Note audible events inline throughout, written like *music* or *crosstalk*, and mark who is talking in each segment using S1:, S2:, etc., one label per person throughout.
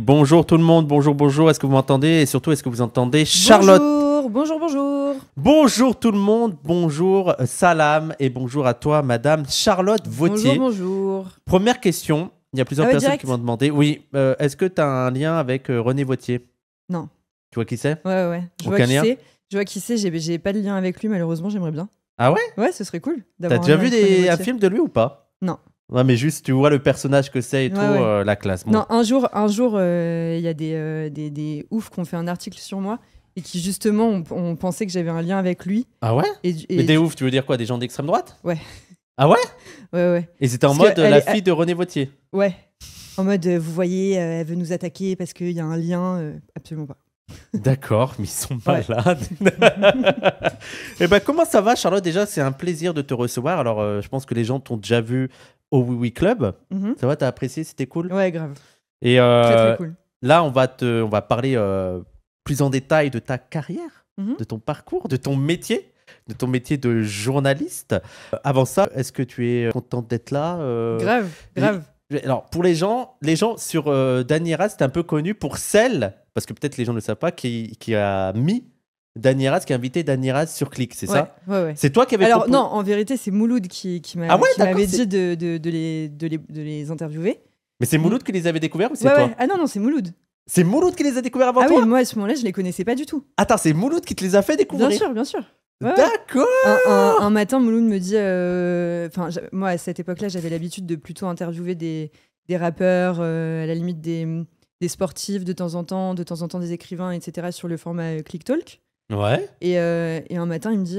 S1: Bonjour tout le monde, bonjour, bonjour. Est-ce que vous m'entendez Et surtout, est-ce que vous entendez Charlotte
S2: Bonjour, bonjour, bonjour.
S1: Bonjour tout le monde, bonjour euh, Salam et bonjour à toi, Madame Charlotte Vautier. Bonjour, bonjour. Première question, il y a plusieurs ah personnes qui m'ont demandé. Oui, euh, est-ce que tu as un lien avec euh, René Vautier Non. Tu vois qui c'est Ouais, ouais. Je vois qui c'est.
S2: Je vois qui c'est. J'ai pas de lien avec lui, malheureusement, j'aimerais bien. Ah ouais Ouais, ce serait cool. T'as déjà vu des, un film de lui ou
S1: pas Non. Non, mais juste, tu vois le personnage que c'est et tout, euh, la classe. Non,
S2: un jour, un jour, euh, il y a euh, des, des, oufs qui ont fait un article sur moi et qui, justement, ont pensé pensait que j'avais un lien avec lui. Ah ouais Mais des
S1: oufs, tu veux dire quoi Des gens d'extrême droite Ouais. Ah ouais *laughs* Ouais, ouais. Et c'était en mode la fille de René Vautier
S2: Ouais. En mode, vous voyez, elle veut nous attaquer parce qu'il y a un lien. absolument pas. D'accord,
S1: mais ils sont malades. *laughs* et eh ben comment ça va, Charlotte Déjà, c'est un plaisir de te recevoir. Alors, euh, je pense que les gens t'ont déjà vu au Oui Oui Club. Mhm. Ça va, t'as apprécié C'était cool Ouais, grave. Et euh, là, on va, te, on va parler euh, plus en détail de ta carrière, mhm. de ton parcours, de ton métier de ton métier de journaliste. Avant ça, est-ce que tu es contente d'être là Grave, grave. Alors, pour les gens, les gens sur euh, Raz, c'est un peu connu pour celle, parce que peut-être les gens ne le savent pas, qui, qui a mis Raz, qui a invité Raz sur Click, c'est ça ouais, ouais. C'est toi qui avais Alors, non,
S2: en vérité, c'est Mouloud qui, qui ah m'avait dit de, de, les, interviewer. Mais c'est mm. Mouloud qui les avait découverts ou c'est toi Ah non, non, c'est Mouloud. C'est Mouloud qui les a découverts avant toi Ah oui, moi à ce moment-là, je les connaissais pas du tout. Attends, c'est Mouloud qui te les a fait découvrir Bien sûr, bien sûr. D'accord. Un, matin, Mouloud me dit, euh, enfin, moi à cette époque-là, j'avais l'habitude de plutôt interviewer des, des rappeurs, euh, à la limite des, sportifs de temps en temps, de temps en temps des écrivains, etc. sur le format euh, Click Talk. Ouais. Et, et, un matin, il me dit,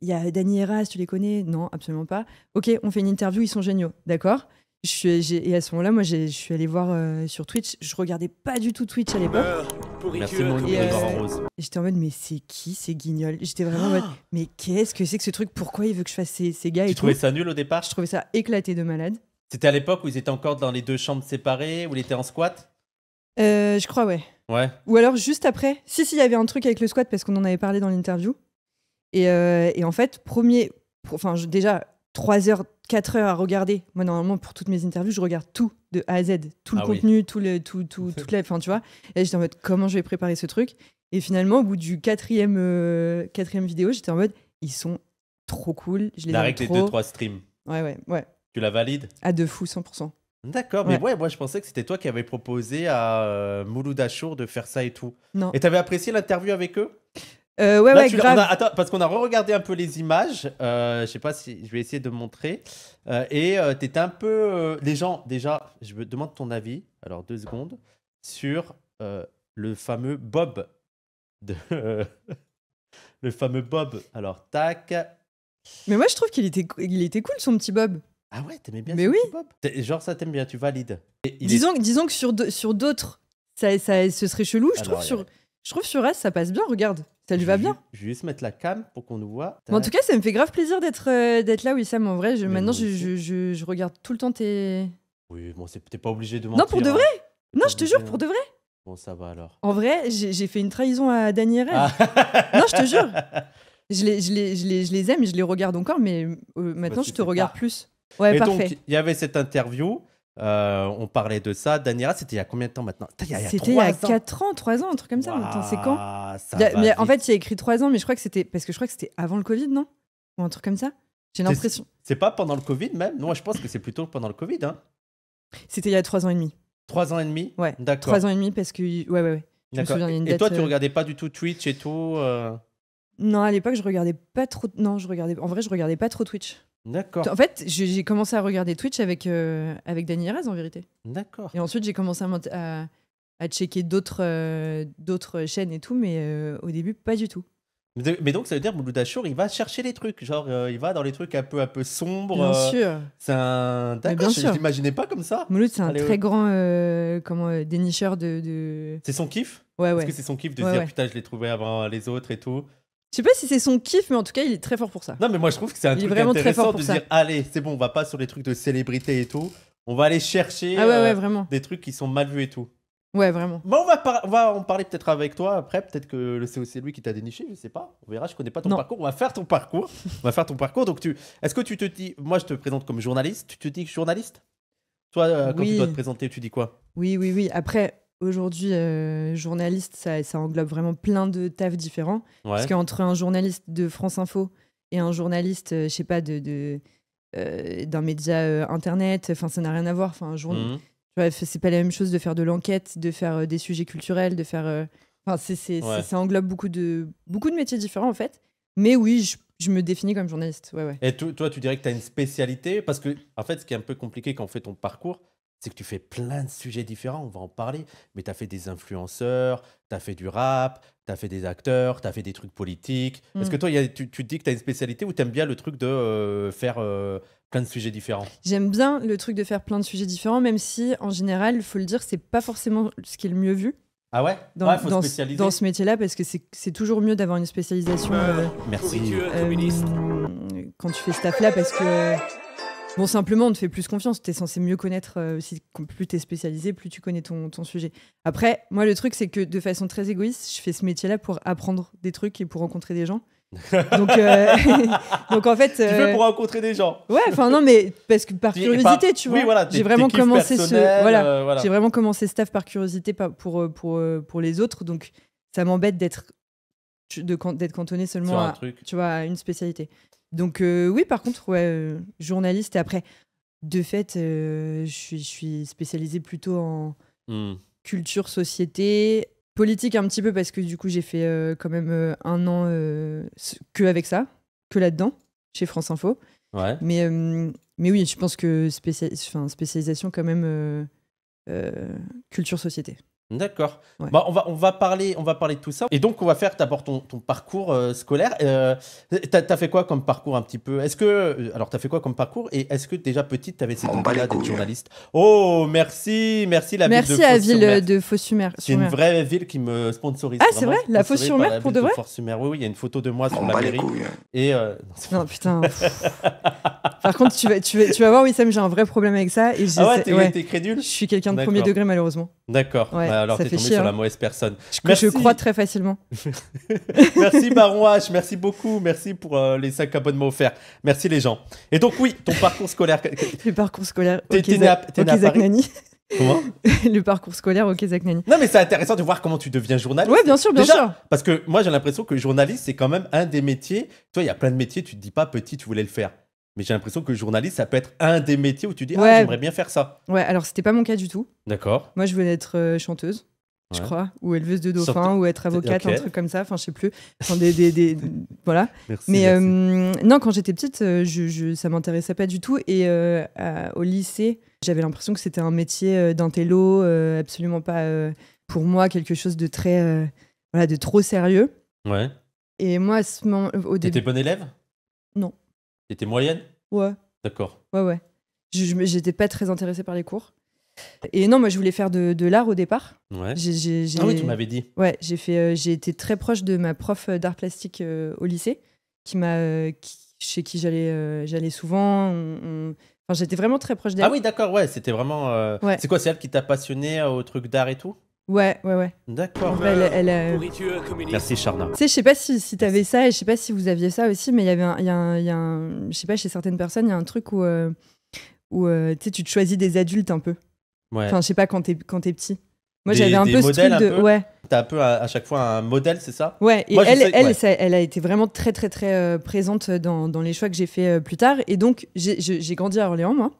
S2: il y a Dani Eras, tu les connais Non, absolument pas. Ok, on fait une interview, ils sont géniaux, d'accord. Je et à ce moment-là, moi, je suis allée voir euh, sur Twitch. Je regardais pas du tout Twitch à l'époque. Merci mon et, rose. Euh, j'étais en mode, mais c'est qui ces guignols J'étais vraiment en mode, ah mais qu'est-ce que c'est que ce truc Pourquoi il veut que je fasse ces, ces gars Tu trouvais ça nul au départ Je trouvais ça éclaté de malade.
S1: C'était à l'époque où ils étaient encore dans les deux chambres séparées, où ils étaient en squat
S2: euh, Je crois, ouais. Ouais. Ou alors juste après. Si, si, il y avait un truc avec le squat parce qu'on en avait parlé dans l'interview. Et, et en fait, premier. Enfin, déjà, 3 heures, 4 heures à regarder. Moi, normalement, pour toutes mes interviews, je regarde tout de A à Z, tout le ah contenu, tout le, tout, tout, toute la. Enfin, tu vois. Et j'étais en mode, comment je vais préparer ce truc Et finalement, au bout du quatrième, euh, quatrième vidéo, j'étais en mode, ils sont trop cool. Je les aime trop. les 2-3 streams. Ouais, ouais, ouais. Tu la valides À ah, de fou, 100%. D'accord, mais
S1: ouais. moi je pensais que c'était toi qui avais proposé à euh, Mouloud Achour de faire ça et tout. Non. Et t'avais apprécié l'interview avec eux euh, ouais, ouais, grave. attends, parce qu'on a re-regardé un peu les images. Euh, je sais pas si je vais essayer de montrer. Euh, et tu étais un peu. les gens, déjà, je me demande ton avis. Alors, deux secondes. Sur le fameux Bob. De, *laughs* le fameux Bob. Alors,
S2: tac. Mais moi, je trouve qu'il était, il était cool, son petit Bob. Ah ouais,
S1: t'aimais bien Mais son oui. petit Bob Genre, ça t'aime bien, tu valides. disons,
S2: disons que sur, sur d'autres, ça, ça, ce serait chelou. je, ah trouve sur, je trouve sur As, ça passe bien, regarde. Ça lui va
S1: bien. Je vais juste mettre la cam pour qu'on nous voit. en tout cas,
S2: ça me fait grave plaisir d'être euh, d'être là, Wissam. En vrai, je, maintenant, je, je, je, regarde tout le temps tes.
S1: Oui, bon, c'est- t'es pas obligé de mentir. Non, pour de hein. vrai Non, je te jure, hein. pour de vrai Bon, ça va alors.
S2: En vrai, j'ai fait une trahison à Dany ah. Non, je te jure. *laughs* Je les, je, les, je, les, aime et je les regarde encore, mais euh, bah, maintenant, je te regarde plus. Ouais, Et parfait. donc,
S1: il y avait cette interview. Euh, on parlait de ça. Daniela, c'était il y a combien de temps maintenant C'était il y a 4
S2: ans. 3 ans, un truc comme ça. c'est quand mais En fait, il y a écrit 3 ans, mais je crois que c'était parce que je crois que c'était avant le Covid, non Ou un truc comme ça J'ai l'impression.
S1: C'est pas pendant le Covid même Non, je pense que c'est plutôt pendant le Covid. Hein.
S2: C'était il y a 3 ans et demi. 3 ans et demi Ouais, d'accord. 3 ans et demi parce que. Ouais, ouais, ouais. et toi, tu euh,
S1: regardais pas du tout Twitch et tout euh
S2: non, à l'époque, je regardais pas trop. Non, je regardais. En vrai, je regardais pas trop Twitch. D'accord. En fait, j'ai commencé à regarder Twitch avec, euh, avec Danny Rez, en vérité. D'accord. Et ensuite, j'ai commencé à, à, checker d'autres euh, d'autres chaînes et tout, mais euh, au début, pas du tout.
S1: Mais, donc, ça veut dire que il va chercher les trucs. Genre, il va dans les trucs un peu, un peu sombres. Bien sûr. C'est un. D'accord, je ne pas comme ça. Mouloud, c'est un très
S2: grand comment, dénicheur de. de... C'est son kiff Ouais, ouais. Parce que c'est son kiff de dire
S1: putain, je l'ai trouvé avant les autres et tout.
S2: Je sais pas si c'est son kiff, mais en tout cas, il est très fort pour ça. Non,
S1: mais moi, je trouve que c'est un truc vraiment intéressant de dire allez, c'est bon, on va pas sur les trucs de célébrité et tout. On va aller chercher ah euh, des trucs qui sont mal vus et tout. Ouais, vraiment. Bon, on, va on va en parler peut-être avec toi après. Peut-être que le COC, lui, qui t'a déniché, je sais pas. On verra, je connais pas ton parcours. On va faire ton parcours. on va faire ton parcours. Donc, tu... est-ce que tu te dis. Moi, je te présente comme journaliste. Tu te dis journaliste Toi, euh, quand tu dois te présenter, tu dis quoi
S2: Oui, oui, oui. Après, aujourd'hui euh, journaliste, ça, ça, englobe vraiment plein de tafs différents. Parce qu'entre un journaliste de France Info et un journaliste, je euh, je sais pas, de, euh, d'un média internet, enfin ça n'a rien à voir. Enfin, n'est mhm. c'est pas la même chose de faire de l'enquête, de faire des sujets culturels, de faire. Enfin, c'est, c'est, ça englobe beaucoup de beaucoup de métiers différents en fait. Mais oui, je je me définis comme journaliste. Ouais, ouais.
S1: Et toi, tu dirais que tu as une spécialité Parce que, en fait, ce qui est un peu compliqué quand on fait ton parcours, c'est que tu fais plein de sujets différents, on va en parler, mais tu as fait des influenceurs, tu as fait du rap, tu as fait des acteurs, tu as fait des trucs politiques. Est-ce mm. que toi, y tu, te dis que tu as une spécialité ou tu aimes bien le truc de euh, faire euh, plein de sujets différents
S2: J'aime bien le truc de faire plein de sujets différents, même si, en général, il faut le dire, c'est pas forcément ce qui est le mieux vu. Ah ouais Dans, dans, ce métier-là, parce que c'est toujours mieux d'avoir une spécialisation. Euh, Merci. Quand tu fais ce taf-là, parce que Bon, simplement, on te fait plus confiance. Tu es censé mieux connaître aussi. Euh, plus tu es spécialisé, plus tu connais ton, sujet. Après, moi, le truc, c'est que de façon très égoïste, je fais ce métier-là pour apprendre des trucs et pour rencontrer des gens. *laughs* donc, euh, *laughs* donc en fait, tu fais euh, pour rencontrer
S1: des gens. Ouais, enfin non,
S2: mais parce que par curiosité, tu vois. voilà, j'ai vraiment commencé ce, voilà, j'ai vraiment commencé staff par curiosité pour pour pour, les autres, donc ça m'embête d'être d'être cantonné seulement tu vois, à une spécialité. Donc euh, oui, par contre, ouais, euh, journaliste. Et après, de fait, euh, je, suis, spécialisée plutôt en hmm. culture, société, politique un petit peu parce que du coup, j'ai fait quand même un an que avec ça, que là-dedans, chez France Info. Mais, mais oui, je pense que spécialisation quand même culture, société.
S1: D'accord. Bah, on, va, on, va parler, on va parler de tout ça. Et donc, on va faire d'abord ton, parcours euh, scolaire. Euh, tu as, fait quoi comme parcours un petit peu Est-ce que. Euh, alors, tu as fait quoi comme parcours Et est-ce que déjà petite, tu avais cette idée là d'être hein. journaliste Oh, merci, merci la ville de à ville euh,
S2: de fos C'est une vraie
S1: ville qui me sponsorise. Ah, c'est vrai La Fossumer, pour de vrai oui, il y a une photo de moi sur la mairie. Hein. Et.
S2: *laughs* putain. *laughs* Par contre, tu vas, tu, vas, tu vas voir, Wissam, j'ai un vrai problème avec ça. ah ouais, t'es crédule Je suis quelqu'un de premier degré, malheureusement. D'accord. Bah, alors, t'es tombé sur la hein. mauvaise personne. Je, crois très facilement. *laughs* merci
S1: Baron H, merci beaucoup, merci pour euh, les 5 abonnements offerts. Merci les gens. Et donc oui, ton parcours scolaire.
S2: Le parcours scolaire. T'es né Comment *laughs* Le parcours scolaire au Non,
S1: mais c'est intéressant de voir comment tu deviens journaliste. Ouais, bien sûr, bien sûr. Parce que moi, j'ai l'impression que journaliste, c'est quand même un des métiers. Toi, il y a plein de métiers, tu te dis pas petit, tu voulais le faire. Mais j'ai l'impression que journaliste, ça peut être un des métiers où tu dis Ah, j'aimerais bien faire ça.
S2: Ouais, alors c'était pas mon cas du tout. D'accord. Moi, je voulais être euh, chanteuse, je crois, ou éleveuse de dauphins, ou être avocate, un truc comme ça. Enfin, je sais plus. Enfin, des, des, des... *laughs* voilà. Merci, Mais euh, non, quand j'étais petite, euh, je, je ça m'intéressait pas du tout. Et au lycée, j'avais l'impression que c'était un métier d'intello, absolument pas pour moi quelque chose de très. voilà, de trop sérieux. Ouais. Et moi, au ce moment. étais bonne élève Non.
S1: T'étais moyenne Ouais. D'accord.
S2: Ouais, ouais. J'étais pas très intéressée par les cours. Et non, moi, je voulais faire de, l'art au départ. Ouais. Ah oui, tu m'avais dit. Ouais, euh, j'ai été très proche de ma prof euh, d'art plastique euh, au lycée, qui m'a, chez qui j'allais, j'allais souvent. Enfin, j'étais vraiment très proche d'elle. Ah oui,
S1: d'accord, ouais, c'était vraiment. C'est quoi, c'est elle qui t'a passionné au truc d'art et tout
S2: Ouais, ouais, ouais. D'accord. Bah, euh,
S1: Merci Charna. Tu sais, je
S2: sais pas si, si t'avais ça et je sais pas si vous aviez ça aussi, mais il y avait un, y a je sais pas, chez certaines personnes, il y a un truc où, euh, où euh, tu te choisis des adultes un peu. Ouais. Enfin, je sais pas quand t'es quand petit. Moi, j'avais un peu ce truc de, peu. ouais.
S1: T'as un peu à, chaque fois un modèle, c'est ça Ouais. Et elle, elle, elle
S2: a été vraiment très, très, très euh, présente dans, dans, les choix que j'ai fait plus tard. Et donc, j'ai grandi à Orléans, moi.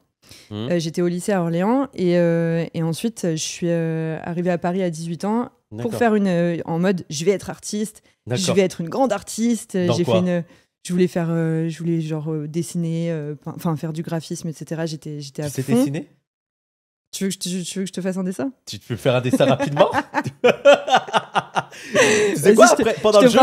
S2: Mmh. Euh, j'étais au lycée à Orléans et, euh, ensuite je suis euh, arrivée à Paris à 18 ans pour faire une en mode je vais être artiste, je vais être une grande artiste. J'ai fait une, je voulais faire, je voulais genre dessiner, enfin faire du graphisme, etc. J'étais, j'étais à tu fond. dessiner tu veux, que je te, veux, que je te, fasse un dessin
S1: Tu peux faire un dessin rapidement C'est quoi pendant le jeu,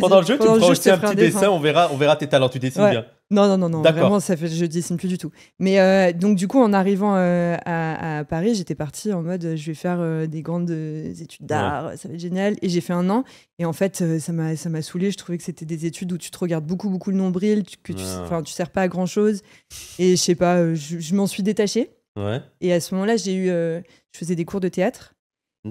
S1: pendant le jeu, tu me feras *laughs* un petit dessin. on verra, on verra tes talents, tu dessines bien. Non, non, non, non. Vraiment, ça
S2: je dessine plus du tout. Mais euh, donc, du coup, en arrivant euh, à, Paris, j'étais partie en mode, je vais faire euh, des grandes études d'art, ça va être génial. Et j'ai fait un an. Et en fait, ça m'a, ça m'a saoulé Je trouvais que c'était des études où tu te regardes beaucoup, beaucoup le nombril, que tu, ne tu sers pas à grand chose. Et je sais pas, je, m'en suis détachée. Et à ce moment-là, j'ai eu, je faisais des cours de théâtre.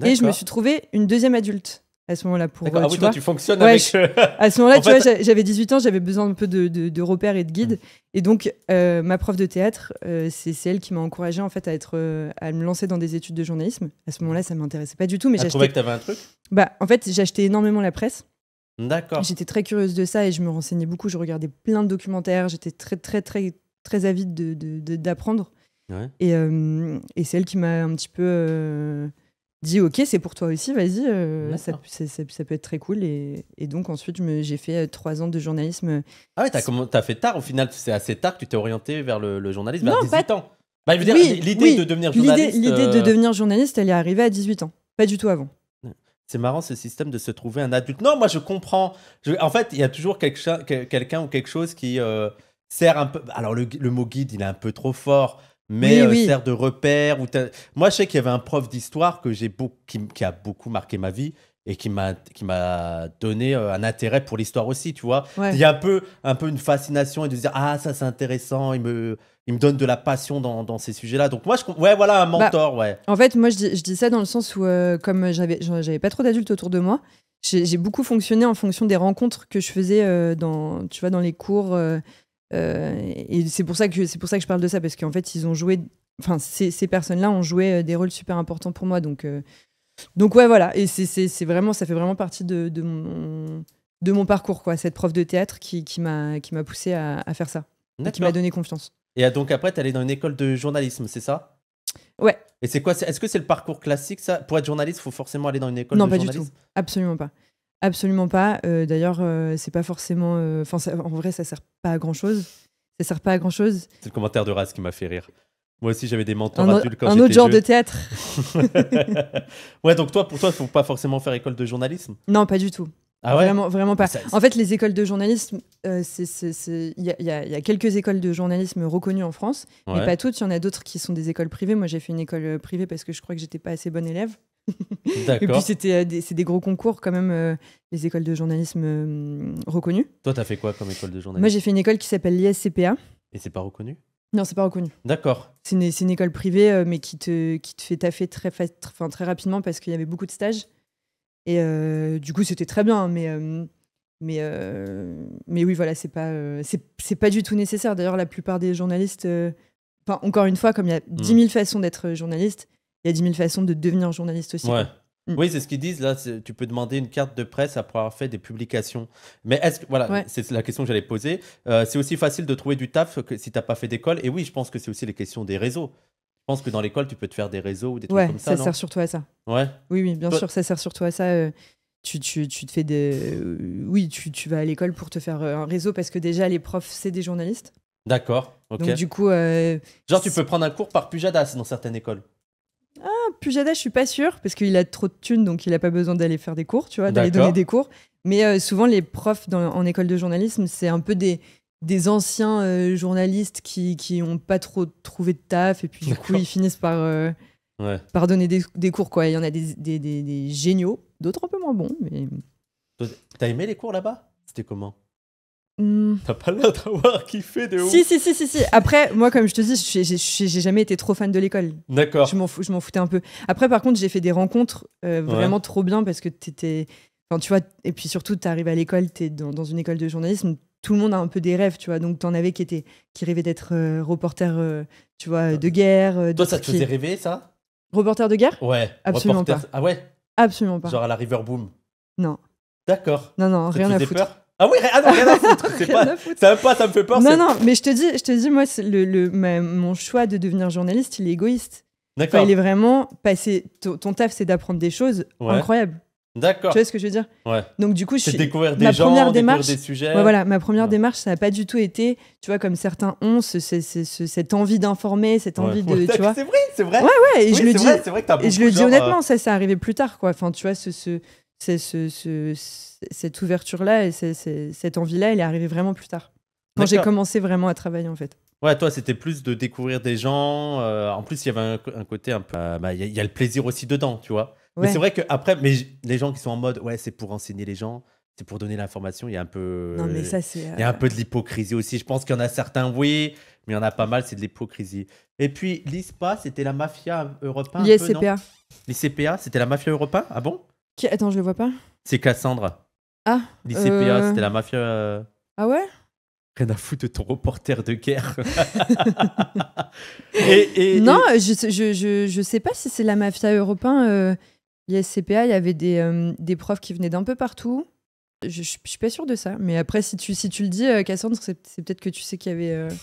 S2: Et je me suis trouvée une deuxième adulte à ce moment-là pour. Ah, euh, tu, oui, vois, tu fonctionnes avec. Euh, *laughs* à ce moment-là, tu vois, j'avais 18 ans, j'avais besoin un peu de, repères et de guides. Mmh. Et donc, euh, ma prof de théâtre, c'est elle qui m'a encouragée en fait à être, à me lancer dans des études de journalisme. À ce moment-là, ça m'intéressait pas du tout, mais ah, j'achetais. trouvais que avais un truc. Bah, en fait, j'achetais énormément la presse. D'accord. J'étais très curieuse de ça et je me renseignais beaucoup. Je regardais plein de documentaires. J'étais très, très, très, très avide d'apprendre. De, d'apprendre Et, et c'est elle qui m'a un petit peu Dis ok c'est pour toi aussi vas-y euh, ça, peut être très cool et, donc ensuite j'ai fait euh, trois ans de journalisme ah ouais
S1: t'as as fait tard au final c'est assez tard que tu t'es orienté vers le, journalisme non, à 18
S2: ans bah, l'idée de devenir journaliste l'idée de euh, devenir journaliste elle est arrivée à 18 ans pas du tout avant
S1: c'est marrant ce système de se trouver un adulte. Non, moi je comprends. en fait, il y a toujours quelqu'un ou quelque chose qui sert un peu. Alors le, mot guide, il est un peu trop fort mais euh, de repère. Ou Moi, je sais qu'il y avait un prof d'histoire que j'ai qui, a beaucoup marqué ma vie et qui m'a qui m'a donné euh, un intérêt pour l'histoire aussi, tu vois. Il y a un peu un peu une fascination et de dire ah ça c'est intéressant, il me il me donne de la passion dans, ces sujets-là. Donc moi je ouais voilà un bah, mentor, ouais.
S2: En fait, moi je dis, ça dans le sens où euh, comme j'avais j'avais pas trop d'adultes autour de moi, j'ai beaucoup fonctionné en fonction des rencontres que je faisais dans tu vois dans les cours euh, et c'est pour ça que c'est pour ça que je parle de ça parce qu'en fait ils ont joué, enfin ces, personnes-là ont joué euh, des rôles super importants pour moi donc euh, donc ouais voilà et c'est vraiment ça fait vraiment partie de, de mon de mon parcours, quoi, cette prof de théâtre qui, qui m'a poussé à, faire ça, qui m'a donné confiance.
S1: Et donc après, tu allé dans une école de journalisme, c'est ça Ouais. Et c'est quoi Est-ce que c'est le parcours classique ça Pour être journaliste, il faut forcément aller dans une école de journalisme Non, pas du tout.
S2: Absolument pas. Absolument pas. Euh, d'ailleurs, euh, c'est pas forcément. Euh, en vrai, ça sert pas à grand chose. Ça sert pas à grand chose.
S1: C'est le commentaire de Raz qui m'a fait rire. Moi aussi, j'avais des mentors Un, un autre genre de théâtre *laughs* ouais, donc toi, pour toi, faut pas forcément faire école de journalisme. Non, pas du tout. Ah vraiment, vraiment pas. En fait,
S2: les écoles de journalisme, il y, a- quelques écoles de journalisme reconnues en France, mais pas toutes. Il y en a d'autres qui sont des écoles privées. Moi, j'ai fait une école privée parce que je crois que j'étais pas assez bonne élève. D'accord. Et puis c'était euh, des, c'est des gros concours quand même, euh, les écoles de journalisme euh, reconnues. Toi, t'as fait quoi comme école de journalisme Moi, j'ai fait une école qui s'appelle l'ISCPA.
S1: Et c'est pas reconnu
S2: Non, c'est pas reconnu. D'accord. C'est une, école privée, mais qui te, qui te fait taffer très, enfin, très rapidement parce qu'il y avait beaucoup de stages. Et du coup, c'était très bien, mais mais mais oui voilà c'est pas c'est, pas du tout nécessaire d'ailleurs la plupart des journalistes enfin encore une fois comme il y a hmm. dix 000 façons d'être journaliste y a 10 000 façons de devenir journaliste aussi. Mm.
S1: Oui, c'est ce qu'ils disent. Là, tu peux demander une carte de presse après avoir fait des publications. Mais est-ce que, voilà, c'est la question que j'allais poser. Euh, c'est aussi facile de trouver du taf que si n'as pas fait d'école. Et oui, je pense que c'est aussi les questions des réseaux. Je pense que dans l'école, tu peux te faire des réseaux ou des trucs comme ça. ça sert surtout à ça. Ouais. Oui, oui, bien sûr, ça
S2: sert surtout à ça. Euh, tu, te fais des. Euh, oui, tu, vas à l'école pour te faire un réseau parce que déjà, les profs, c'est des journalistes.
S1: D'accord. ok. Donc, du coup.
S2: Genre,
S1: tu peux prendre un cours par Pujadas dans certaines écoles.
S2: Ah, Pujada, je suis pas sûre, parce qu'il a trop de thunes, donc il a pas besoin d'aller faire des cours, tu vois, d'aller donner des cours. Mais euh, souvent, les profs en école de journalisme, c'est un peu des, anciens euh, journalistes qui, n'ont pas trop trouvé de taf, et puis du coup, ils finissent par, euh, donner des, cours, quoi. Il y en a des, géniaux, d'autres un peu moins bons, mais...
S1: T'as aimé les cours là-bas C'était comment Hmm. T'as pas l'air d'avoir
S2: kiffé de ouf. Si, si, si, si, Après, moi, comme je te dis, j'ai jamais été trop fan de l'école. D'accord. Je m'en foutais un peu. Après, par contre, j'ai fait des rencontres euh, vraiment trop bien parce que t'étais. Enfin, tu vois, et puis surtout, t'arrives à l'école, t'es dans, dans une école de journalisme, tout le monde a un peu des rêves, tu vois. Donc, t'en avais qui, étaient, qui rêvaient d'être euh, reporter, euh, tu vois, de guerre. Toi, ça te faisait rêver, ça Reporter de guerre Ouais. Absolument pas. Ah ouais Absolument pas. Genre
S1: à la River Boom Non. D'accord. Non, non, rien à foutre. Ah oui, non, rien à foutre. *laughs* C'est ça, ça me fait peur. Non, non,
S2: mais je te dis, je te dis moi, le, le mon choix de devenir journaliste, il est égoïste. D'accord. il est vraiment passé. Ton, taf, c'est d'apprendre des choses incroyables. D'accord. Tu vois ce que je veux dire ouais. Donc du coup, je découvrir des ma gens, première démarche, des sujets. voilà, ma première démarche, ça n'a pas du tout été, tu vois, comme certains ont ce, cette envie d'informer, cette envie de, tu vois. C'est vrai, c'est vrai. Ouais, ouais. Et je le dis, et je dis honnêtement, ça, euh, ça, c'est arrivé plus tard, quoi. Enfin, tu vois, ce, c'est cette ouverture-là et c'est, cette envie-là, elle est arrivée vraiment plus tard. Quand j'ai commencé vraiment à travailler, en fait.
S1: Ouais, toi, c'était plus de découvrir des gens. Euh, en plus, il y avait un, côté un peu. Euh, bah, il y, a le plaisir aussi dedans, tu vois. Mais c'est vrai qu'après, mais les gens qui sont en mode, ouais, c'est pour enseigner les gens, c'est pour donner l'information, il y a un peu. Non, Il y a un euh, peu de l'hypocrisie aussi. Je pense qu'il y en a certains, oui, mais il y en a pas mal, c'est de l'hypocrisie. Et puis, l'ISPA, c'était la mafia européenne. lispa, c'était la mafia européenne Ah bon
S2: Attends, je le vois pas.
S1: C'est Cassandra.
S2: Ah. L'ICPA, euh, c'était la
S1: mafia. Euh. Ah ouais Rien à foutre de ton reporter de guerre. *laughs* *laughs* et, Non, je,
S2: je, je, je sais pas si c'est la mafia européen. euh, il y avait des, euh, des profs qui venaient d'un peu partout. Je, je, suis pas sûre de ça. Mais après, si tu, si tu le dis, Cassandra, Cassandre, c'est peut-être que tu sais qu'il y avait. Je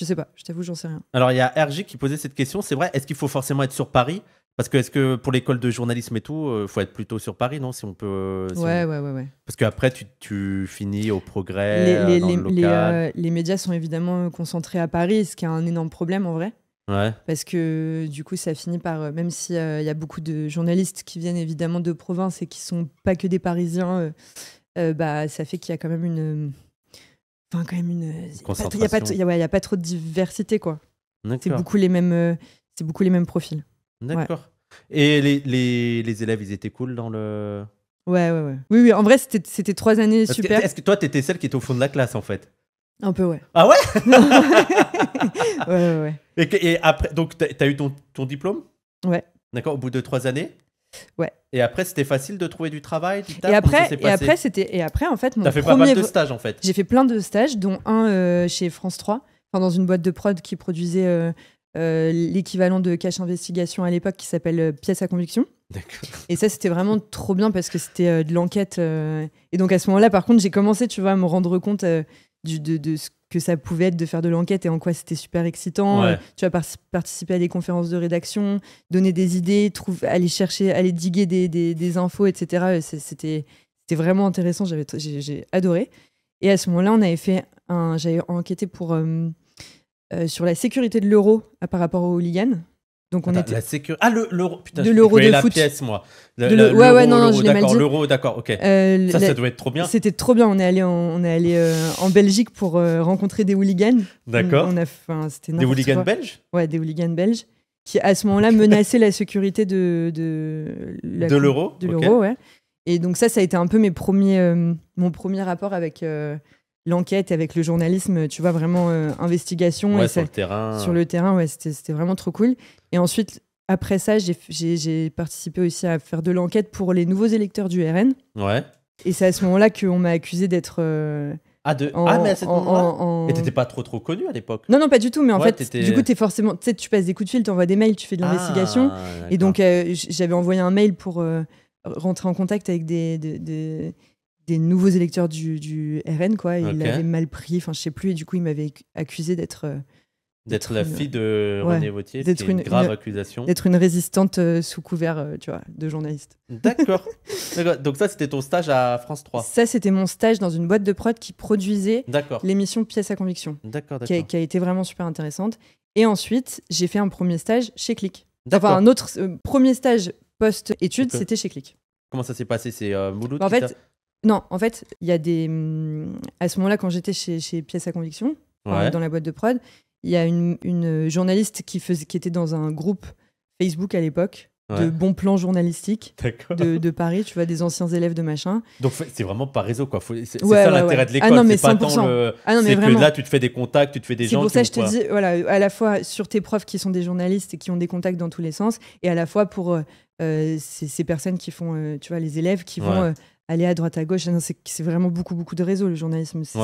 S2: Je sais pas, je t'avoue, j'en sais rien.
S1: Alors, il y a RG qui posait cette question. C'est vrai, est-ce qu'il faut forcément être sur Paris parce que est-ce que pour l'école de journalisme et tout, il euh, faut être plutôt sur Paris, non Si on peut. Euh, ouais, ouais, ouais, ouais, Parce qu'après, tu, tu, finis au progrès. Les, euh,
S2: les, médias sont évidemment concentrés à Paris, ce qui est un énorme problème en vrai. Ouais. Parce que du coup, ça finit par, même s'il il y a beaucoup de journalistes qui viennent évidemment de province et qui sont pas que des Parisiens, bah, ça fait qu'il y a quand même une... Enfin, quand même une... Il n'y a, a, pas trop de diversité, quoi. C'est beaucoup, les mêmes, beaucoup les mêmes profils. D'accord.
S1: Et les, les, élèves, ils étaient cool dans le.
S2: Ouais, ouais, ouais. Oui, oui, en vrai, c'était trois années super. Est-ce que toi,
S1: t'étais celle qui était au fond de la classe, en fait
S2: Un peu, ouais. Ah ouais *laughs* Ouais, ouais,
S1: ouais. Et, après, donc, t'as as eu ton, ton diplôme Ouais. D'accord, au bout de trois années Ouais. Et après, c'était facile de trouver du travail. et après, et après, c'était
S2: et après en fait, mon fait premier de stages en fait. J'ai fait plein de stages, dont un euh, chez France 3, dans une boîte de prod qui produisait euh, euh, l'équivalent de Cache Investigation à l'époque qui s'appelle euh, Pièce à conviction. Et ça, c'était vraiment trop bien parce que c'était euh, de l'enquête. Et donc à ce moment-là, par contre, j'ai commencé, tu vois, à me rendre compte du, de, ce que ça pouvait être de faire de l'enquête et en quoi c'était super excitant. tu vas participer à des conférences de rédaction, donner des idées, trouver, aller chercher, aller diguer des, des infos, etc. C'était vraiment intéressant. J'ai adoré. Et à ce moment-là, on avait fait un... J'avais enquêté pour euh, sur la sécurité de l'euro euh, par rapport aux hooligans. Donc on était... la sécurité Ah, l'euro, putain, de l'euro de la foot. pièce, moi. Ouais, ouais, non, je l'ai mal dit. L'euro, d'accord, ok. Euh, ça, ça devait être trop bien. C'était trop bien. On est allé en, on est allé, en Belgique pour rencontrer des hooligans. D'accord. On, enfin, c'était des hooligans belges Ouais, des hooligans belges qui, à ce moment-là, menaçaient la sécurité de, de, l'euro. De l'euro, ouais. Et donc ça, ça a été un peu mes premiers, mon premier rapport avec l'enquête avec le journalisme, tu vois, vraiment euh, investigation. sur le terrain. Sur le terrain, ouais, c'était vraiment trop cool. Et ensuite, après ça, j'ai participé aussi à faire de l'enquête pour les nouveaux électeurs du RN. Ouais. Et c'est à ce moment-là qu'on m'a accusé d'être. Euh, ah, de... ah, mais à cette Et t'étais pas trop trop connu à l'époque Non, non, pas du tout, mais en fait, du coup, t'es forcément. Tu sais, tu passes des coups de fil, t'envoies des mails, tu fais de ah, l'investigation. et donc, euh, j'avais envoyé un mail pour rentrer en contact avec des, des nouveaux électeurs du, RN, quoi. Il l'avait mal pris, enfin, je sais plus. Et du coup, il m'avait accusé euh, d'être. d'être la fille de René Vautier, d'être une, grave accusation. D'être une résistante euh, sous couvert, euh, tu vois, de journaliste. *laughs* D'accord.
S1: Donc ça, c'était ton stage à France 3 Ça,
S2: c'était mon stage dans une boîte de prod qui produisait l'émission Pièce à conviction. D'accord, qui, a été vraiment super intéressante. Et ensuite, j'ai fait un premier stage chez Click. D'avoir un autre premier stage post-études, c'était chez Click.
S1: Comment ça s'est passé C'est Mouloud En fait,
S2: non, en fait, il y a des. Mm, à ce moment-là, quand j'étais chez, Pièce à Conviction, dans la boîte de prod, il y a une, journaliste qui, faisait, qui était dans un groupe Facebook à l'époque de bons plans journalistiques de, Paris, tu vois, des anciens élèves de machin.
S1: Donc c'est vraiment par réseau, quoi. C'est ça l'intérêt de ah l'école. Ah Pas tant ah que là, tu te fais des contacts, tu te fais des gens. C'est pour ça que je te dis,
S2: voilà, à la fois sur tes profs qui sont des journalistes et qui ont des contacts dans tous les sens, et à la fois pour euh, euh, ces, personnes qui font, euh, tu vois, les élèves qui vont aller à droite à gauche. Ah c'est vraiment beaucoup, beaucoup de réseaux, le journalisme. C'est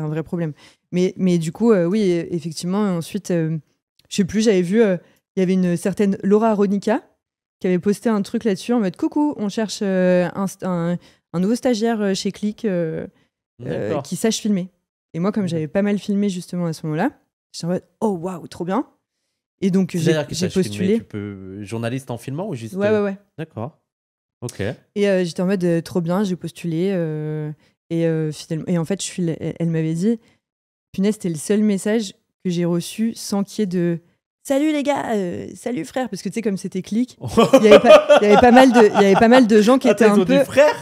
S2: un, vrai problème. Mais, mais du coup, euh, oui, effectivement, ensuite, je euh, je sais plus, j'avais vu, euh, il y avait une certaine Laura Ronica qui avait posté un truc là-dessus en mode Coucou, on cherche un, un, nouveau stagiaire chez Click qui sache filmer. Et moi, comme mm. j'avais pas mal filmé justement à ce moment-là, j'étais en mode Oh waouh, trop bien! Et donc j'ai postulé.
S1: journaliste en filmant ou juste. Ouais ouais ouais. D'accord. Ok.
S2: Et euh, j'étais en mode euh, trop bien, j'ai postulé. Euh, et, et en fait, je suis, elle, m'avait dit, punaise, c'était le seul message que j'ai reçu sans qu'il y ait de salut les gars, salut frère, parce que tu sais, comme c'était clic, *laughs* il y avait pas mal de, il y avait pas mal de gens qui ah, étaient un peu. frère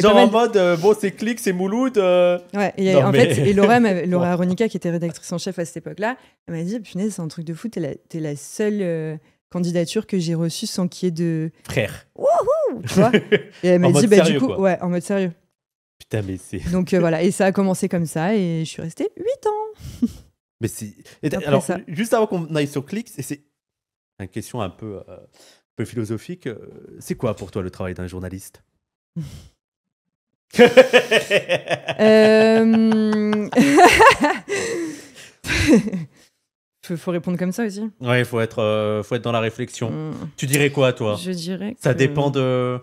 S1: Genre en mode, bon, c'est clic, c'est Mouloud. Ouais, et en fait, et Laura,
S2: *laughs* qui était rédactrice en chef à cette époque-là, elle m'a dit Punaise, c'est un truc de fou, t'es la, la seule candidature que j'ai reçue sans qu'il y ait de. frère tu vois. *laughs* Et elle m'a dit, bah, du coup, ouais, en mode sérieux. Putain, mais c'est. *laughs* Donc euh, voilà, et ça a commencé comme ça, et je suis resté 8 ans.
S1: mais c'est. Alors,
S2: juste avant qu'on
S1: aille sur et c'est une question un peu, euh, un peu philosophique. Euh, c'est quoi pour toi le travail d'un journaliste
S2: *laughs* euh... Faut, faut répondre comme ça aussi.
S1: Ouais, faut être, euh, faut être dans la réflexion. Mm. Tu dirais quoi, toi Je dirais. Ça dépend de.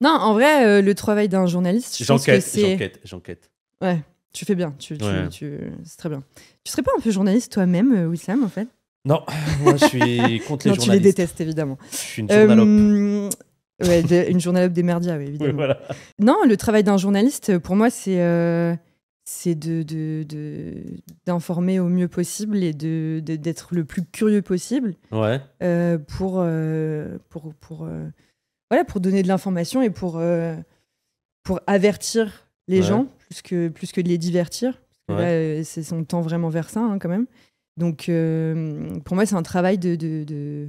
S2: Non, en vrai, euh, le travail d'un journaliste. J'enquête, j'enquête, j'enquête. Ouais, tu fais bien. Tu, tu, C'est très bien. Tu serais pas un peu journaliste toi-même, euh, Wissam, en fait Non, *laughs* moi je suis contre les non, tu les détestes, évidemment. Je suis une journalope. Ouais, une journalope des merdias, ah oui, *laughs* évidemment. Non, le travail d'un journaliste, pour moi, c'est c'est d'informer de, de, au mieux possible et de, d'être le plus curieux possible euh, euh, pour, pour, pour, euh, voilà, pour donner de l'information et pour, pour avertir les gens plus que, plus que de les divertir. c'est son temps vraiment vers ça hein, quand même. Donc pour moi, c'est un travail de,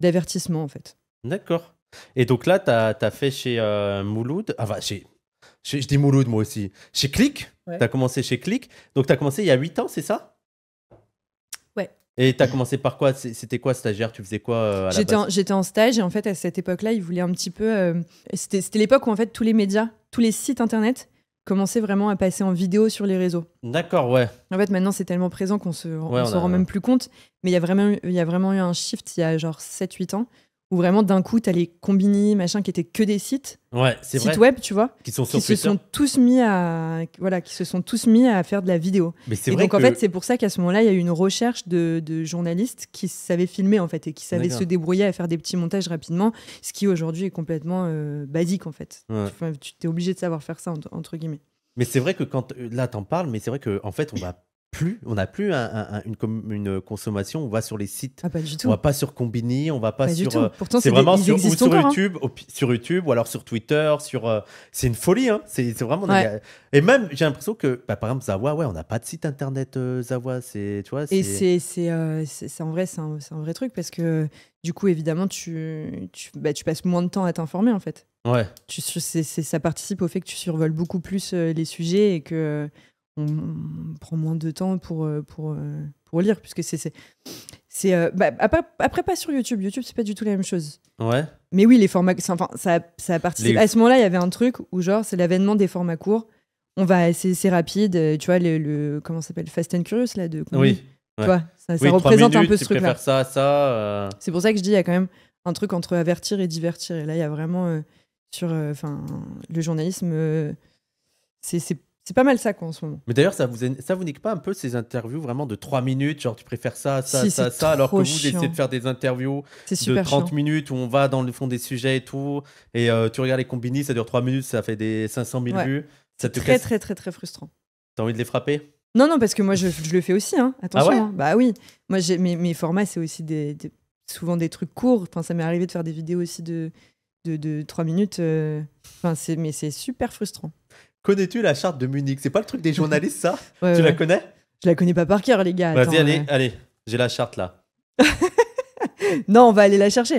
S2: d'avertissement en fait.
S1: D'accord. Et donc là, tu as, fait chez Mouloud, je, dis Mouloud, moi aussi. Chez Click Tu as commencé chez Click. Donc, tu as commencé il y a 8 ans, c'est ça Ouais. Et tu as commencé par quoi C'était quoi stagiaire Tu faisais quoi euh, J'étais
S2: en, stage et en fait, à cette époque-là, ils voulaient un petit peu. Euh, c'était l'époque où en fait, tous les médias, tous les sites internet commençaient vraiment à passer en vidéo sur les réseaux.
S1: D'accord, ouais.
S2: En fait, maintenant, c'est tellement présent qu'on se, se rend même plus compte. Mais il y, a vraiment, y a vraiment eu un shift il y a genre 7-8 ans où vraiment d'un coup, tu as les combini, machin, qui étaient que des sites. Ouais, c'est Sites web, tu vois. Qui sont se sont tous mis à voilà, qui se sont tous mis à faire de la vidéo. Mais Et donc en fait, c'est pour ça qu'à ce moment-là, il y a eu une recherche de, journalistes qui savaient filmer en fait et qui savaient se débrouiller à faire des petits montages rapidement, ce qui aujourd'hui est complètement euh, basique en fait. tu es obligé de savoir faire ça entre- guillemets.
S1: Mais c'est vrai que quand là en parles, mais c'est vrai que en fait on va plus, on n'a plus une, consommation. On va sur les sites. on ah, pas On va pas sur Combini, on va pas, sur. Euh, c'est vraiment sur, hein. YouTube, ou, sur YouTube, ou alors sur Twitter, sur. Euh, c'est une folie, hein. C'est vraiment. Et même, j'ai l'impression que, bah, par exemple, Zawa, ouais, on n'a pas de site internet euh, Zawa, c'est, tu Et
S2: euh, c'est, en vrai, c'est un, vrai truc parce que du coup, évidemment, tu, tu, bah, passes moins de temps à t'informer en fait. Ouais. ça participe au fait que tu survoles beaucoup plus les sujets et que on, prend moins de temps pour, euh, pour, euh, pour lire, puisque c'est. c'est euh, bah, après, pas sur YouTube. YouTube, c'est pas du tout la même chose. Ouais. Mais oui, les formats. Enfin, ça, ça participé. À ce moment-là, il y avait un truc où, genre, c'est l'avènement des formats courts. On va, c'est rapide. Tu vois, le, comment s'appelle Fast and Curious, là, de. Oui. ça, représente un peu ce truc-là. ça, ça. C'est pour ça que je dis, il y a quand même un truc entre avertir et divertir. Et là, il y a vraiment sur, enfin, le journalisme, c'est c'est pas mal ça qu'on en ce moment.
S1: Mais d'ailleurs, ça vous, ça vous nique pas un peu ces interviews vraiment de 3 minutes Genre, tu préfères ça, ça, ça, ça, alors que vous essayez de faire des interviews de 30 minutes où on va dans le fond des sujets et tout. Et euh, tu regardes les combinis, ça dure 3 minutes, ça fait des 500 000 vues. Ça très, très, très, très frustrant. T'as envie de les frapper
S2: Non, non, parce que moi, je, le fais aussi. Hein. Ah Attention. Ah ouais hein. Bah oui. Moi, mes, mes formats, c'est aussi des, souvent des trucs courts. Enfin, ça m'est arrivé de faire des vidéos aussi de, de, 3 minutes. Euh. Enfin, mais c'est super frustrant.
S1: Connais-tu la charte de Munich C'est pas le truc des
S2: journalistes, ça *laughs* Tu la connais Je la connais pas par cœur, les gars. Vas-y, allez,
S1: allez. J'ai la charte là. *laughs*
S2: non, on va aller la chercher.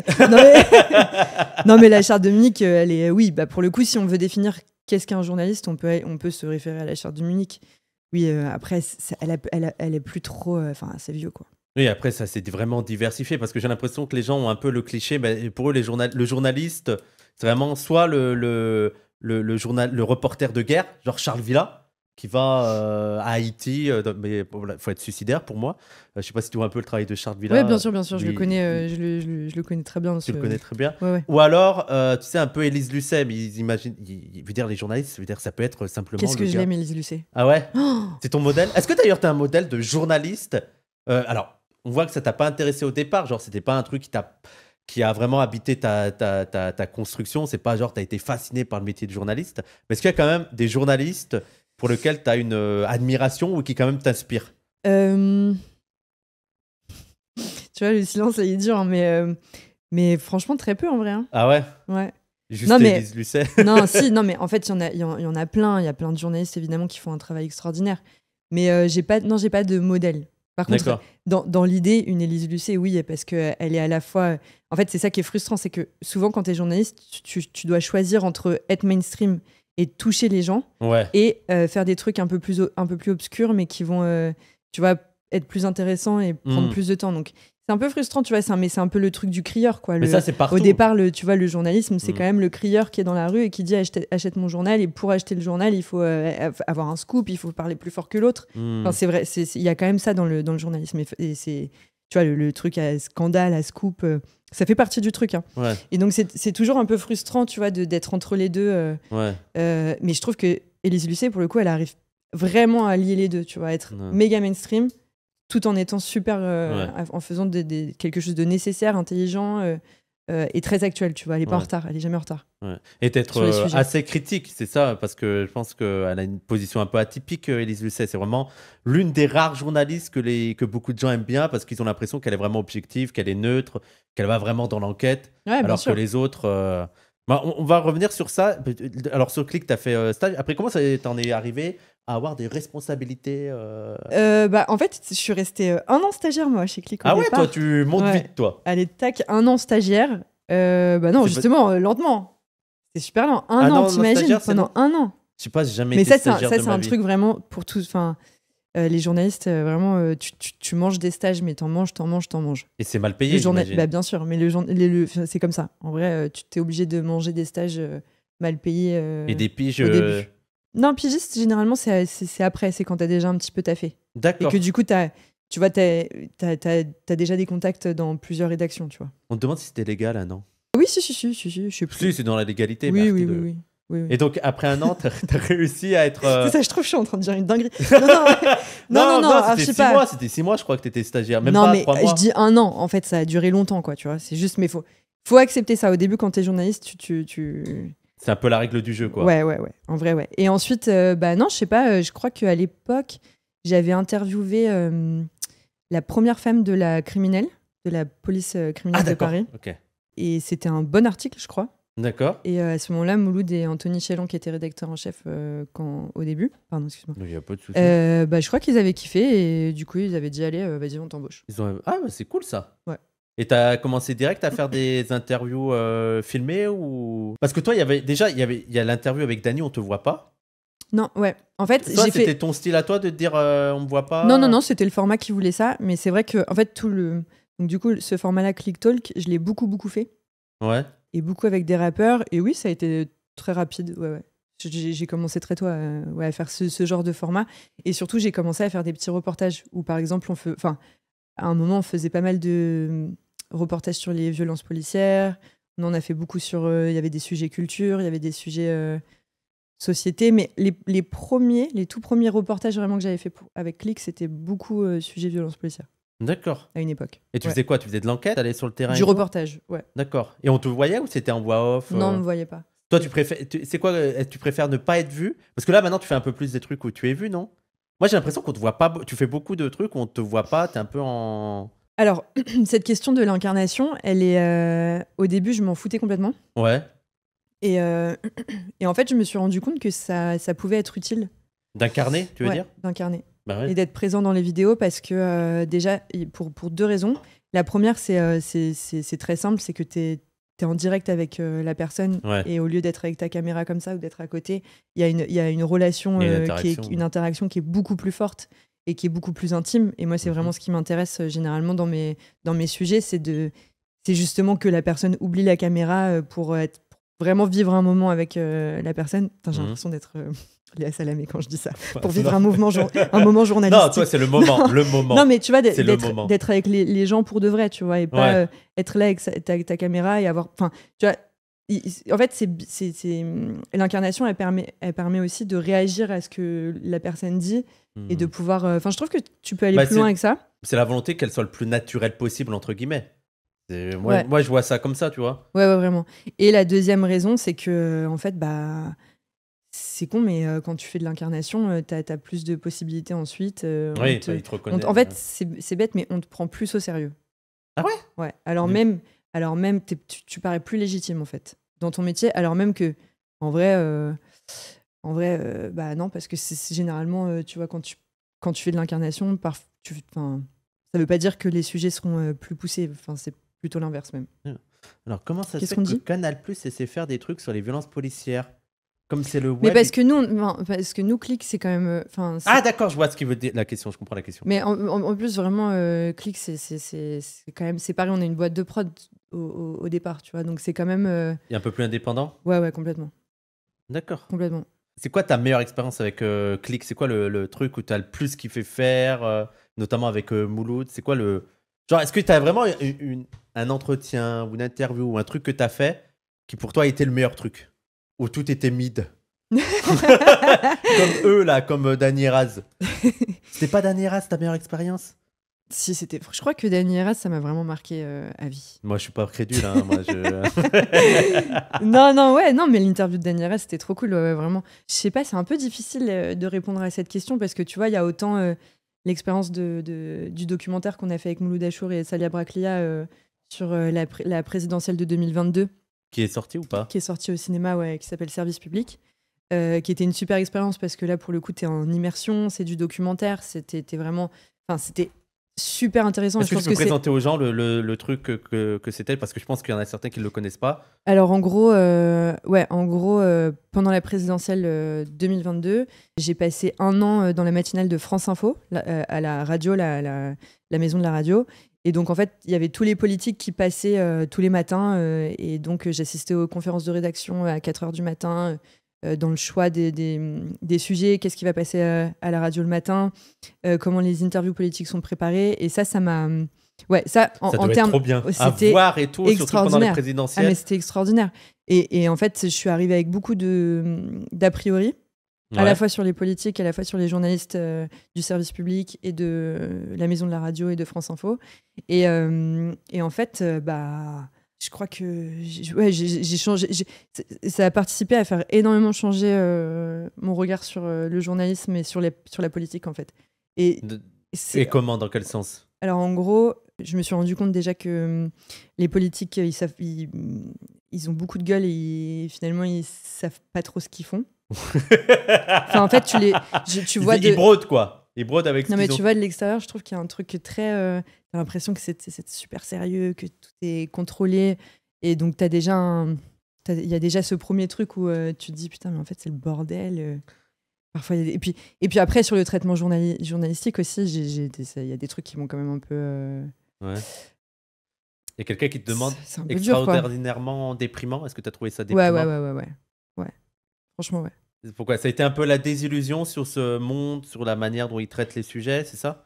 S2: Non mais, *laughs* la charte de Munich, euh, elle est. Euh, oui, bah, pour le coup, si on veut définir qu'est-ce qu'un journaliste, on peut, on peut se référer à la charte de Munich. Oui, euh, après, elle, est plus trop. Enfin, c'est vieux, quoi.
S1: Oui, après, ça s'est vraiment diversifié parce que j'ai l'impression que les gens ont un peu le cliché. Bah, pour eux, les le journaliste, c'est vraiment soit le, le, le, journal, le reporter de guerre, genre Charles Villa, qui va euh, à Haïti, euh, mais il faut être suicidaire pour moi. Euh, je ne sais pas si tu vois un peu le travail de Charles Villa. Oui, bien sûr, bien sûr, je, le, connais,
S2: je, le, je, le, connais très bien. Tu le connais très bien.
S1: Ou alors, tu sais, un peu Élise Lucet, mais ils imaginent, veut dire les journalistes, ça veut dire ça peut être simplement. Qu'est-ce que je l'aime, Élise Lucet Ah ouais oh C'est ton modèle Est-ce que d'ailleurs, tu as un modèle de journaliste Alors, on voit que ça t'a pas intéressé au départ, genre, c'était pas un truc qui t'a qui a vraiment habité ta, ta, ta, ta construction. C'est pas genre, tu as été fasciné par le métier de journaliste, mais est-ce qu'il y a quand même des journalistes pour lesquels tu as une euh, admiration ou qui quand même t'inspirent
S2: euh, Tu vois, le silence, il est dur, hein, mais, euh, mais franchement, très peu en vrai. Hein. Ah ouais Ouais. Juste non, mais... Lucet. *laughs* non, *laughs* si, non, mais en fait, il y, en a, y en a plein. Il y a plein de journalistes, évidemment, qui font un travail extraordinaire. Mais j'ai pas, non, j'ai pas de modèle. Par contre, dans, l'idée, une Élise Lucet, oui, parce qu'elle euh, est à la fois. Euh, en fait, c'est ça qui est frustrant, c'est que souvent, quand tu es journaliste, tu, dois choisir entre être mainstream et toucher les gens et euh, faire des trucs un peu, plus, un peu plus obscurs, mais qui vont, tu vois, être plus intéressants et prendre hmm. plus de temps. Donc, c'est un peu frustrant, tu vois, mais c'est un peu le truc du crieur, quoi. Au départ, le, tu vois, le journalisme, c'est mm. quand même le crieur qui est dans la rue et qui dit achète, mon journal. Et pour acheter le journal, il faut euh, avoir un scoop, il faut parler plus fort que l'autre. Mm. c'est vrai, il y a quand même ça dans le, dans le journalisme. c'est, tu vois, le, truc à scandale, à scoop, euh, ça fait partie du truc. Hein. Et donc, c'est toujours un peu frustrant, tu vois, d'être entre les deux. Euh, mais je trouve que Élise Lucet, pour le coup, elle arrive vraiment à lier les deux, tu vois, être méga mainstream tout en étant super, euh, en faisant quelque chose de nécessaire, intelligent euh, euh, et très actuel, tu vois. Elle n'est pas en retard, elle est jamais en retard. Et d'être assez
S1: critique, c'est ça, parce que je pense qu'elle a une position un peu atypique, Elise Lucet. C'est vraiment l'une des rares journalistes que, les, que beaucoup de gens aiment bien parce qu'ils ont l'impression qu'elle est vraiment objective, qu'elle est neutre, qu'elle va vraiment dans l'enquête, alors que les autres bah, on, va revenir sur ça. Alors, sur Click, tu as fait euh, stage. Après, comment t'en es arrivé à avoir des
S2: responsabilités euh? Euh, bah, En fait, je suis restée un an stagiaire, moi, chez Click. ah ouais, toi, tu montes vite, toi. Allez, tac, un an stagiaire. bah non, justement, lentement. C'est super lent. Un, ah an, t'imagines Pendant un an. Je sais pas, jamais Mais ça, c'est un, ça, un truc vraiment pour tout. Enfin, euh, les journalistes, euh, vraiment, euh, tu, manges des stages, mais t'en manges, t'en manges, t'en manges. Et c'est mal payé, journalistes. bah, Bien sûr, mais c'est comme ça. En vrai, tu t'es obligé de manger des stages mal payés. Et des piges Non, pigiste, généralement, c'est, après, c'est quand t'as déjà un petit peu taffé. D'accord. Et que du coup, tu vois, t'as, déjà des contacts dans plusieurs rédactions, tu vois.
S1: On te demande si c'était légal, ah non Oui, si, si, si, je sais plus. c'est dans la légalité. Oui, oui, oui, oui. Et donc, après un an, t'as *laughs* as réussi à être. Euh, C'est ça,
S2: je trouve, je suis en train de dire une dinguerie. Non, non, *laughs* non, non, non, non ah, c'était six, mois,
S1: mois, je crois que t'étais stagiaire. Même non, mais je dis
S2: un an, en fait, ça a duré longtemps, quoi, tu vois. C'est juste, mais faut, faut accepter ça. Au début, quand t'es journaliste, tu. tu,
S1: C'est un peu la règle du jeu, quoi. Ouais, ouais,
S2: ouais. En vrai, ouais. Et ensuite, euh, bah non, je sais pas, euh, je crois qu'à l'époque, j'avais interviewé la première femme de la criminelle, de la police criminelle ah, de Paris. ok. Et c'était un bon article, je crois. D'accord. Et euh, à ce moment-là, Mouloud et Anthony Chélan, qui étaient rédacteurs en chef euh, quand, au début, pardon, excuse-moi. Il n'y a pas de souci. Euh, bah, je crois qu'ils avaient kiffé et du coup, ils avaient dit allez, vas-y, on t'embauche. Ils ont... Ah, bah, c'est cool ça. Ouais.
S1: Et as commencé direct à faire des *laughs* interviews filmées ou Parce que toi, il y avait déjà, il y avait, il y a l'interview avec Dany, on te voit pas.
S2: Non, ouais. En fait, toi, c'était
S1: ton style à toi de dire on me voit pas. Non, non, non,
S2: c'était le format qui voulait ça, mais c'est vrai que en fait tout le, donc du coup, ce format-là, Click Talk, je l'ai beaucoup beaucoup fait. Ouais et beaucoup avec des rappeurs. Et oui, ça a été très rapide. J'ai commencé très tôt à, ouais, à faire ce, genre de format. Et surtout, j'ai commencé à faire des petits reportages où, par exemple, on fait, enfin, à un moment, on faisait pas mal de mm, reportages sur les violences policières. On en a fait beaucoup sur. Euh, il y avait des sujets culture, il y avait des sujets euh, société. Mais les, premiers, les tout premiers reportages vraiment que j'avais fait avec Click, c'était beaucoup euh, sujets sujet violences policières. D'accord. À une époque. Et tu faisais quoi Tu faisais de l'enquête, aller sur le terrain Du reportage, ouais.
S1: D'accord. Et on te voyait ou c'était en voix off Non, on euh me voyait pas. Toi, tu préfères, c'est quoi euh, Tu préfères ne pas être vu Parce que là, maintenant, tu fais un peu plus des trucs où tu es vu, non Moi, j'ai l'impression qu'on te voit pas. Tu fais beaucoup de trucs où on te voit pas. T'es un peu en.
S2: Alors, *clears throat* cette question de l'incarnation, elle est. Euh, au début, je m'en foutais complètement. Ouais. Et, *clears throat* Et, en fait, je me suis rendu compte que ça, pouvait être utile. D'incarner, tu veux dire D'incarner. Bah et d'être présent dans les vidéos parce que euh, déjà, pour, pour deux raisons. La première, c'est euh, très simple, c'est que tu es, en direct avec euh, la personne et au lieu d'être avec ta caméra comme ça ou d'être à côté, il y, a une, y a une relation, une qui est, une interaction qui est beaucoup plus forte et qui est beaucoup plus intime. Et moi, c'est mhm. vraiment ce qui m'intéresse généralement dans mes, dans mes sujets, c'est de c'est justement que la personne oublie la caméra pour être vraiment vivre un moment avec la personne. J'ai mhm. l'impression d'être Léa Salamé quand je dis ça, pour vivre un, mouvement un moment journalistique. *laughs* Non, toi, c'est le moment, le moment. Non, mais tu vois, d'être avec les, gens pour de vrai, tu vois, et pas euh, être là avec ta, caméra et avoir... Enfin, tu vois, en fait, c'est hum, l'incarnation, elle permet, elle permet aussi de réagir à ce que la personne dit et de hmm. pouvoir... Euh, enfin, je trouve que tu peux aller bah, plus loin avec ça.
S1: C'est la volonté qu'elle soit le plus naturelle possible, entre guillemets. Moi, moi, je vois ça comme ça, tu vois.
S2: Ouais, ouais, vraiment. Et la deuxième raison, c'est que, en fait, bah c'est con, mais euh, quand tu fais de l'incarnation, euh, tu as, plus de possibilités ensuite. Euh, oui, te bah, on, en fait, c'est bête, mais on te prend plus au sérieux. Ah ouais Ouais. Alors même, alors même tu, parais plus légitime, en fait, dans ton métier, alors même que, en vrai, en vrai bah non, parce que c'est généralement, tu vois, quand tu, quand tu fais de l'incarnation, tu, ça veut pas dire que les sujets seront plus poussés. c'est plutôt l'inverse même. Ah. Alors, comment ça se fait que
S1: Canal Plus essaie de faire des trucs sur les violences policières c'est le Mais parce
S2: que nous, que nous, click, c'est quand même. Euh, ah
S1: d'accord, je vois ce qu'il veut dire. La question, je comprends la question. Mais
S2: en, plus, vraiment, Clic, euh, click, c'est quand même séparé. On est une boîte de prod au, départ, tu vois. Donc c'est quand même. Euh,
S1: et un peu plus indépendant.
S2: Ouais, ouais, complètement. D'accord. Complètement.
S1: C'est quoi ta meilleure expérience avec Clic C'est quoi le, truc où tu as le plus qui fait faire, notamment avec Mouloud C'est quoi le. Genre, est-ce que tu as vraiment un entretien ou une interview ou un truc que tu as fait qui pour toi a été le meilleur truc où tout était mid. *laughs* comme eux, là, comme euh, Danny Raz.
S2: *laughs* C'était pas Danny Raz ta meilleure expérience si c'était, je crois que Danny Eras, ça m'a vraiment marqué euh, à vie.
S1: Moi, je suis pas crédule. Hein, *laughs* non,
S2: non, ouais, non, mais l'interview de Danny Eras, c'était trop cool, vraiment. Je sais pas, c'est un peu difficile euh, de répondre à cette question parce que tu vois, il y a autant l'expérience de, du documentaire qu'on a fait avec Mouloud Achour et Salia Braclia sur la présidentielle de 2022
S1: qui est sorti ou pas
S2: Qui est sorti au cinéma, ouais, qui s'appelle Service public. Euh, qui était une super expérience parce que là, pour le coup, tu es en immersion, c'est du documentaire, c'était vraiment. Enfin, c'était super intéressant. Est-ce que tu peux que présenter
S1: aux gens le, le, truc que, que c'était Parce que je pense qu'il y en a certains qui ne le connaissent pas.
S2: Alors, en gros, euh, ouais, en gros euh, pendant la présidentielle 2022, j'ai passé un an dans la matinale de France Info, à la radio, la, la maison de la radio. Et donc, en fait, il y avait tous les politiques qui passaient euh, tous les matins. Euh, et donc, euh, j'assistais aux conférences de rédaction à 4 heures du matin, dans le choix des, des, sujets, qu'est-ce qui va passer à, la radio le matin, comment les interviews politiques sont préparées. Et ça, ça m'a. Ouais, ça, en, ça trop bien. Oh, à voir et tout, surtout pendant les présidentielles. Ah, mais c'était extraordinaire. Et, et, en fait, je suis arrivée avec beaucoup d'a priori à la fois sur les politiques, à la fois sur les journalistes euh, du service public et de euh, la Maison de la Radio et de France Info. Et, euh, et en fait, bah, je crois que j'ai changé. Ça a participé à faire énormément changer mon regard sur le journalisme et sur, les, sur la politique, en fait. Et, et comment, dans quel sens Alors, en gros, je me suis rendu compte déjà que les politiques, ils, savent, ils, ont beaucoup de gueule et finalement, ils savent pas trop ce qu'ils font en fait, tu les, tu vois. des Ils quoi. Ils brodent avec. Non, mais tu vois de l'extérieur, je trouve qu'il y a un truc très. Euh, l'impression que c'est super sérieux, que tout est contrôlé, et donc t'as déjà Il y a déjà ce premier truc où euh, tu te dis putain, mais en fait, c'est le bordel. Euh. Parfois, et, puis, et puis après, sur le traitement journalistique aussi, il y a des trucs qui vont quand même un peu. Euh, ouais. Il y a quelqu'un qui te demande
S1: extraordinairement déprimant. Est-ce que tu as trouvé ça déprimant ouais, ouais,
S2: ouais, ouais. Franchement, ouais.
S1: Pourquoi Ça a été un peu la désillusion sur ce monde, sur la manière dont ils traitent les sujets, c'est ça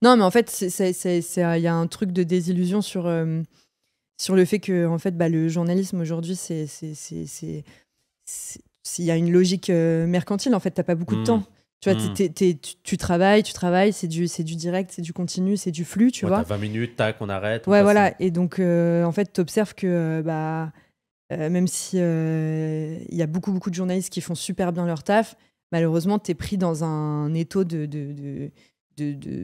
S2: Non, mais en fait, il y a un truc de désillusion sur, euh, sur le fait que en fait, bah, le journalisme aujourd'hui, c'est. Il y a une logique euh, mercantile, en fait, t'as pas beaucoup de hmm. temps. Tu vois, hmm. tu, travailles, tu travailles, c'est du, du direct, c'est du continu, c'est du flux, tu vois.
S1: 20 minutes, tac, on arrête. ouais,
S2: voilà. Et donc, euh, en fait, tu observes que bah, euh, même si euh, il y a beaucoup, beaucoup de journalistes qui font super bien leur taf, malheureusement, tu es pris dans un étau de, de,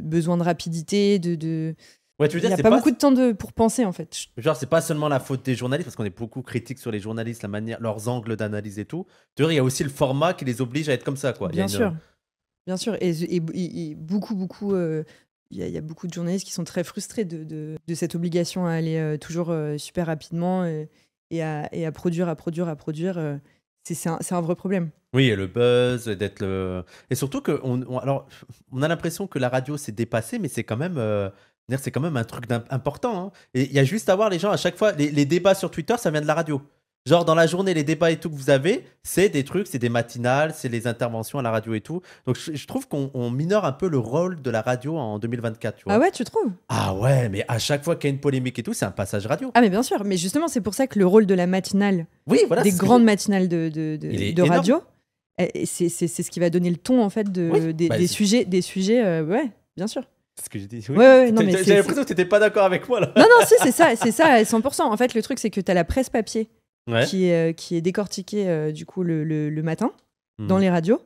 S2: besoin de rapidité, de. il n'y a pas, beaucoup de temps de... pour penser en fait.
S1: Genre, c'est pas seulement la faute des journalistes, parce qu'on est beaucoup critique sur les journalistes, la manière, leurs angles d'analyse et tout. Tu il y a aussi le format qui les oblige à être comme ça, quoi. Bien sûr,
S2: bien sûr, et, beaucoup, beaucoup. Euh, il, y a, beaucoup de journalistes qui sont très frustrés de, cette obligation à aller toujours super rapidement. Et, et à, produire, à produire, à produire. Euh, c'est un, un, vrai problème.
S1: Oui, et le buzz, d'être le. Et surtout que on, alors, on a l'impression que la radio s'est dépassée, mais c'est quand même. Euh, c'est quand même un truc important. Hein. Et il y a juste à voir les gens à chaque fois. les débats sur Twitter, ça vient de la radio. Genre, dans la journée, les débats et tout que vous avez, c'est des trucs, c'est des matinales, c'est les interventions à la radio et tout. Donc, je, trouve qu'on mineure un peu le rôle de la radio en 2024. Tu vois. Ah ouais, tu trouves Ah ouais, mais à chaque fois qu'il y a une polémique et tout, c'est un passage radio.
S2: Ah, mais bien sûr. Mais justement, c'est pour ça que le rôle de la matinale, oui, voilà, des grandes matinales de, de, de, radio, eh, eh, c'est ce qui va donner le ton, en fait, de, des, bah, sujets. Des sujets euh, ouais, bien sûr
S1: ce que j'ai dit. Oui. J'avais l'impression que tu n'étais pas d'accord avec moi. Là. Non, non, si, c'est ça, c'est
S2: ça, 100%. En fait, le truc, c'est que tu as la presse papier qui, est, euh, qui décortiqué euh, du coup le, matin mhm. dans les radios.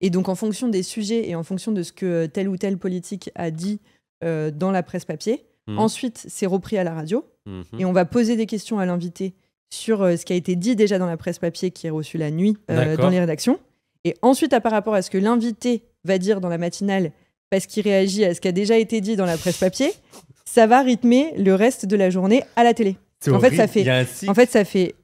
S2: Et donc en fonction des sujets et en fonction de ce que euh, tel ou tel politique a dit dans la presse papier, mhm. ensuite c'est repris à la radio mhm. et on va poser des questions à l'invité sur ce qui a été dit déjà dans la presse papier qui est reçu la nuit dans les rédactions. Et ensuite, à par rapport à ce que l'invité va dire dans la matinale, parce qu'il réagit à ce qui a déjà été dit dans la presse papier, ça va rythmer le reste de la journée à la télé. En fait, ça fait, en fait, ça fait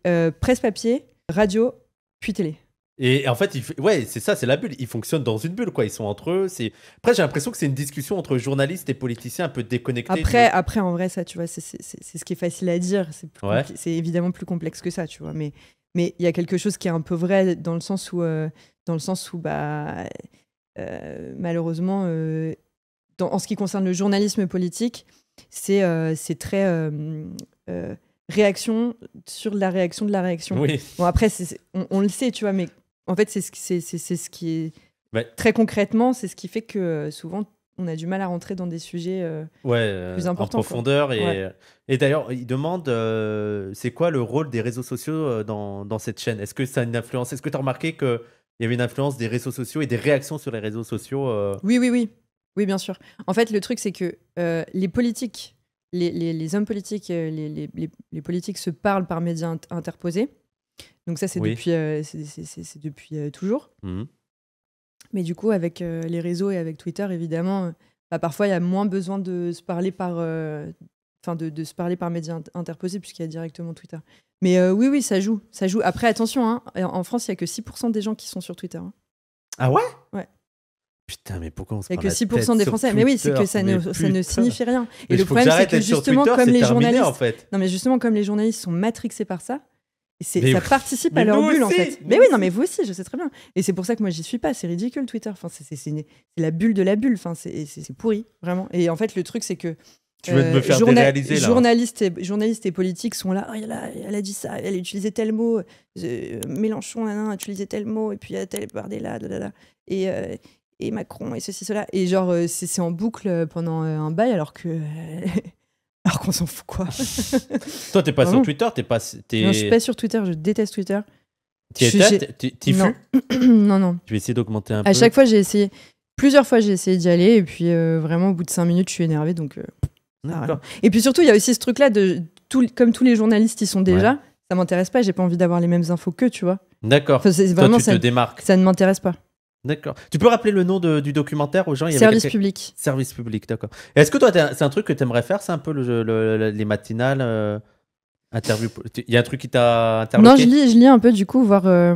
S2: presse-papier, radio, puis télé.
S1: Et en fait, il ouais, c'est ça, c'est la bulle. Ils fonctionnent dans une bulle, quoi. Ils sont entre eux. C'est après, j'ai l'impression que c'est une discussion entre journalistes et politiciens un peu déconnectés. Après,
S2: après, en vrai, ça, tu vois, c'est ce qui est facile à dire. C'est évidemment plus complexe que ça, tu vois. Mais mais il y a quelque chose qui est un peu vrai dans le sens où euh, dans le sens où bah euh, malheureusement, euh, en ce qui concerne le journalisme politique, c'est très euh, réaction sur la réaction de la réaction. Bon, après, on, le sait, tu vois, mais en fait, c'est ce, c'est, ce qui est. Bah, très concrètement, c'est ce qui fait que euh, souvent, on a du mal à rentrer dans des sujets euh, plus importants. En profondeur. Et,
S1: d'ailleurs, il demande c'est quoi le rôle des réseaux sociaux dans, cette chaîne Est-ce que ça a une influence Est-ce que tu as remarqué qu'il y avait une influence des réseaux sociaux et des réactions sur les réseaux sociaux
S2: Oui, oui, oui. Oui, bien sûr. En fait, le truc, c'est que les politiques les, hommes politiques, euh, les, les, politiques se parlent par médias interposés. Donc ça, c'est depuis, euh, c'est, depuis euh, toujours. Mmh. Mais du coup, avec les réseaux et avec Twitter, évidemment, bah, parfois, il y a moins besoin de se parler par, enfin de, de, se parler par médias interposés puisqu'il y a directement Twitter. Mais oui, oui, ça joue. ça joue. Après, attention, hein, en France, il n'y a que 6% des gens qui sont sur Twitter. Hein. Ah ouais Ouais.
S1: Putain, mais pourquoi
S2: on se Il n'y a que 6% des Français. mais oui, c'est que ça ne, ça ne signifie rien. et le problème, c'est que justement, comme les journalistes. En fait. Non, mais justement, comme les journalistes sont matrixés par ça, ça participe à leur bulle, en fait. Mais, oui, non, mais vous aussi, je sais très bien. Et c'est pour ça que moi, j'y suis pas. C'est ridicule, Twitter. Enfin, c'est la bulle de la bulle. Enfin, c'est pourri, vraiment. Et en fait, le truc, c'est que tu veux me euh, faire journa là. Hein. Journalistes et, journalistes et politiques sont là. Oh, elle, a, dit ça, elle a utilisé tel mot. Euh, Mélenchon, a utilisé tel mot, et puis elle a tel là, là, là. Et, euh, et Macron et ceci cela et genre euh, c'est en boucle euh, pendant euh, un bail alors que *laughs* alors qu'on s'en fout quoi. *laughs* Toi t'es pas sur Twitter t'es pas non je suis pas sur Twitter je déteste Twitter. T'y étais non. *clears throat* non non. Tu vais essayer d'augmenter un peu. À chaque fois j'ai essayé plusieurs fois j'ai essayé d'y aller et puis vraiment au bout de cinq minutes je suis énervée donc. et puis surtout il y a aussi ce truc là de tout, comme tous les journalistes ils sont déjà ça m'intéresse pas j'ai pas envie d'avoir les mêmes infos que tu vois.
S1: D'accord. vraiment Toi, tu te démarques.
S2: Ça ne m'intéresse pas.
S1: D'accord. Tu peux rappeler le nom du documentaire aux gens Service public. Service public, d'accord. Est-ce que toi, c'est un truc que tu aimerais faire C'est un peu le, les matinales euh, interview. Il y a un truc qui t'a interviewé? Non, je
S2: lis, un peu du coup, voir. Euh,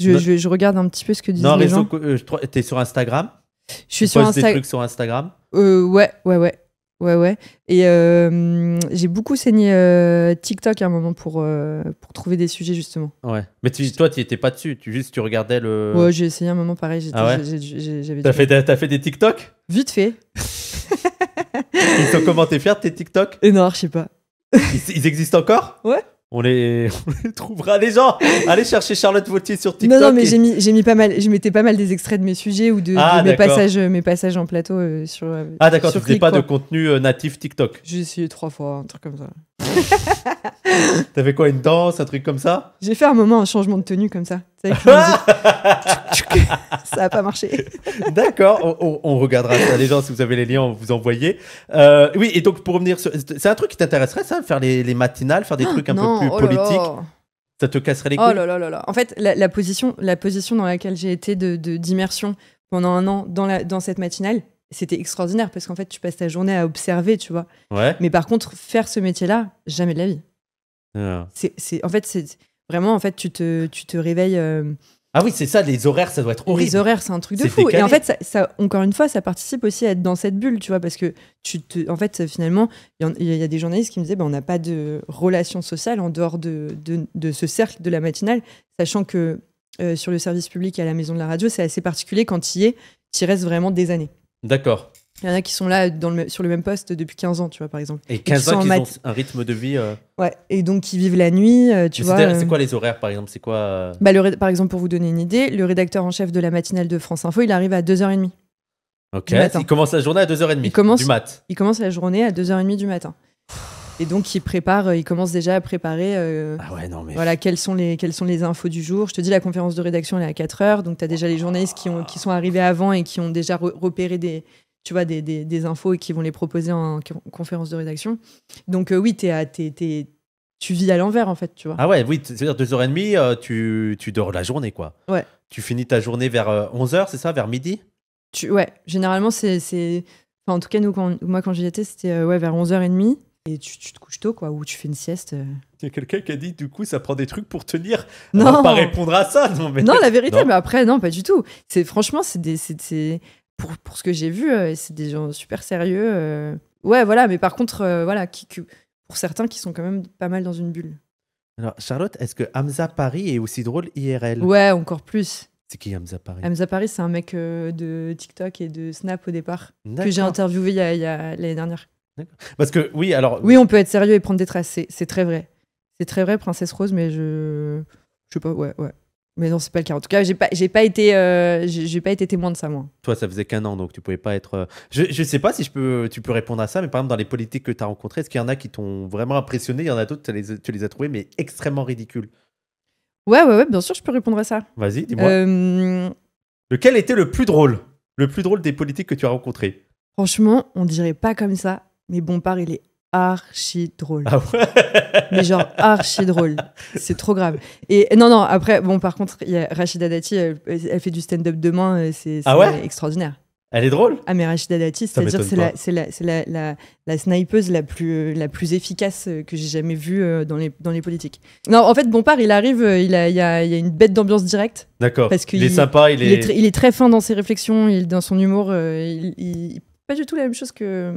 S2: je, regarde un petit peu ce que disent les gens.
S1: Non, euh, t'es sur Instagram
S2: Je suis tu sur, des trucs sur Instagram. Ouais, ouais, ouais. Ouais, ouais. Et euh, j'ai beaucoup saigné euh, TikTok à un moment pour, euh, pour trouver des sujets, justement.
S1: Ouais. Mais toi, tu étais pas dessus. Tu, juste, tu regardais le. Ouais, j'ai essayé un moment pareil. Ah ouais T'as fait, fait des TikTok
S2: Vite fait. Ils t'ont commenté
S1: fier tes TikTok
S2: Et non, je sais pas.
S1: ils existent encore Ouais. *laughs* on les, trouvera. Les gens, allez chercher Charlotte Vautier sur TikTok. Non, non, mais j'ai
S2: mis, pas mal, je mettais pas mal des extraits de mes sujets ou de, ah, euh, mes passages, en plateau euh, sur. Euh, ah d'accord, tu faisais pas de
S1: contenu natif TikTok. J'ai essayé trois fois, un truc comme ça. *laughs* T'as fait quoi Une danse Un truc comme ça
S2: J'ai fait un moment un changement de tenue comme ça. *laughs* ça a pas marché.
S1: D'accord, on, regardera ça. Les gens, si vous avez les liens, on vous envoyez. Euh, oui, et donc pour revenir, c'est un truc qui t'intéresserait, ça, faire les, matinales, faire des ah, trucs un peu plus oh politiques. Ça te casserait les oh couilles. Oh là là
S2: là En fait, la, position, la position dans laquelle j'ai été de d'immersion pendant un an dans, la, dans cette matinale, c'était extraordinaire parce qu'en fait, tu passes ta journée à observer, tu vois. Mais par contre, faire ce métier-là, jamais de la vie. Ah. C'est, en fait, c'est vraiment, en fait, tu te, tu te réveilles. Euh,
S1: ah oui, c'est ça, les horaires, ça doit être horrible. Les horaires, c'est un truc de fou. Et en fait,
S2: ça, encore une fois, ça participe aussi à être dans cette bulle, tu vois, parce que tu te, en fait, finalement, il y, a des journalistes qui me disaient, bah, on n'a pas de relation sociale en dehors de, de, de ce cercle de la matinale, sachant que euh, sur le service public à la maison de la radio, c'est assez particulier quand tu y es, tu y restes vraiment des années. D'accord. Il y en a qui sont là sur le même poste depuis 15 ans, tu vois, par exemple. Et 15 ans, qui ont un
S1: rythme de vie. Euh,
S2: ouais, et donc qui vivent la nuit, euh, tu vois. C'est euh, quoi les horaires,
S1: par exemple C'est quoi bah,
S2: Par exemple, pour vous donner une idée, le rédacteur en chef de la matinale de France Info, il arrive à 2h30.
S1: Ok, il commence la journée à 2h30 il commence, du mat.
S2: Il commence la journée à 2h30 du matin. Et donc, ils préparent, euh, ils commencent déjà à préparer. Euh, ah ouais, non, mais. Voilà, quelles sont, les, quelles sont les infos du jour. Je te dis, la conférence de rédaction, elle est à 4 heures. Donc, tu as déjà les journalistes qui, ont, qui sont arrivés avant et qui ont déjà repéré des, tu vois, des, des, infos et qui vont les proposer en, conférence de rédaction. Donc, euh, oui, tu es, tu vis à l'envers, en fait, tu vois. Ah
S1: ouais, oui, c'est-à-dire 2h30, tu, tu dors la journée, quoi. Ouais. Tu finis ta journée vers 11h, c'est ça, vers midi tu,
S2: Ouais, généralement, c'est. en tout cas, nous, moi, quand j'y étais, c'était ouais, vers 11h30 et tu, te couches tôt, quoi, ou tu fais une sieste. Euh. Il y a quelqu'un qui a dit, du coup, ça prend des trucs pour tenir. Non. On pas répondre à ça. Non, mais... non la vérité, mais après, non, pas du tout. C'est Franchement, c'est des, pour, pour, ce que j'ai vu, euh, c'est des gens super sérieux. Euh. Ouais, voilà, mais par contre, voilà, qui, pour certains qui sont quand même pas mal dans une bulle.
S1: Alors, Charlotte, est-ce que Hamza Paris est aussi drôle IRL Ouais,
S2: encore plus.
S1: C'est qui Hamza Paris Hamza
S2: Paris, c'est un mec de TikTok et de Snap au départ, que j'ai interviewé l'année dernière.
S1: Parce que oui, alors. Oui, on
S2: peut être sérieux et prendre des traces. C'est très vrai. C'est très vrai, Princesse Rose, mais je. Je sais pas, ouais, ouais. Mais non, c'est pas le cas. En tout cas, j'ai pas, pas été, euh, j'ai pas été témoin de ça, moi.
S1: Toi, ça faisait qu'un an, donc tu pouvais pas être. Euh, je, je sais pas si je peux, tu peux répondre à ça, mais par exemple, dans les politiques que tu as rencontrées, est-ce qu'il y en a qui t'ont vraiment impressionné Il y en a d'autres, tu les, tu les as trouvés, mais extrêmement ridicules.
S2: Ouais, ouais, ouais, bien sûr, je peux répondre à ça.
S1: Vas-y, dis-moi. Euh, Lequel était le plus drôle Le plus drôle des politiques que tu as rencontrées
S2: Franchement, on dirait pas comme ça, mais Bompard, il est archi drôle. Ah mais genre archi drôle. C'est trop grave. Et non, non, après, bon, par contre, il y a Rachida Dati, elle, fait du stand-up demain, c'est ah ouais extraordinaire. Elle est drôle. Ah mais Rachida Dati, c'est-à-dire c'est la, la, la, snipeuse la plus, la plus efficace euh, que j'ai jamais vue euh, dans les, dans les politiques. Non, en fait, Bompard, il arrive, euh, il a, il y a, une bête d'ambiance directe. D'accord. Parce est sympa, il est... il est... très fin dans ses réflexions, dans son humour, il pas du tout la même chose que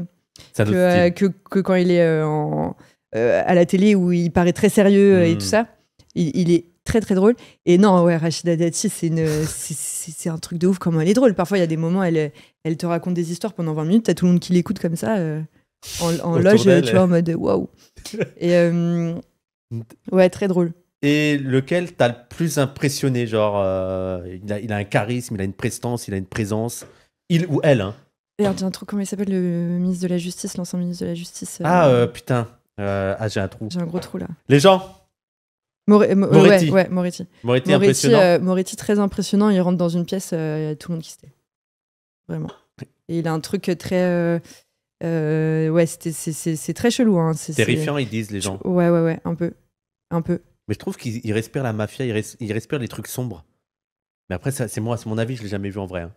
S2: euh, que, que, quand il est euh, euh, à la télé où il paraît très sérieux et hmm. tout ça. Il, il, est très très drôle. Et non, ouais, Rachida Dati, c'est un truc de ouf comment elle est drôle. Parfois, il y a des moments, elle, elle te raconte des histoires pendant 20 minutes, t'as tout le monde qui l'écoute comme ça, en, loge, tu vois, en mode waouh. *laughs* ouais, très drôle.
S1: Et lequel t'as le plus impressionné Genre, il, a, il, a, un charisme, il a une prestance, il a une présence. Il ou elle, hein,
S2: et un, un truc, comment il s'appelle le ministre de la Justice, l'ancien ministre de la Justice euh, Ah euh,
S1: putain, euh, ah, j'ai un trou. J'ai un gros trou là. Les gens
S2: Moretti. Ouais, Moretti. Moretti, impressionnant. très impressionnant. Il rentre dans une pièce, il y a tout le monde qui se Vraiment. Et il a un truc très. ouais, c'est très chelou. Hein. terrifiant, ils disent les gens. Ouais, ouais, ouais, un peu. Un peu.
S1: Mais je trouve qu'il respire la mafia, il, respire les trucs sombres. Mais après, c'est moi, c'est mon avis, je l'ai jamais vu en vrai. Hein.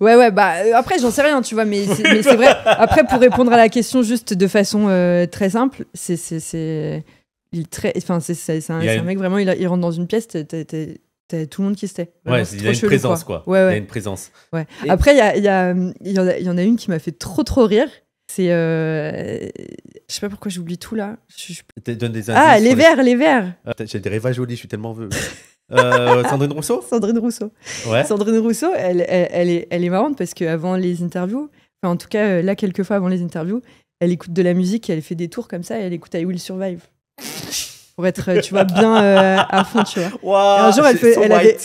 S2: Ouais, ouais, bah euh, après, j'en sais rien, tu vois, mais c'est, vrai. Après, pour répondre à la question juste de façon euh, très simple, c'est. c'est, Il très, enfin, c'est, un, mec vraiment, il, rentre dans une pièce, t'as tout le monde qui se tait. ouais, il, a présence, quoi. a une présence, Ouais, Après, il y, a, y, y, en a une qui m'a fait trop, trop rire. C'est. Euh, je sais pas pourquoi j'oublie tout là. Je, des Ah, les verts, les... verts.
S1: Ah, j'ai des rêves jolis, je suis tellement Veux. *laughs* Euh, Sandrine Rousseau
S2: Sandrine Rousseau. Sandrine Rousseau, elle, elle, est, elle est marrante parce qu'avant les interviews, enfin, en tout cas, euh, là, quelques fois avant les interviews, elle écoute de la musique, elle fait des tours comme ça, elle écoute I Will Survive. Pour être, euh, tu vois, bien à fond, tu vois. un jour, elle, fait,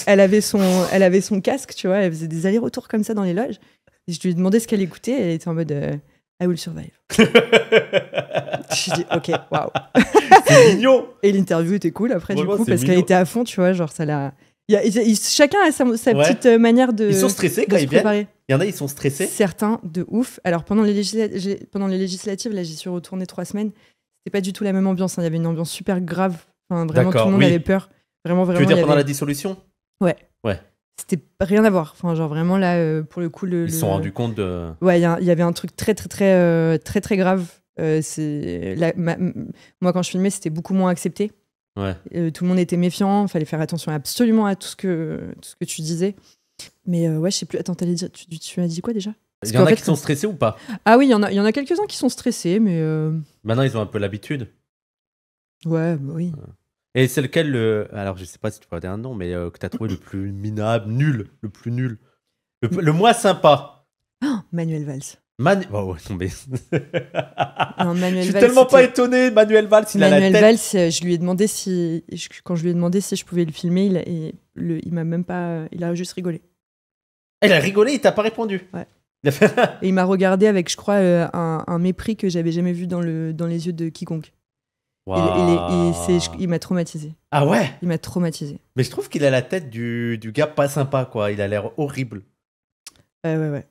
S2: elle, avait, son, elle avait son casque, tu vois, elle faisait des allers-retours comme ça dans les loges. je lui ai demandé ce qu'elle écoutait, elle était en mode. I will survive. *laughs* J'ai dit, ok, waouh. C'est mignon. Et l'interview était cool après, du coup, parce qu'elle était à fond, tu vois, genre, ça l'a. a, chacun a sa, petite euh, manière de. Ils sont stressés quand ils viennent. Il y en a, ils sont stressés. Certains, de ouf. Alors, pendant les, pendant les législatives, là, j'y suis retournée trois semaines. C'était pas du tout la même ambiance. Hein. Il y avait une ambiance super grave. Enfin, vraiment, tout le monde avait peur. Vraiment, vraiment. Tu veux dire pendant la dissolution Ouais. Ouais c'était rien à voir. Enfin, genre vraiment là, euh, pour le coup, le, ils se sont rendus compte de. Ouais, il y, avait un truc très très très euh, très très grave. Euh, c'est la, moi quand je filmais, c'était beaucoup moins accepté. Ouais. tout le monde était méfiant. Fallait faire attention absolument à tout ce que tout ce que tu disais. Mais ouais, je sais plus. Attends, tu, m'as dit quoi déjà Il y en a qui sont stressés ou pas Ah oui, il y en a, y en a quelques uns qui sont stressés, mais.
S1: Maintenant, ils ont un peu l'habitude.
S2: Ouais, bah oui.
S1: Et c'est lequel, alors je sais pas si tu peux dire un nom, mais euh, que que as trouvé le plus minable, nul, le plus nul, le, moins sympa
S2: oh, Manuel Valls.
S1: Oh, *laughs* je suis tellement pas étonné, Manuel Valls, il Manuel a la tête. Valls,
S2: euh, je lui ai demandé si, quand je lui ai demandé si je pouvais le filmer, il, il m'a même pas, il a juste rigolé. Il a rigolé, il t'a pas répondu. Ouais. Il *laughs* et il m'a regardé avec, je crois, euh, un, un mépris que j'avais jamais vu dans, le... dans les yeux de quiconque. Il, m'a traumatisé. Ah ouais Il m'a traumatisé.
S1: Mais je trouve qu'il a la tête du, du, gars pas sympa, quoi. Il a l'air horrible. ouais, ouais, ouais.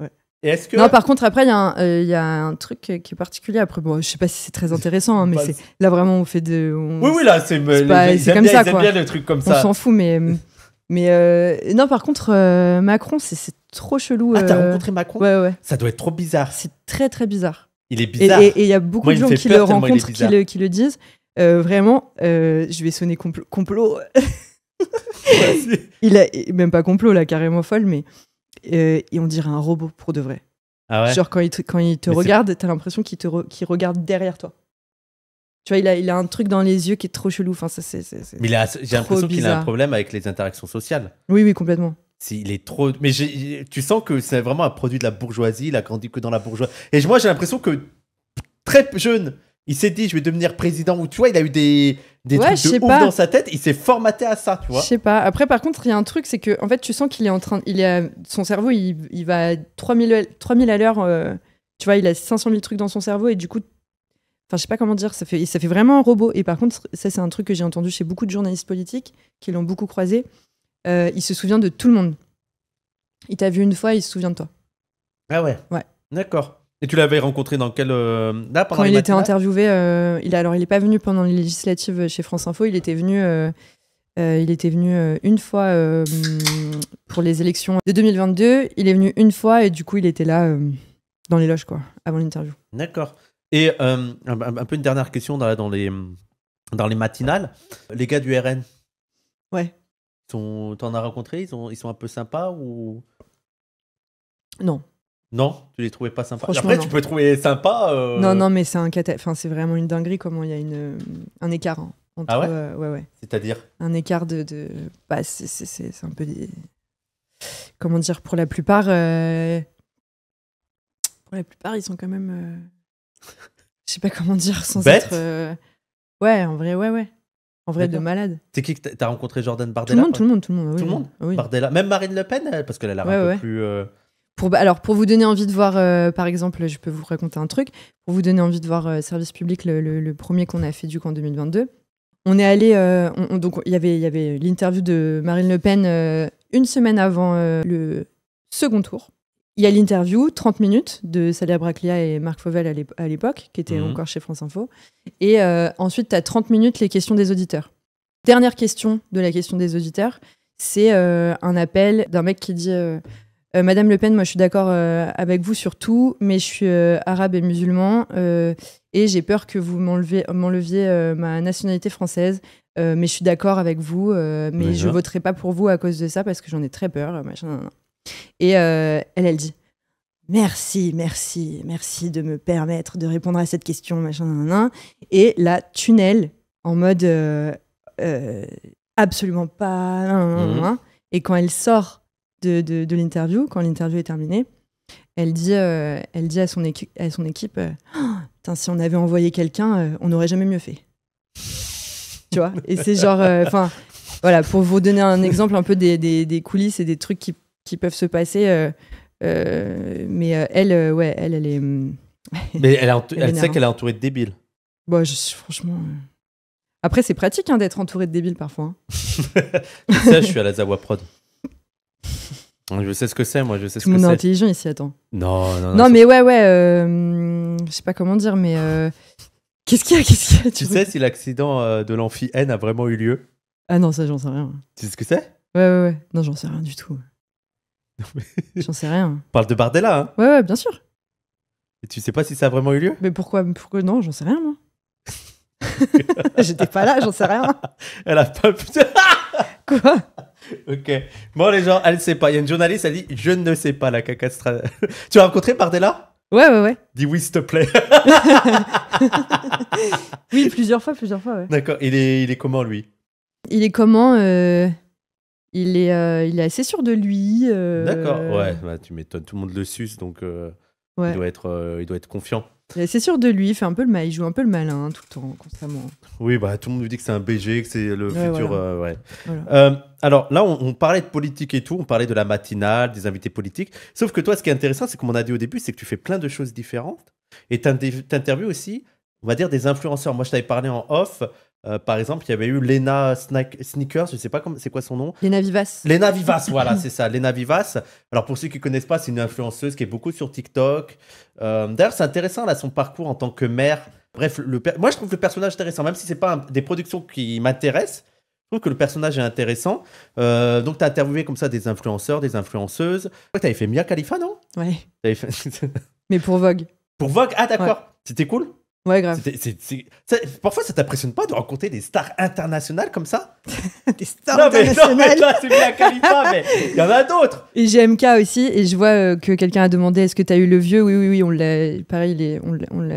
S1: Et est-ce que... Non, par
S2: contre, après, il y, euh, y, a un truc euh, qui est particulier. Après, bon, je sais pas si c'est très intéressant, hein, mais bah, c'est... là, vraiment, on fait de... Oui, oui, là, c'est, c'est, comme ça, quoi. truc comme on ça. On s'en fout, mais... *laughs* mais euh, non, par contre, Macron, c'est, trop chelou. Ah, t'as rencontré Macron Ouais, ouais. Ça doit être trop bizarre. C'est très, très bizarre. Il est bizarre. Et il y a beaucoup de gens qui le rencontrent, qui le disent. Euh, vraiment, euh, je vais sonner complot. *laughs* il a même pas complot là, carrément folle, mais euh, et on dirait un robot pour de vrai. Ah Genre quand il te, quand il te regarde, t'as l'impression qu'il te regarde derrière toi. Tu vois, il a, il a un truc dans les yeux qui est trop chelou. Enfin, ça, c'est, mais j'ai l'impression qu'il a un
S1: problème avec les interactions sociales.
S2: Oui, oui, complètement.
S1: Si, il est trop. Mais tu sens que c'est vraiment un produit de la bourgeoisie. Il a grandi que dans la bourgeoisie. Et moi, j'ai l'impression que très jeune, il s'est dit, je vais devenir président ou tu vois, il a eu des, des trucs de ouf dans sa tête. Il s'est formaté à ça, tu vois. Je sais
S2: pas. Après, par contre, il y a un truc, c'est que en fait, tu sens qu'il est en train, il a son cerveau, il, il va 3000, 3000 à l'heure. Euh, tu vois, il a 500 000 trucs dans son cerveau et du coup, enfin, je sais pas comment dire, ça fait, ça fait vraiment un robot. Et par contre, ça, c'est un truc que j'ai entendu chez beaucoup de journalistes politiques qui l'ont beaucoup croisé. Euh, il se souvient de tout le monde. Il t'a vu une fois, il se souvient de toi. Ah ouais. Ouais.
S1: D'accord. Et tu l'avais rencontré dans quel. Euh, là, Quand il était interviewé,
S2: euh, il, alors il n'est pas venu pendant les législatives chez France Info, il était venu, euh, il était venu une fois pour les élections de 2022, il est venu une fois et du coup il était là dans les loges, quoi, avant l'interview.
S1: D'accord. Et un, peu une dernière question dans, dans, les, dans les matinales. Les gars du RN Ouais. T'en as rencontré ils, ils sont un peu sympas ou. Non. Non, tu les trouvais pas sympas. Après, tu peux trouver sympa. Euh, non, non,
S2: mais c'est un Enfin, c'est vraiment une dinguerie comment il y a une, un écart entre. Ah euh, ouais ouais, C'est-à-dire. Un écart de. de... Bah, c'est, c'est- c'est- c'est un peu Comment dire Pour la plupart. Euh, pour la plupart, ils sont quand même. Je sais pas comment dire sans être. Ouais, en vrai, ouais, ouais. En vrai, de malade.
S1: qui t'as- rencontré Jordan Tout Bardella le monde, tout le monde, tout le monde. Tout le monde oui. Ah Bardella, même Marine Le Pen, parce qu'elle a l'air un peu plus.
S2: Bah, alors, pour vous donner envie de voir, euh, par exemple, je peux vous raconter un truc. Pour vous donner envie de voir euh, Service Public, le, premier qu'on a fait du coup en 2022, on est allé. Euh, donc, il y avait, y avait l'interview de Marine Le Pen une semaine avant le second tour. Il y a l'interview, 30 minutes, de Salia Braclia et Marc Fauvel à l'époque, qui étaient mhm. encore chez France Info. Et ensuite, tu as 30 minutes les questions des auditeurs. Dernière question de la question des auditeurs, c'est un appel d'un mec qui dit euh, Madame Le Pen, moi je suis d'accord euh, avec vous sur tout, mais je suis euh, arabe et musulman et j'ai peur que vous m'enleviez ma nationalité française. mais je suis d'accord avec vous, mais je voterai pas pour vous à cause de ça parce que j'en ai très peur. Et elle, elle dit Merci, merci, merci de me permettre de répondre à cette question. Machin, Et la tunnel en mode absolument pas. Mhm. Et quand elle sort de, l'interview, quand l'interview est terminée, elle dit, euh, elle dit à son, à son équipe euh, *gasps* Si on avait envoyé quelqu'un, euh, on n'aurait jamais mieux fait. *laughs* tu vois Et c'est genre. Enfin, voilà, pour vous donner un exemple un peu des, coulisses et des trucs qui, peuvent se passer. mais elle, ouais, elle, est. mais elle, elle, sait hein. qu'elle est
S1: entourée de débiles.
S2: Bon, je, franchement. Après, c'est pratique hein, d'être entouré de débiles parfois. Hein. *laughs*
S1: ça, je suis à la Zawa Prod. *laughs* Je sais ce que c'est, moi, je sais ce que c'est. Tout le monde est intelligent ici, attends. Non, non, non. Non,
S2: mais ouais, ouais. Euh, je sais pas comment dire, mais. Euh, qu'est-ce qu'il y a, a Tu,
S1: sais si l'accident euh, de l'amphi N a vraiment eu lieu
S2: Ah non, ça, j'en sais rien. Tu sais ce que c'est Ouais, ouais, ouais. Non, j'en sais rien du tout. *laughs* *laughs* j'en sais rien.
S1: On parle de Bardella, hein
S2: Ouais, ouais, bien sûr.
S1: Et tu sais pas si ça a vraiment eu lieu Mais pourquoi, pourquoi Non, j'en sais rien, moi.
S2: J'étais pas là, j'en sais rien.
S1: Elle a pas. Quoi *laughs* Ok. Bon, les gens, elle ne sait pas. Il y a une journaliste, elle dit Je ne sais pas la cacastra. *laughs* tu as rencontré
S2: Bardella Ouais, ouais, ouais.
S1: Dis oui, s'il te plaît. *laughs* oui, plusieurs
S2: fois, plusieurs fois,
S1: D'accord. Il est, il est comment, lui
S2: Il est comment euh, il, est, euh, il est assez sûr de lui. Euh. D'accord, ouais.
S1: Bah, tu m'étonnes, tout le monde le suce, donc il, doit être, il doit être confiant.
S2: C'est sûr de lui, il fait un peu le mal, il joue un peu le malin hein, tout le temps, constamment.
S1: Oui, bah, tout le monde nous dit que c'est un BG, que c'est le futur. Euh, ouais. Euh, alors là, on, parlait de politique et tout, on parlait de la matinale, des invités politiques. Sauf que toi, ce qui est intéressant, c'est comme on a dit au début, c'est que tu fais plein de choses différentes et tu interviews aussi, on va dire, des influenceurs. Moi, je t'avais parlé en off euh, par exemple, il y avait eu Lena Snack Sneakers, je sais pas c'est quoi son nom. Lena Vivas. Lena Vivas, *laughs* voilà, c'est ça, Lena Vivas. Alors pour ceux qui connaissent pas, c'est une influenceuse qui est beaucoup sur TikTok. Euh, d'ailleurs, c'est intéressant là son parcours en tant que mère. Bref, moi je trouve le personnage intéressant, même si ce n'est pas des productions qui m'intéressent. Je trouve que le personnage est intéressant. Euh, donc, tu as interviewé comme ça des influenceurs, des influenceuses. Tu avais fait Mia Khalifa, non Oui, *laughs* Mais pour Vogue. Pour Vogue Ah, d'accord. C'était cool Ouais, grave. Parfois, ça
S2: t'impressionne pas de rencontrer des stars internationales comme ça
S1: *laughs* Des stars
S3: internationales non, mais internationales. c'est bien Khalifa, mais
S2: il y en a d'autres. Et JMK aussi, et je vois euh, que quelqu'un a demandé est-ce que tu as eu le vieux Oui, oui, oui, on l'a. Pareil, on l'a- on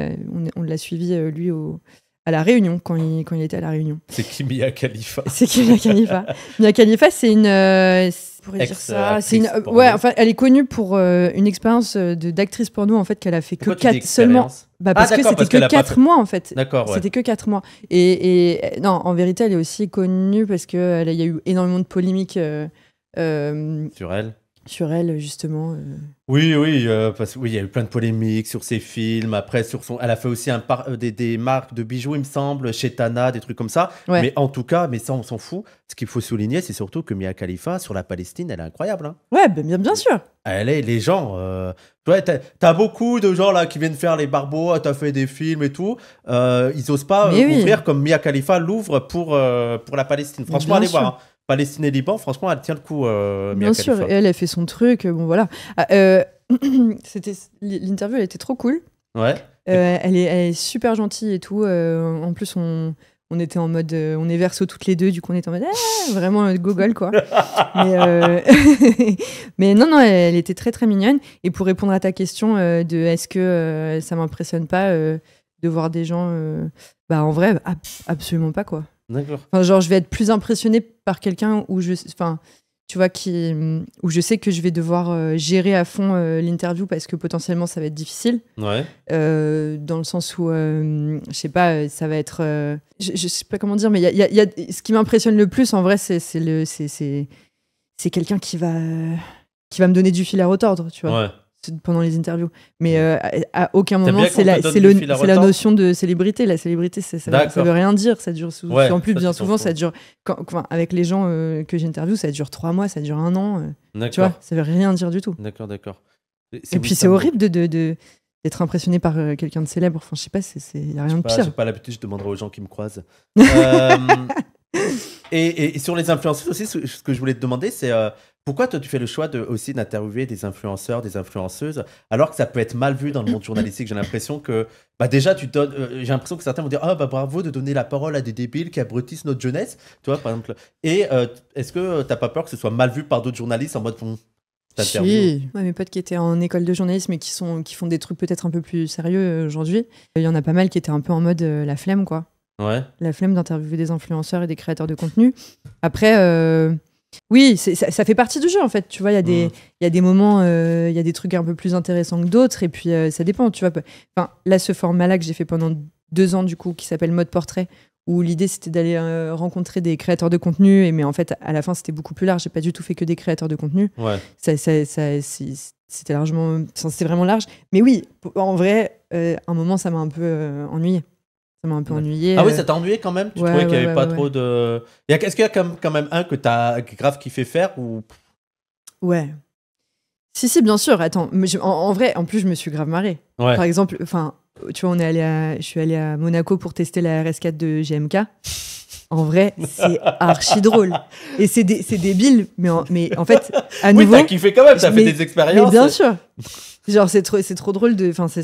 S2: on- l'a suivi, euh, lui, au, à La Réunion, quand il, était à La Réunion.
S1: C'est qui Mia Khalifa *laughs* C'est Kimia Khalifa
S2: *laughs* Mia Khalifa, c'est une, euh, pourrais dire ça. C'est une... Euh, ouais, enfin, elle est connue pour euh, une expérience euh, d'actrice porno en fait qu'elle a fait que 4 seulement. Bah, ah, parce que c'était que, 4 mois en fait. D'accord. C'était que 4 mois. Et, non, en vérité, elle est aussi connue parce que y a eu énormément de polémiques. sur elle sur elle, justement. Euh.
S1: Oui, oui, euh, parce oui, il y a eu plein de polémiques sur ses films. Après, sur son, elle a fait aussi un par... Euh, des, des, marques de bijoux, il me semble, chez Tana, des trucs comme ça. Mais en tout cas, mais ça, on s'en fout. Ce qu'il faut souligner, c'est surtout que Mia Khalifa, sur la Palestine, elle est incroyable. Hein. Ouais, ben, bien, bien sûr. Elle est, les gens. Euh... Ouais, t'as as beaucoup de gens là qui viennent faire les barbeaux, ah, t'as fait des films et tout. ils osent pas ouvrir comme Mia Khalifa l'ouvre pour, pour la Palestine. Franchement, allez voir. Hein. Palestine et Liban, franchement, elle tient le coup. Euh, Bien sûr,
S2: elle, a fait son truc. Euh, bon, voilà. Ah, euh, *clears throat* c'était l'interview, elle était trop cool. Ouais. elle, est, super gentille et tout. en plus, on, était en mode, on est verso toutes les deux, du coup, on était en mode ah, vraiment Google, quoi. *laughs* *laughs* mais, non, non, elle, était très très mignonne. Et pour répondre à ta question de est-ce que ça m'impressionne pas de voir des gens, bah en vrai, absolument pas quoi. D'accord. genre, je vais être plus impressionné par quelqu'un où je. Enfin, tu vois, qui, où je sais que je vais devoir euh, gérer à fond euh, l'interview parce que potentiellement ça va être difficile. Ouais. Euh, dans le sens où, je sais pas, ça va être. Je, je, sais pas comment dire, mais y y y a, ce qui m'impressionne le plus en vrai, c'est quelqu'un qui va, qui va me donner du fil à retordre, tu vois. Ouais pendant les interviews. Mais euh, à aucun moment, c'est la, notion de célébrité. La célébrité, ça, ne veut rien dire. Ça dure souvent en plus, bien souvent, ça dure. avec les gens euh, que j'interviewe, ça dure trois mois, ça dure un an. Ça euh, tu vois, ça veut rien dire du tout. D'accord, d'accord.
S1: Et, puis, c'est horrible
S2: de, d'être impressionné par quelqu'un de célèbre. Enfin, je sais pas, il n'y a rien de pire. Je
S1: pas l'habitude, je demanderai aux gens qui me croisent. *laughs* et, sur les influenceurs aussi, ce, que je voulais te demander, c'est pourquoi toi, tu fais le choix de, aussi d'interviewer des influenceurs, des influenceuses, alors que ça peut être mal vu dans le monde journalistique J'ai l'impression que, bah déjà, tu donnes, euh, j'ai l'impression que certains vont dire, ah bah bravo de donner la parole à des débiles qui abrutissent notre jeunesse, tu vois, par exemple. Et euh, est-ce que t'as pas peur que ce soit mal vu par d'autres journalistes en mode, bon, oui,
S2: ouais, mes potes qui étaient en école de journalisme et qui, sont, qui font des trucs peut-être un peu plus sérieux euh, aujourd'hui, il y en a pas mal qui étaient un peu en mode la flemme, quoi. Ouais. La flemme d'interviewer des influenceurs et des créateurs de contenu. Après, oui, ça, fait partie du jeu en fait. Tu vois, il y, a des, mm. il y a des moments, euh, il y a des trucs un peu plus intéressants que d'autres, et puis euh, ça dépend. Tu vois, enfin, là, ce format-là que j'ai fait pendant deux ans du coup, qui s'appelle Mode Portrait, où l'idée c'était d'aller euh, rencontrer des créateurs de contenu, et mais en fait, à la fin, c'était beaucoup plus large. J'ai pas du tout fait que des créateurs de contenu. Ça, c'était largement, c'était vraiment large. Mais oui, en vrai, un moment, ça m'a un peu ennuyé. Ça m'a un peu ennuyé. Ah oui, euh. ça t'a ennuyé quand même Tu trouvais qu'il n'y avait pas trop
S1: de. Est-ce qu'il y a quand même un que tu as grave kiffé faire ou.
S2: Ouais. Si, si, bien sûr. Attends, en, vrai, en plus, je me suis grave marrée. Par exemple, enfin, tu vois, on est allé à, je suis allée à Monaco pour tester la RS4 de GMK. En vrai, c'est *laughs* archi drôle. Et c'est, débile, mais en, mais en fait, à nouveau. Oui, t'as kiffé quand même, ça fait des expériences. bien sûr. Genre, c'est trop, c'est trop drôle de. Enfin, c'est,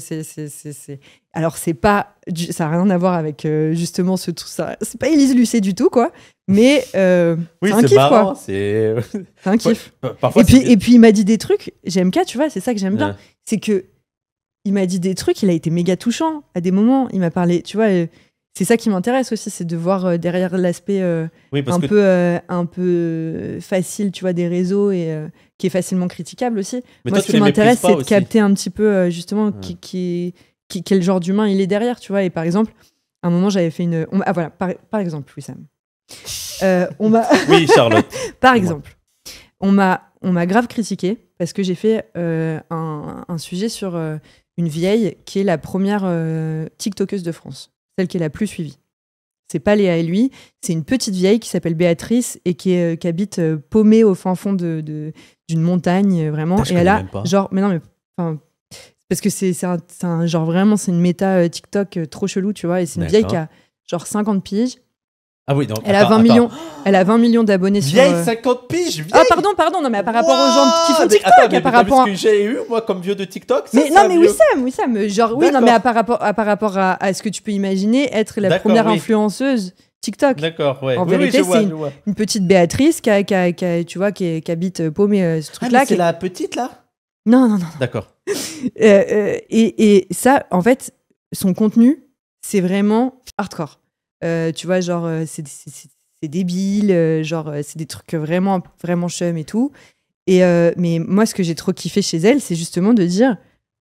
S2: alors, c'est pas, ça n'a rien à voir avec euh, justement ce tout ça. C'est pas Elise Lucet du tout, quoi. Mais euh, c'est un kiff, quoi. *laughs* C'est
S1: un kiff. parfois, et, puis, et
S2: puis, il m'a dit des trucs, J'aime ça tu vois, c'est ça que j'aime bien. C'est que il m'a dit des trucs, il a été méga touchant à des moments. Il m'a parlé, tu vois. Euh, c'est ça qui m'intéresse aussi, c'est de voir derrière l'aspect un, peu, un peu facile, tu vois, des réseaux et qui est facilement critiquable aussi. Moi, ce qui m'intéresse, c'est de capter un petit peu justement qui, qui, quel genre d'humain il est derrière, tu vois. Et par exemple, à un moment, j'avais fait une. ah voilà, par, exemple, oui, Sam. Euh, on *laughs* oui, Charlotte. *laughs* par exemple, on m'a grave critiqué parce que j'ai fait euh, un, sujet sur euh, une vieille qui est la première TikTokeuse de France, celle qui est la plus suivie. C'est pas Léa et lui, c'est une petite vieille qui s'appelle Béatrice et qui, qui habite paumée au fin fond d'une de, montagne, vraiment. et elle a, genre, mais non, mais parce que c'est un, un, genre vraiment, c'est une méta euh, TikTok euh, trop chelou, tu vois. Et c'est une vieille qui a genre 50 piges. Ah oui, donc elle, a 20 millions, elle a 20 millions d'abonnés sur. Vieille, 50 euh, piges, vieille. Ah, pardon, pardon, non, mais par rapport aux gens qui font TikTok, attends, par rapport.
S1: que j'ai eu, moi, comme vieux de TikTok. mais non, mais oui, Sam,
S2: oui, Sam. Genre, oui, non, mais à, par rapport, à, rapport à, ce que tu peux imaginer être la première influenceuse TikTok. D'accord, ouais. En vérité, c'est une, petite Béatrice qui, qui, tu vois, qui, qui habite paumé ce ah, truc-là. Ah, c'est la petite, là Non, non, non. D'accord. *laughs* Euh, euh, et, ça, en fait, son contenu, c'est vraiment hardcore. Euh, tu vois, genre, c'est débile, genre, c'est des trucs vraiment, vraiment chum et tout. Et mais moi, ce que j'ai trop kiffé chez elle, c'est justement de dire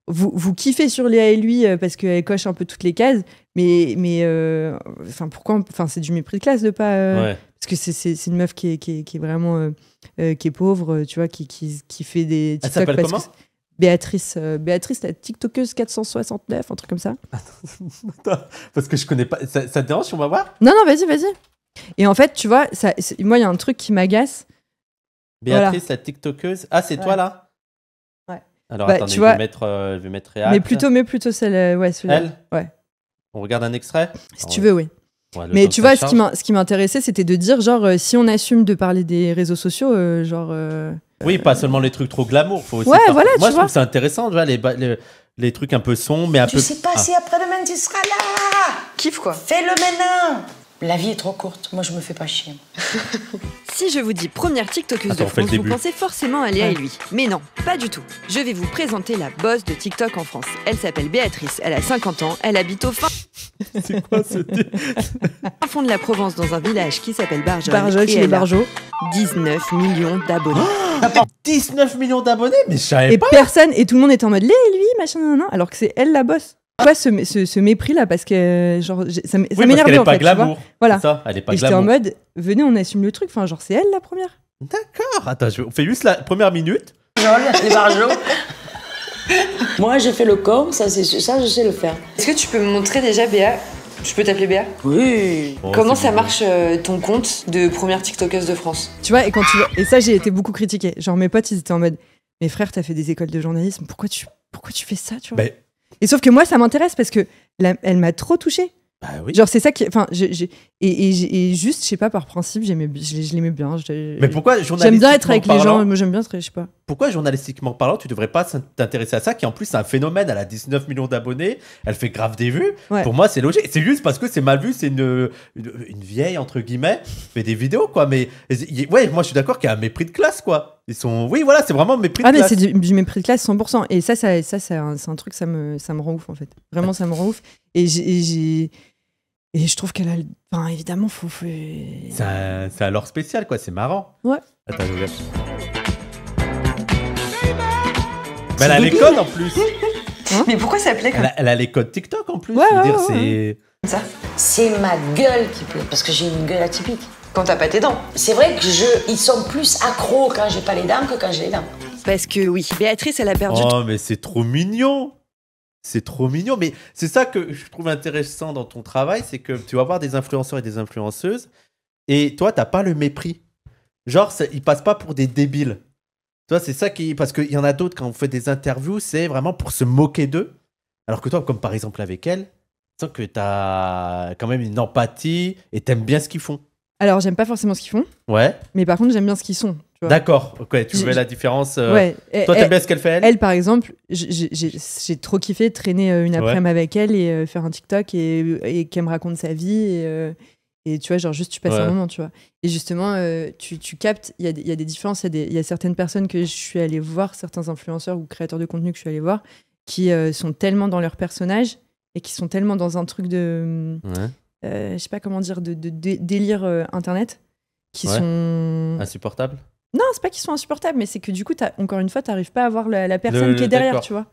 S2: vous, vous kiffez sur Léa et lui parce qu'elle coche un peu toutes les cases, mais, mais enfin, pourquoi enfin, C'est du mépris de classe de pas. Parce que c'est une meuf qui est, qui vraiment. qui est pauvre, tu vois, qui, qui, fait des. s'appelle comment Béatrice, euh, Béatrice, la TikTokeuse 469, un truc comme ça. *laughs*
S1: Attends, parce que je connais pas. Ça, te dérange on va voir
S2: Non, non, vas-y, vas-y. Et en fait, tu vois, ça, moi, il y a un truc qui m'agace.
S1: Béatrice, la TikTokeuse. Ah, c'est toi là
S3: Ouais. Alors bah, euh, je, vais
S1: mettre, Mais plutôt, mais plutôt celle. Euh, ouais, Elle Ouais. On regarde un extrait Si ah tu veux, oui. mais tu vois, ce
S2: qui m'intéressait, c'était de dire, genre, si on assume de parler des réseaux sociaux, genre.
S1: Oui, pas seulement les trucs trop glamour. Faut aussi Moi, je trouve trouve c'est intéressant, les, trucs un peu sombres, mais un tu peu. Tu sais pas ah. si
S2: après demain tu seras là Kiffe quoi Fais le maintenant la vie est trop courte. Moi, je me fais pas chier. *laughs* si je vous dis première TikTokuse de France, vous pensez forcément à Léa et lui. Mais non, pas du tout. Je vais vous présenter la boss de TikTok en France. Elle s'appelle Béatrice, elle a 50 ans, elle habite au fin... *laughs* C'est quoi ce *laughs* fond de la Provence, dans un village qui s'appelle Barjol. Barjol, chez les 19 millions d'abonnés. 19 ah, millions d'abonnés Mais je savais pas Et personne, et tout le monde est en mode « Léa et lui, machin, non alors que c'est elle la boss pas ce, ce, mépris là parce que genre ça m'énerve oui, parce elle n'est pas glamour. Voilà. Ça, elle est pas et j'étais en mode venez on assume le truc enfin genre c'est elle la première.
S1: D'accord. Attends, on fait juste la première minute.
S2: les barjots. *laughs* Moi, j'ai fait le corps, ça c'est ça je sais le faire. Est-ce que tu peux me montrer déjà Béa je peux t'appeler Béa
S1: Oui.
S2: Oh, Comment ça marche euh, ton compte de première TikTokeuse de France Tu vois, et quand tu et ça j'ai été beaucoup critiquée. Genre mes potes ils étaient en mode, mes frères, t'as fait des écoles de journalisme, pourquoi tu pourquoi tu fais ça tu vois ben, et sauf que moi, ça m'intéresse parce que elle m'a trop touchée. Bah Genre, c'est ça qui. Enfin, et, juste, je sais pas, par principe, j'aimais, je, l'aimais bien. mais pourquoi J'aime bien être avec les gens, moi j'aime bien être, je sais pas.
S1: Pourquoi, journalistiquement parlant, tu devrais pas t'intéresser à ça, qui en plus c'est un phénomène, elle a 19 millions d'abonnés, elle fait grave des vues. Pour moi, c'est logique. C'est juste parce que c'est mal vu, c'est une, une, vieille, entre guillemets, fait des vidéos, quoi. Mais ouais, moi je suis d'accord qu'il y a un mépris de classe, quoi. Ils sont. Oui, voilà, c'est vraiment mépris de classe. Ah, mais c'est
S2: du, mépris de classe 100%. Et ça, ça, ça, c'est un truc, ça me, ça me rend ouf, en fait. Vraiment, ça me rend ouf. Et j'ai et je trouve qu'elle a. Enfin, évidemment, faut. faut... Euh,
S1: c'est un, spécial, quoi. C'est marrant. Ouais. Attends, je regarde.
S2: elle a les codes en plus. *laughs* Mais pourquoi ça plaît Elle a,
S1: elle a les codes TikTok en
S2: plus. Ouais, c'est. ça C'est ma gueule qui plaît. parce que j'ai une gueule atypique. Quand t'as pas tes dents. C'est vrai que je, ils sont plus accros quand j'ai pas les dents que quand j'ai les dents. Parce que oui, Béatrice, elle a perdu.
S1: Oh, mais c'est trop mignon c'est trop mignon, mais c'est ça que je trouve intéressant dans ton travail, c'est que tu vas voir des influenceurs et des influenceuses, et toi, t'as pas le mépris. Genre, ils passent pas pour des débiles. Toi, c'est ça qui. Parce qu'il y en a d'autres, quand on fait des interviews, c'est vraiment pour se moquer d'eux. Alors que toi, comme par exemple avec elle, sens que as quand même une empathie et t'aimes bien ce qu'ils font.
S2: Alors, j'aime pas forcément ce qu'ils font. Ouais. Mais par contre, j'aime bien ce qu'ils sont. D'accord, ok, tu vois la différence. Euh, toi, t'aimes bien ce qu'elle fait, elle par exemple, j'ai trop kiffé traîner euh, une après-midi avec elle et euh, faire un TikTok et, et qu'elle me raconte sa vie. Et, tu vois, genre, juste, tu passes un moment, tu vois. Et justement, tu, captes, il y, a des différences. Il y, a certaines personnes que je suis allée voir, certains influenceurs ou créateurs de contenu que je suis allée voir, qui sont tellement dans leur personnage et qui sont tellement dans un truc de. je sais pas comment dire, de délire internet qui sont. Insupportables non, c'est pas qu'ils sont insupportables, mais c'est que du coup, encore une fois, tu n'arrives pas à voir la, personne qui est derrière, tu vois.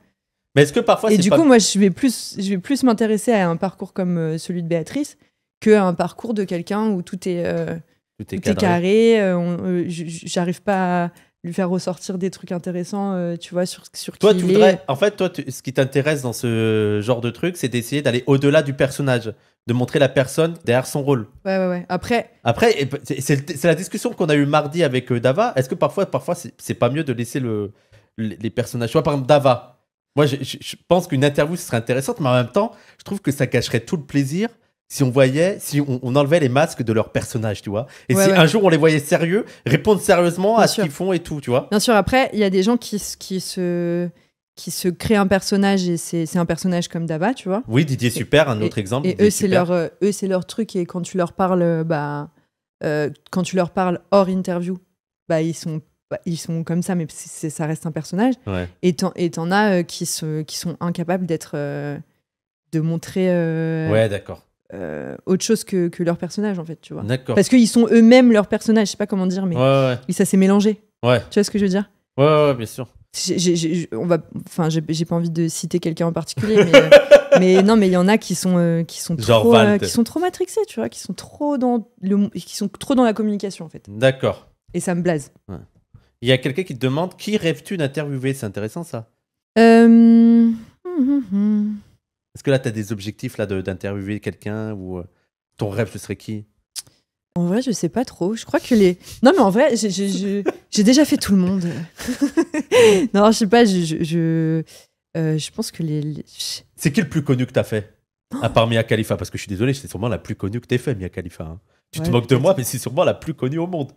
S1: Mais est-ce que parfois Et du coup, moi,
S2: je vais plus, je vais plus m'intéresser à un parcours comme euh, celui de Béatrice qu'à un parcours de quelqu'un où tout est, euh, carré. Euh, j'arrive pas à lui faire ressortir des trucs intéressants, euh, tu vois, sur, sur toi, qui tu il voudrais...
S1: En fait, toi, ce qui t'intéresse dans ce genre de truc, c'est d'essayer d'aller au-delà du personnage, de montrer la personne derrière son rôle.
S2: Ouais, ouais, ouais. Après.
S1: Après, c'est la discussion qu'on a eu mardi avec euh, Dava. Est-ce que parfois, parfois c'est pas mieux de laisser le, les personnages Tu par exemple, Dava. Moi, je, pense qu'une interview, ce serait intéressante, mais en même temps, je trouve que ça cacherait tout le plaisir si on voyait, si on, enlevait les masques de leurs personnages, tu vois. Et si un jour on les voyait sérieux, répondre sérieusement à ce qu'ils font et tout, tu vois.
S2: Bien sûr, après, il y a des gens qui, qui se qui se créent un personnage et c'est un personnage comme Daba, tu vois. Oui,
S1: Didier Super, un autre exemple. Et eux, c'est leur,
S2: euh, eux, leur truc et quand tu leur parles, euh, bah, euh, quand tu leur parles hors interview, bah, ils sont bah, ils sont comme ça, mais ça reste un personnage. Et t'en as qui, se, qui sont incapables d'être. de montrer. ouais, d'accord euh, autre chose que, que, leur personnage, en fait, tu vois. D'accord. Parce qu'ils sont eux-mêmes leur personnage, je sais pas comment dire, mais ça s'est mélangé. Ouais. Tu vois ce que je veux dire ouais, ouais, bien sûr. J'ai, on va, enfin, j'ai, pas envie de citer quelqu'un en particulier, mais, euh, non, mais il y en a qui sont euh, qui sont trop, qui sont trop matrixés, tu vois, qui sont trop dans le, qui sont trop dans la communication en fait. D'accord. Et ça me blase.
S1: Il y a quelqu'un qui te demande qui rêves-tu d'interviewer C'est intéressant ça.
S2: Euh... Hmm, hmm, hmm.
S1: Est-ce que là, tu as des objectifs là d'interviewer quelqu'un ou euh, ton rêve, ce serait qui
S2: en vrai, je sais pas trop. Je crois que les. Non, mais en vrai, j'ai déjà fait tout le monde. *laughs* non, je sais pas. Je, je, euh, pense que les.
S1: C'est qui le plus connu que tu as fait oh À part Mia Khalifa, parce que je suis désolé, c'est sûrement la plus connue que tu t'as fait, Mia Khalifa. Hein. Tu te moques de moi, mais c'est sûrement la plus connue au monde.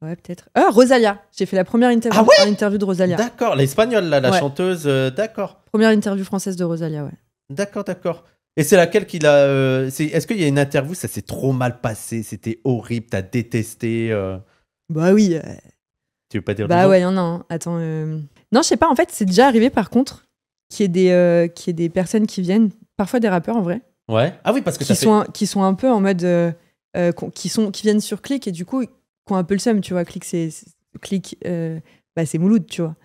S2: Ouais, peut-être. Ah, Rosalia. J'ai fait la première interview, ah de Rosalia. D'accord,
S1: l'espagnole, la, chanteuse. Euh,
S2: d'accord. Première interview française de Rosalia, ouais. D'accord, d'accord.
S1: Et c'est laquelle qu'il a. Euh, est-ce qu'il y a une interview Ça s'est trop mal passé, c'était horrible, t'as détesté. Euh? Bah oui. Euh. Tu veux pas dire Bah ouais,
S2: non. Attends. Non, je sais pas, en fait, c'est déjà arrivé par contre qu'il y, ait des, qui est des personnes qui viennent, parfois des rappeurs en vrai. Ouais. Ah oui, parce que qui, sont, qui sont un peu en mode. qui, sont, qui viennent sur Click et du coup, qui ont un peu le seum, tu vois. Click, c'est. Click, bah, c'est Mouloud, tu vois.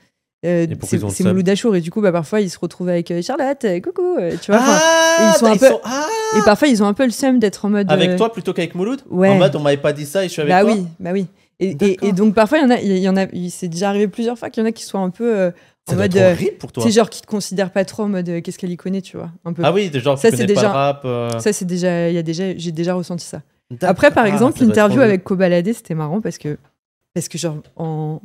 S2: Euh, c'est Mouloud Achour et du coup bah parfois ils se retrouvent avec euh, Charlotte euh, coucou tu vois ah, ils sont un peu ah. et parfois ils ont un peu le seum d'être en mode avec toi plutôt qu'avec Mouloud ouais. en mode on m'avait pas dit ça et je suis avec bah oui bah oui et, donc parfois il y en a il y en a c'est déjà arrivé plusieurs fois qu'il y en a qui soient un peu en mode pour toi c'est genre qui te considèrent pas trop en mode qu'est-ce qu'elle y connaît tu vois un peu ah oui genre ça c'est déjà rap, ça c'est déjà il y a déjà j'ai déjà ressenti ça après par ah, exemple l'interview avec Kobalade c'était marrant parce que parce que genre en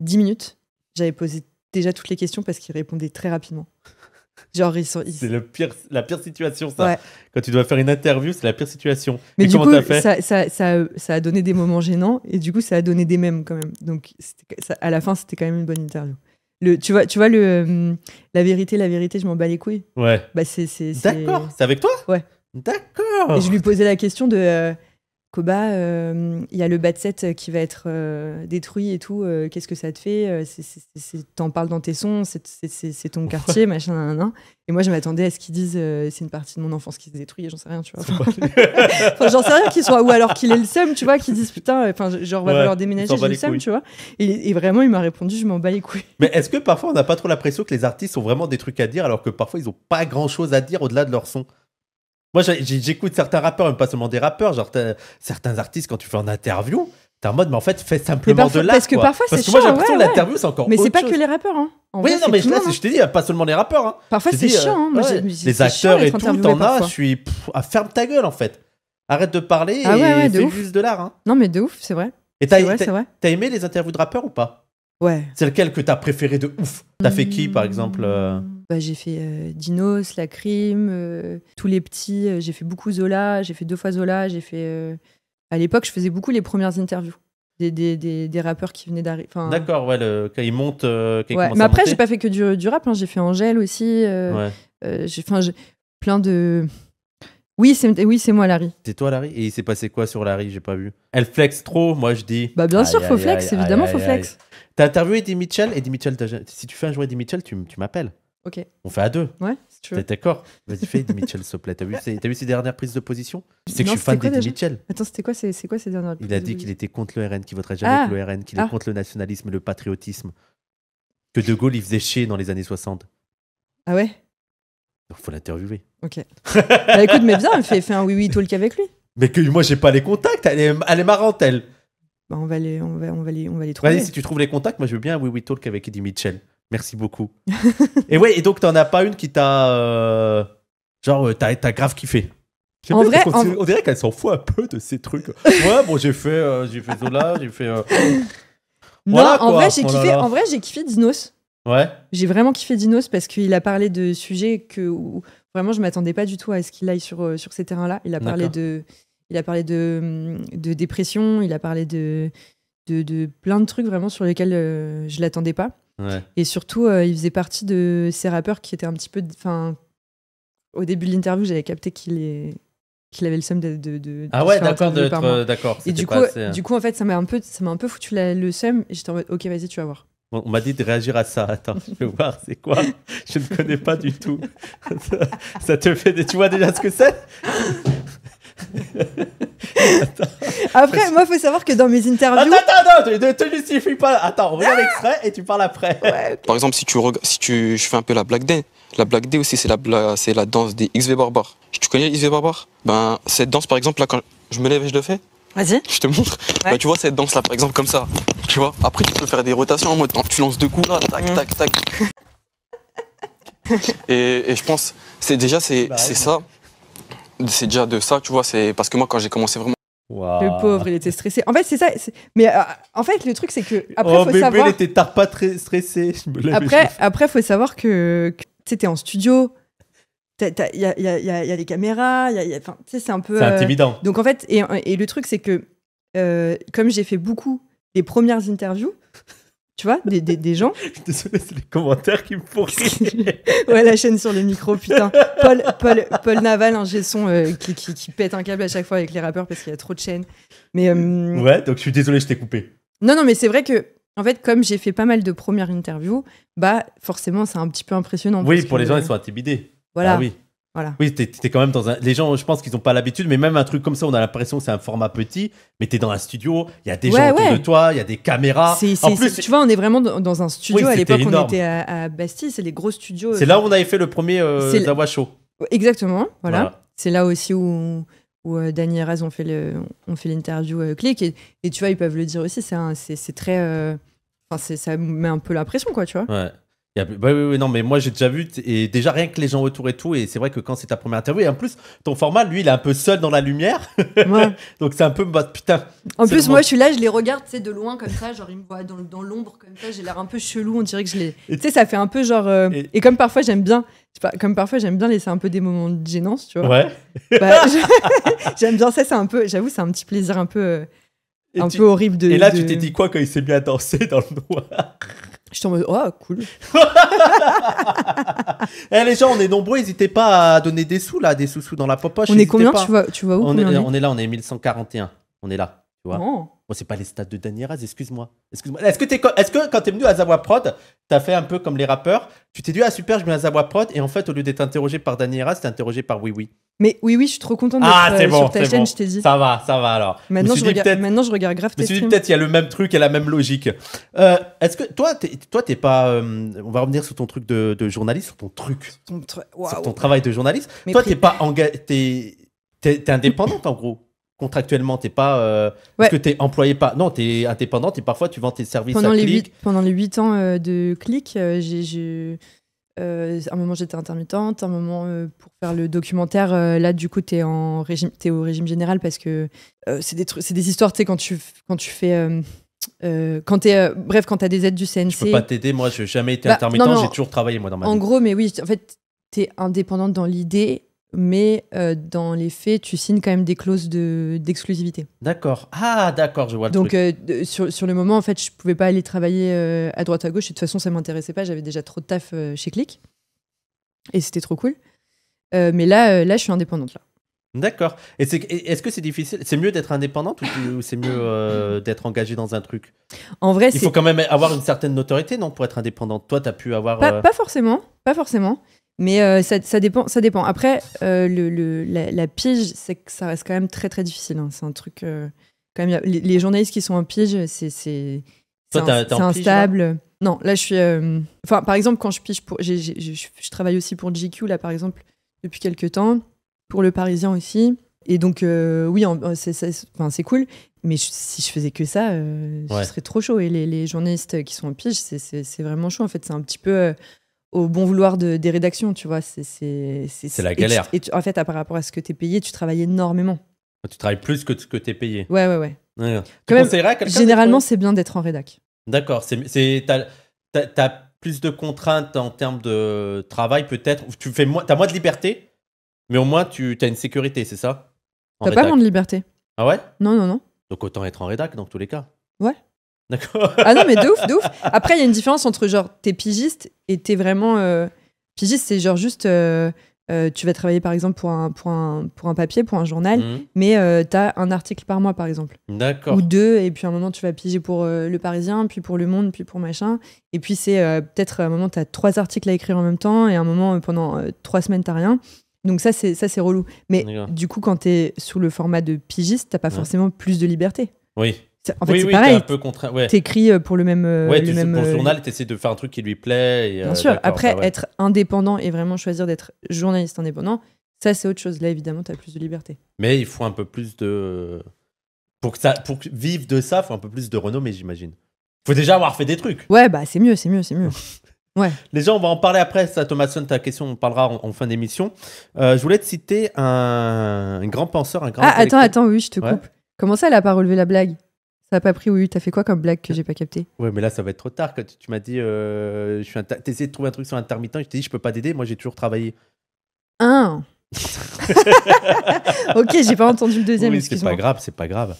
S2: 10 minutes j'avais posé déjà toutes les questions parce qu'il répondait très rapidement. *laughs* Genre, ils
S1: sont. C'est pire, la pire situation, ça. Quand tu dois faire une interview, c'est la pire situation. Mais du coup,
S2: ça, a donné des moments gênants et du coup, ça a donné des mèmes quand même. Donc, à la fin, c'était quand même une bonne interview. Le, tu vois, tu vois le, hum, la vérité, la vérité, je m'en bats les couilles. Ouais. Bah, c'est, D'accord, c'est avec toi Ouais. D'accord. Et je lui posais la question de. Euh, Koba, euh, il y a le bas set qui va être euh, détruit et tout. Euh, qu'est-ce que ça te fait T'en parles dans tes sons, c'est ton quartier, machin, nan, Et moi, je m'attendais à ce qu'ils disent c'est une partie de mon enfance qui se détruit, j'en sais rien, tu vois. *laughs* j'en sais rien qu'ils soient. Ou alors qu'il est le seum, tu vois, qu'ils disent putain, enfin, genre, va falloir déménager, j'ai le seum, tu vois. Et, et vraiment, il m'a répondu, je m'en bats les couilles.
S1: Mais est-ce que parfois, on n'a pas trop l'impression que les artistes ont vraiment des trucs à dire alors que parfois, ils n'ont pas grand chose à dire au-delà de leur son moi, j'écoute certains rappeurs, même pas seulement des rappeurs, genre certains artistes, quand tu fais en interview, t'es en mode, mais en fait, fais simplement de l'art. Parce que parfois, c'est Parce moi, j'ai l'impression l'interview, c'est encore. Mais c'est pas que les
S2: rappeurs, hein. oui, non, mais je hein. te
S1: dis, pas seulement les rappeurs.
S2: Hein. Parfois, euh, c'est chiant. les acteurs et tout, t'en as, je
S1: suis. à ah, ferme ta gueule, en fait. Arrête de parler ah et fais juste
S2: de l'art. Non, mais de ouf, c'est vrai. Et t'as
S1: aimé les interviews de rappeurs ou pas Ouais. C'est lequel que t'as préféré de ouf T'as fait qui, par mmh. exemple euh
S2: bah, j'ai fait euh, Dinos, La Crime, euh, Tous les Petits, euh, j'ai fait beaucoup Zola, j'ai fait deux fois Zola, j'ai fait. À l'époque, je faisais beaucoup les premières interviews. Des, des, des, rappeurs qui venaient d'arriver. D'accord,
S1: ouais, quand ils montent. Quand Mais après, j'ai pas
S2: fait que du, du rap, hein, j'ai fait Angèle aussi. Ouais. j'ai plein de. Oui, c'est oui, c'est moi Larry.
S1: C'est toi Larry Et il s'est passé quoi sur Larry J'ai pas vu. Elle flex trop, moi je dis. Bah bien sûr, faut flex, évidemment faut flex. T'as interviewé Eddie Mitchell Eddie Mitchell, si tu fais un jouet Eddie Mitchell, tu m'appelles. On fait à deux. Ouais, si tu veux. T'es d'accord Vas-y, fais Eddie Mitchell, s'il te plaît. T'as vu, ses- dernières prises de position Tu sais que je suis fan d'Eddie Mitchell.
S2: Attends, c'était quoi, ces- c'est quoi ces dernières Il a dit qu'il
S1: était contre le RN, qu'il voterait jamais Ah. le RN, qu'il est ah. contre le nationalisme et le patriotisme. Que De Gaulle, il faisait chier dans les années 60. Ah ouais Il faut l'interviewer.
S2: Ok. bah écoute, mais bien, fais, un oui-oui talk avec lui.
S1: Mais que moi, j'ai pas
S2: les contacts. Elle est, elle marrante, elle. Bah, on, va les, on, va, on, on va les trouver. Vas-y, si tu
S1: trouves les contacts, moi, je veux bien un Oui Oui Talk avec Eddie Mitchell. Merci beaucoup. et ouais, et donc t'en as pas une qui t'a. Euh, genre, euh, t'as grave kiffé. En vrai, on, dirait qu'elle s'en fout un peu de ces trucs. *laughs* Ouais, bon, j'ai fait, euh, j'ai fait Zola, j'ai fait. Voilà, en vrai, j'ai oh kiffé. En vrai,
S2: j'ai kiffé Dinos. Ouais. J'ai vraiment kiffé Dinos parce qu'il a parlé de sujets que où, vraiment je m'attendais pas du tout à ce qu'il aille sur sur ces terrains-là. Il a parlé de, il a parlé de, de dépression, il a parlé de, de, plein de trucs vraiment sur lesquels je l'attendais pas. Et surtout, euh, il faisait partie de ces rappeurs qui étaient un petit peu. Enfin, au début de l'interview, j'avais capté qu'il est qu'il avait le seum de, de, de, ah ouais d'accord euh, d'accord et du coup hein. du coup en fait ça m'a un peu ça un peu foutu le seum et j'étais en mode ok vas-y tu vas voir
S1: on m'a dit de réagir à ça. Attends, je vais voir, c'est quoi Je ne connais pas du tout.
S2: *laughs* ça te fait Tu vois déjà ce que c'est après, moi, il faut savoir que dans mes interviews. Attends, attends, ne te justifie pas. Attends, on regarde ah
S1: l'extrait et tu parles après. Par exemple, si tu, si tu, je fais un peu la Black Day. La Black Day aussi, c'est la, c'est la danse des XV Barbares. Tu connais XV Barbares Ben, cette danse, par exemple, là, quand je me lève et je le fais.
S2: Vas-y. Je te montre.
S1: Ben, tu vois cette danse là, par exemple, comme ça. Tu vois Après, tu peux faire des rotations en mode tu lances deux coups là, tac, mm. tac, tac. *laughs* et, je pense, c'est déjà, c'est bah ça c'est déjà de ça, tu vois. C'est parce que moi, quand j'ai commencé vraiment. Le
S2: pauvre, il était stressé. En fait, c'est ça. Mais euh, en fait, le truc, c'est que après, oh, bébé, il était
S1: pas très stressé. après,
S2: après, faut savoir que, c'était en studio. Il y a, y, a, y, a, y a, les caméras. c'est un peu. C'est euh, intimidant. Donc en fait, et, le truc, c'est que euh, comme j'ai fait beaucoup des premières interviews, tu vois, des, des, des gens. *laughs* Désolé, c'est les commentaires qui me pourrissent. *laughs* ouais, la chaîne sur le micro, putain. Paul, Paul, Paul Naval, un son euh, qui, qui, pète un câble à chaque fois avec les rappeurs parce qu'il y a trop de chaînes. Mais, euh,
S1: Ouais, donc je suis désolé, je t'ai coupé.
S2: Non, non, mais c'est vrai que, en fait, comme j'ai fait pas mal de premières interviews, bah forcément, c'est un petit peu impressionnant. Oui, pour les gens, ils sont
S1: intimidés. Voilà. Ah oui. Voilà. Oui, t'es es quand même dans un. Les gens, je pense qu'ils n'ont pas l'habitude, mais même un truc comme ça, on a l'impression que c'est un format petit, mais t'es dans un studio, il y a des gens autour de toi, il y a des caméras. en plus,
S2: tu vois, on est vraiment dans un studio. à l'époque, on était à, Bastille, c'est les gros studios. C'est là où on avait fait le premier euh, Zawa Show. Exactement, voilà. C'est là aussi où, où euh, et Raz ont fait l'interview avec euh, Click, et, et, tu vois, ils peuvent le dire aussi, c'est très. Euh, enfin, ça met un peu la pression, quoi, tu vois.
S1: Ouais. Oui, oui, non, mais moi j'ai déjà vu, et déjà rien que les gens autour et tout, et c'est vrai que quand c'est ta première interview, et en plus, ton format, lui, il est un peu seul dans la lumière. *laughs* Ouais. Donc
S2: c'est un peu, bah, putain. En plus, moi je suis là, je les regarde, tu sais, de loin comme ça, genre ils me voient dans, l'ombre comme ça, j'ai l'air un peu chelou, on dirait que je les. Tu sais, ça fait un peu genre. Euh, et... comme parfois j'aime bien, pas, comme parfois j'aime bien laisser un peu des moments de gênance, tu vois. Ouais. Bah, *laughs* j'aime bien ça, c'est un peu, j'avoue, c'est un petit plaisir un peu. Euh, un peu horrible de. Et là, tu t'es
S1: dit quoi quand il s'est mis à danser dans le noir
S2: je suis en oh, cool. *laughs* Eh, les gens, on est nombreux,
S1: n'hésitez pas à donner des sous là, des sous-sous dans la poche. On est combien tu vois, tu vois où on est, on est là, on est 1141. On est là. Bon, c'est pas les stats de Danny Raz, excuse-moi. Excuse Est-ce que, es, est que quand t'es venu à Zawa Prod, t'as fait un peu comme les rappeurs Tu t'es dit, ah super, je vais à Zawa Prod, et en fait, au lieu d'être interrogé par Danny Raz, t'es interrogé par Oui Oui.
S2: Mais oui, oui, je suis trop contente d'être ah, euh, sur ta chaîne, je t'ai dit. Ça va,
S1: ça va alors. Maintenant, je, regarde, maintenant je regarde grave tes Je suis peut-être il y a le même truc et la même logique. Euh, est-ce que toi, t'es, toi, t'es pas. Euh, on va revenir sur ton truc de, journaliste, sur ton truc.
S2: Ton Sur ton travail de journaliste. Mais toi, t'es
S1: pas engagé. t'es indépendante en gros contractuellement, t'es pas. Euh, ouais. que es employé pas. Non, tu es indépendante et parfois tu vends tes services pendant à les 8,
S2: pendant les 8 ans euh, de Clic euh, j'ai. Euh, un moment j'étais intermittente, un moment euh, pour faire le documentaire, là du coup tu en régime, es au régime général parce que c'est des c'est des histoires, tu sais quand tu quand tu fais euh, quand tu bref, quand as des aides du CNC. Je peux pas t'aider,
S1: moi, n'ai jamais été intermittente. Bah, intermittent, j'ai toujours travaillé, moi, dans ma En gros,
S2: mais oui, en fait, tu es indépendante dans l'idée, mais euh, dans les faits, tu signes quand même des clauses d'exclusivité.
S1: d'accord. Ah, d'accord, je vois le Donc, truc.
S2: Euh, sur, le moment, en fait, je ne pouvais pas aller travailler euh, à droite à gauche. Et de toute façon, ça ne m'intéressait pas. J'avais déjà trop de taf chez Click. Et c'était trop cool. mais là, là, je suis indépendante.
S1: D'accord. Est-ce que c'est difficile C'est mieux d'être indépendante ou, c'est mieux d'être engagé dans un truc En vrai, Il faut quand même avoir une certaine notoriété, non, pour être indépendante. Toi, tu as pu avoir. pas
S2: forcément. Pas forcément. Mais euh, ça, dépend, ça dépend. Après, euh, le, la, pige, c'est que ça reste quand même très très difficile. Hein. C'est un truc. Euh, quand même, les, journalistes qui sont en pige, c'est c'est instable. non, là je suis. Enfin, par exemple, quand je pige pour, je- travaille aussi pour GQ là, par exemple, depuis quelques temps, pour Le Parisien aussi. Et donc, oui, c'est- enfin, c'est cool. Mais si je faisais que ça, je ce serait trop chaud. Et les, journalistes qui sont en pige, c'est- c'est vraiment chaud. En fait, c'est un petit peu au bon vouloir de, des rédactions, tu vois. C'est la galère. Et, en fait, à, par rapport à ce que tu es payé, tu travailles énormément.
S1: Tu travailles plus que ce que tu es payé. Ouais, ouais, ouais. Quand même, généralement,
S2: c'est bien d'être en rédac.
S1: D'accord. tu as plus de contraintes en termes de travail, peut-être. Tu fais moins, as moins de liberté, mais au moins, tu as une sécurité, c'est ça T'as pas moins de liberté. Ah ouais Non, non, non. Donc autant être en rédac dans tous les cas. Ouais. D'accord.
S2: ah non, mais de ouf, de ouf. Après, il y a une différence entre genre, t'es pigiste et t'es vraiment. Euh, pigiste, c'est genre juste. Euh, euh, tu vas travailler par exemple pour un, pour pour un papier, pour un journal, mhm. mais t'as un article par mois par exemple. D'accord. Ou deux, et puis un moment tu vas piger pour Le Parisien, puis pour Le Monde, puis pour machin. Et puis c'est peut-être un moment t'as trois articles à écrire en même temps, et un moment pendant trois semaines t'as rien. Donc ça c'est ça c'est relou. Mais du coup quand tu es sous le format de pigiste, t'as pas forcément plus de liberté. Oui. En fait, c'est pareil. T'écris euh, pour le même. Euh, ouais, tu même... pour le euh, journal, t'essaies de
S1: faire un truc qui lui plaît. Bien sûr. Après,
S2: bah être indépendant et vraiment choisir d'être journaliste indépendant, ça, c'est autre chose. Là, évidemment, t'as plus de liberté.
S1: Mais il faut un peu plus de. Pour, que ça... pour vivre de ça, il faut un peu plus de renommée, j'imagine. Faut déjà avoir fait des trucs.
S2: Ouais, bah c'est mieux, c'est mieux, c'est mieux. *laughs* Ouais.
S1: Les gens, on va en parler après. Ça, Thomason, ta question, on parlera en, fin d'émission. je voulais te citer un, un, grand penseur, un grand. Ah, attends, attends, oui, je te coupe.
S2: Comment ça, elle a pas relevé la blague ça pas pris, tu T'as fait quoi comme blague que j'ai pas capté
S1: Ouais, mais là, ça va être trop tard. Quand tu, m'as dit, euh, je suis de trouver un truc sur intermittent, je t'ai dit, je peux pas t'aider. Moi, j'ai toujours travaillé.
S2: Un *laughs* Ok, j'ai pas entendu le deuxième. Oui, c'est pas grave,
S1: c'est pas grave.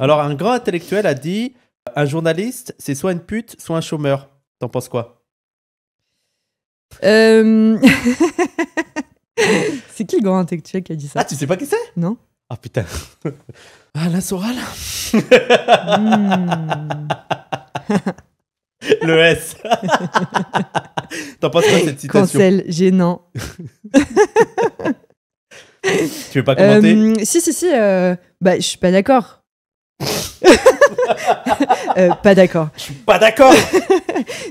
S1: Alors, un grand intellectuel a dit, un journaliste, c'est soit une pute, soit un chômeur. T'en penses quoi
S2: euh, *laughs* C'est qui le grand intellectuel qui a dit ça Ah, tu sais pas qui c'est Non. Ah putain ah, la
S1: Soral *laughs* hmm. Le S. *laughs* T'en penses quoi cette citation Cancel, gênant.
S2: *laughs* tu veux pas commenter euh, Si, si, si. Euh, bah, je suis pas d'accord. Euh, pas d'accord. Je suis pas d'accord.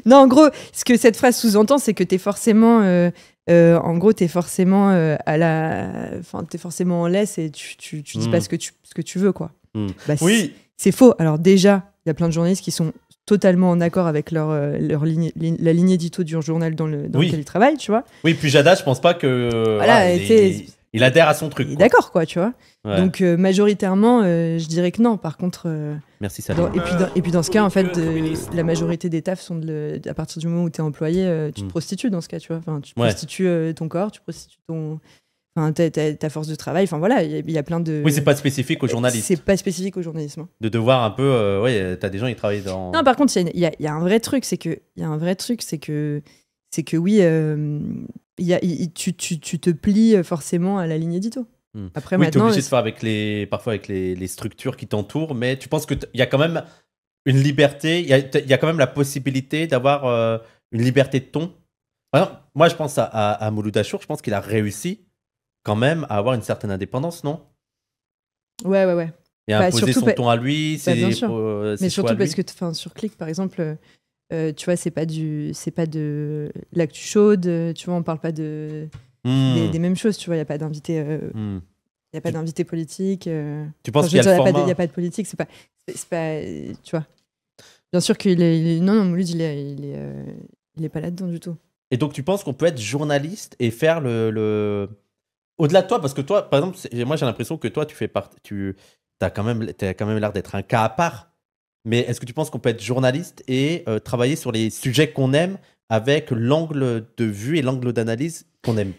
S2: non, en gros, ce que cette phrase sous-entend, c'est que t'es forcément euh, euh, en gros, tu es forcément euh, à la, enfin, es forcément en laisse et tu, tu, tu dis hmm. pas ce que tu, ce que tu veux, quoi. Hmm. Bah, oui. C'est faux. Alors déjà, il y a plein de journalistes qui sont totalement en accord avec leur, euh, leur ligne, la ligne édito du journal dans, le, dans lequel ils travaillent, tu vois.
S1: Oui, puis Jada, je pense pas que. Voilà, ah, il adhère à son truc. D'accord,
S2: quoi, tu vois. Donc, euh, majoritairement, euh, je dirais que non. Par contre. Euh, Merci, et, puis dans, ce cas, en fait, la majorité des tafs sont de à partir du moment où tu es employé, tu te mm. prostitues dans ce cas, tu vois. tu prostitues ton corps, tu prostitues ton. Enfin, ta, force de travail, enfin voilà, il y, a plein de. Oui, c'est pas spécifique au journalisme. C'est pas spécifique au journalisme. Hein.
S1: De devoir un peu. Oui, t'as des gens qui travaillent dans. Non, par
S2: contre, il y, y, a un vrai truc, c'est que. Il y a un vrai truc, c'est que. C'est que oui, tu, te plies euh, forcément à la ligne édito. Hmm. Après, oui, maintenant, es obligé de
S1: faire avec les, parfois avec les, structures qui t'entourent, mais tu penses qu'il y a quand même une liberté, il y a, quand même la possibilité d'avoir euh, une liberté de ton. Alors, moi, je pense à, à, Mouloud je pense qu'il a réussi quand même à avoir une certaine indépendance, non
S2: Ouais, ouais, ouais. Et à imposer bah, son ton à lui, c'est bah, euh, Mais surtout parce que sur Click, par exemple, euh, tu vois, c'est pas du, c'est pas de l'actu chaude. Euh, tu vois, on parle pas de hmm. des, mêmes choses. Tu vois, il y a pas d'invité. Il euh, n'y hmm. a pas d'invité politique. Tu penses qu'il y, format... y a, pas de politique, c'est pas, c'est pas, tu vois. Bien sûr qu'il est, non, non, Mouloud, il est, il est, il est pas là-dedans du tout.
S1: Et donc, tu penses qu'on peut être journaliste et faire le, le... au-delà de toi, parce que toi, par exemple, moi, j'ai l'impression que toi, tu fais partie, tu, as quand même, as quand même l'air d'être un cas à part mais est-ce que tu penses qu'on peut être journaliste et euh, travailler sur les sujets qu'on aime avec l'angle de vue et l'angle d'analyse qu'on aime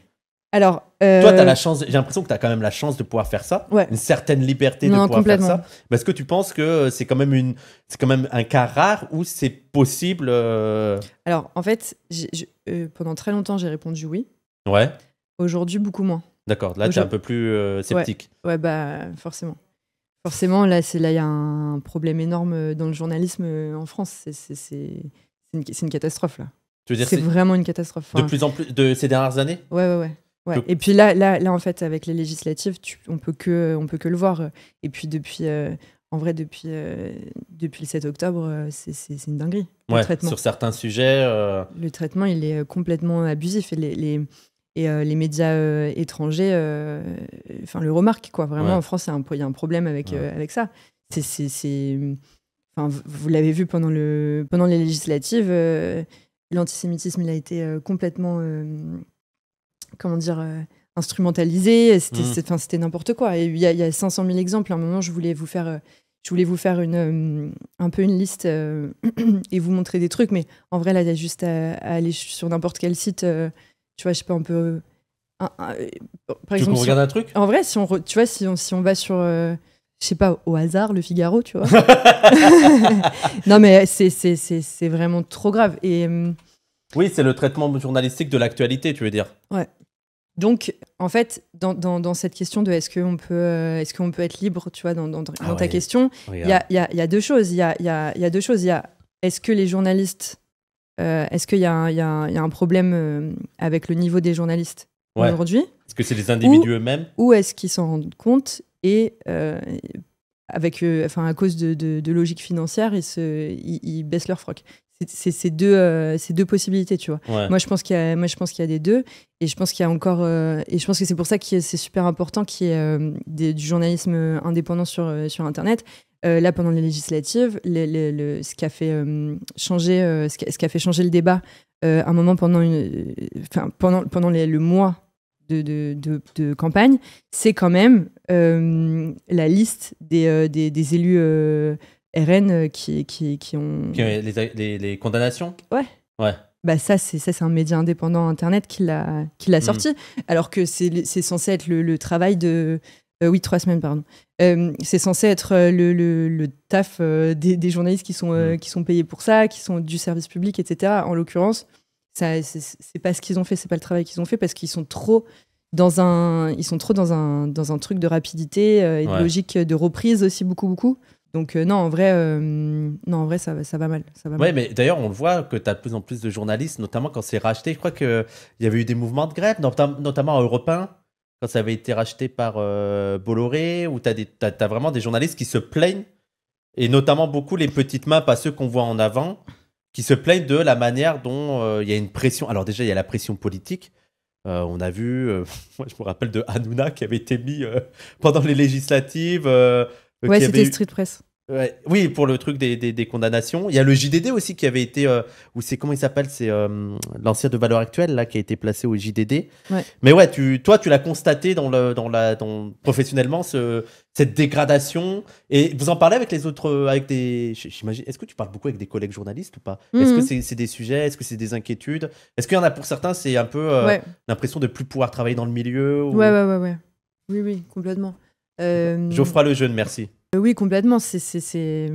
S2: alors, toi, as euh, la chance.
S1: J'ai l'impression que tu as quand même la chance de pouvoir faire ça, une certaine liberté de pouvoir faire ça. Mais est-ce que tu penses que euh, c'est quand même une, c'est quand même un cas rare où c'est possible Alors,
S2: en fait, pendant très longtemps, j'ai répondu oui. Ouais. Aujourd'hui, beaucoup moins. D'accord. Là, tu es un peu plus sceptique. ouais, bah forcément. Forcément, là, il là, y a un problème énorme euh, dans le journalisme euh, en France. C'est une, une, catastrophe, là. C'est vraiment une catastrophe. de plus en
S1: plus, de ces dernières années Ouais, ouais, ouais.
S2: Et puis là, là, là, en fait, avec les législatives, on, peut que, on peut que le voir. Et puis depuis, euh, en vrai, depuis, depuis le 7 octobre, c'est une dinguerie. le traitement. sur
S1: certains sujets. Le
S2: traitement, il est complètement abusif. Et les et euh, les médias euh, étrangers euh, enfin, le remarquent. Quoi. Vraiment, en France, il y a un problème avec, avec ça. C'est, vous l'avez vu pendant, le, pendant les législatives, l'antisémitisme il a été complètement comment dire instrumentalisé. Mmh. C'était, n'importe quoi. il y, a 500 000 exemples. À un moment, je voulais vous faire je voulais vous faire une, un peu une liste *clears throat* et vous montrer des trucs, mais en vrai, là, il y a juste à, aller sur n'importe quel site tu vois, je sais pas, on peut. Un, peu euh, par exemple, regarde un truc En vrai, si on, tu vois, si on, si on va sur. Euh, je sais pas, au hasard, le Figaro, tu vois. *laughs* non, mais c'est vraiment trop grave. Et, euh,
S1: oui, c'est le traitement journalistique de l'actualité, tu veux dire.
S2: Ouais. Donc, en fait, dans, dans, cette question de est-ce qu'on peut, qu'on peut être libre, tu vois, dans, dans ah ta question, il y, a, y, a, deux choses. Il y a, y a, deux choses. Il y a est-ce que les journalistes euh, est-ce qu'il y, a un problème euh, avec le niveau des journalistes aujourd'hui Est-ce
S1: que c'est les individus eux-mêmes
S2: Ou est-ce qu'ils s'en rendent compte et euh, avec, enfin, à cause de, de, de logique financière, ils, ils, baissent leur froc c'est ces deux deux possibilités tu vois moi je pense qu'il y a moi je pense qu'il y a des deux et je pense qu'il y a encore et je pense que c'est pour ça que c'est super important qu'il y ait du journalisme indépendant sur sur internet euh, là, pendant les législatives, ce qui a fait changer, ce, fait changer le débat, euh, un moment pendant, une, euh, pendant, pendant le mois de, campagne, c'est quand même la liste des, élus RN qui, qui, ont
S1: les, condamnations.
S2: Ouais. Ouais. Bah ça, c'est un média indépendant Internet qui l'a hmm. sorti, alors que c'est censé être le, travail de euh, oui, trois semaines, pardon. Euh, c'est censé être euh, le, taf des, journalistes qui sont, qui sont payés pour ça, qui sont du service public, etc. En l'occurrence, ce c'est pas ce qu'ils ont fait, c'est pas le travail qu'ils ont fait parce qu'ils sont trop dans un, ils sont trop dans un, dans un truc de rapidité et de logique de reprise aussi beaucoup, beaucoup. Donc non, en vrai, non, en vrai ça, ça va mal. Ça mais
S1: d'ailleurs, on le voit que tu as de plus en plus de journalistes, notamment quand c'est racheté. Je crois qu'il y avait eu des mouvements de grève, à notamment européens, ça avait été racheté par euh, Bolloré, où tu as, as, vraiment des journalistes qui se plaignent, et notamment beaucoup les petites mains, pas ceux qu'on voit en avant, qui se plaignent de la manière dont euh, il y a une pression. Alors déjà, il y a la pression politique. Euh, on a vu, *laughs* moi je me rappelle de Hanouna qui avait été mis pendant les législatives. ouais, c'était Street Press. Oui, pour le truc des, condamnations. Il y a le JDD aussi qui avait été, euh, ou c'est comment il s'appelle, c'est euh, l'ancien de valeur actuelle là qui a été placé au JDD. Mais ouais, tu, toi, tu l'as constaté dans le, dans la, dans, professionnellement cette dégradation. Et vous en parlez avec les autres, euh, avec des, j'imagine. Est-ce que tu parles beaucoup avec des collègues journalistes ou pas mm-hmm. Est-ce que c'est des sujets Est-ce que c'est des inquiétudes Est-ce qu'il y en a pour certains, c'est un peu l'impression de plus pouvoir travailler dans le milieu Ouais, ouais,
S2: ouais, Oui, oui, complètement. Geoffroy Lejeune, merci. Euh, oui, complètement. C'est,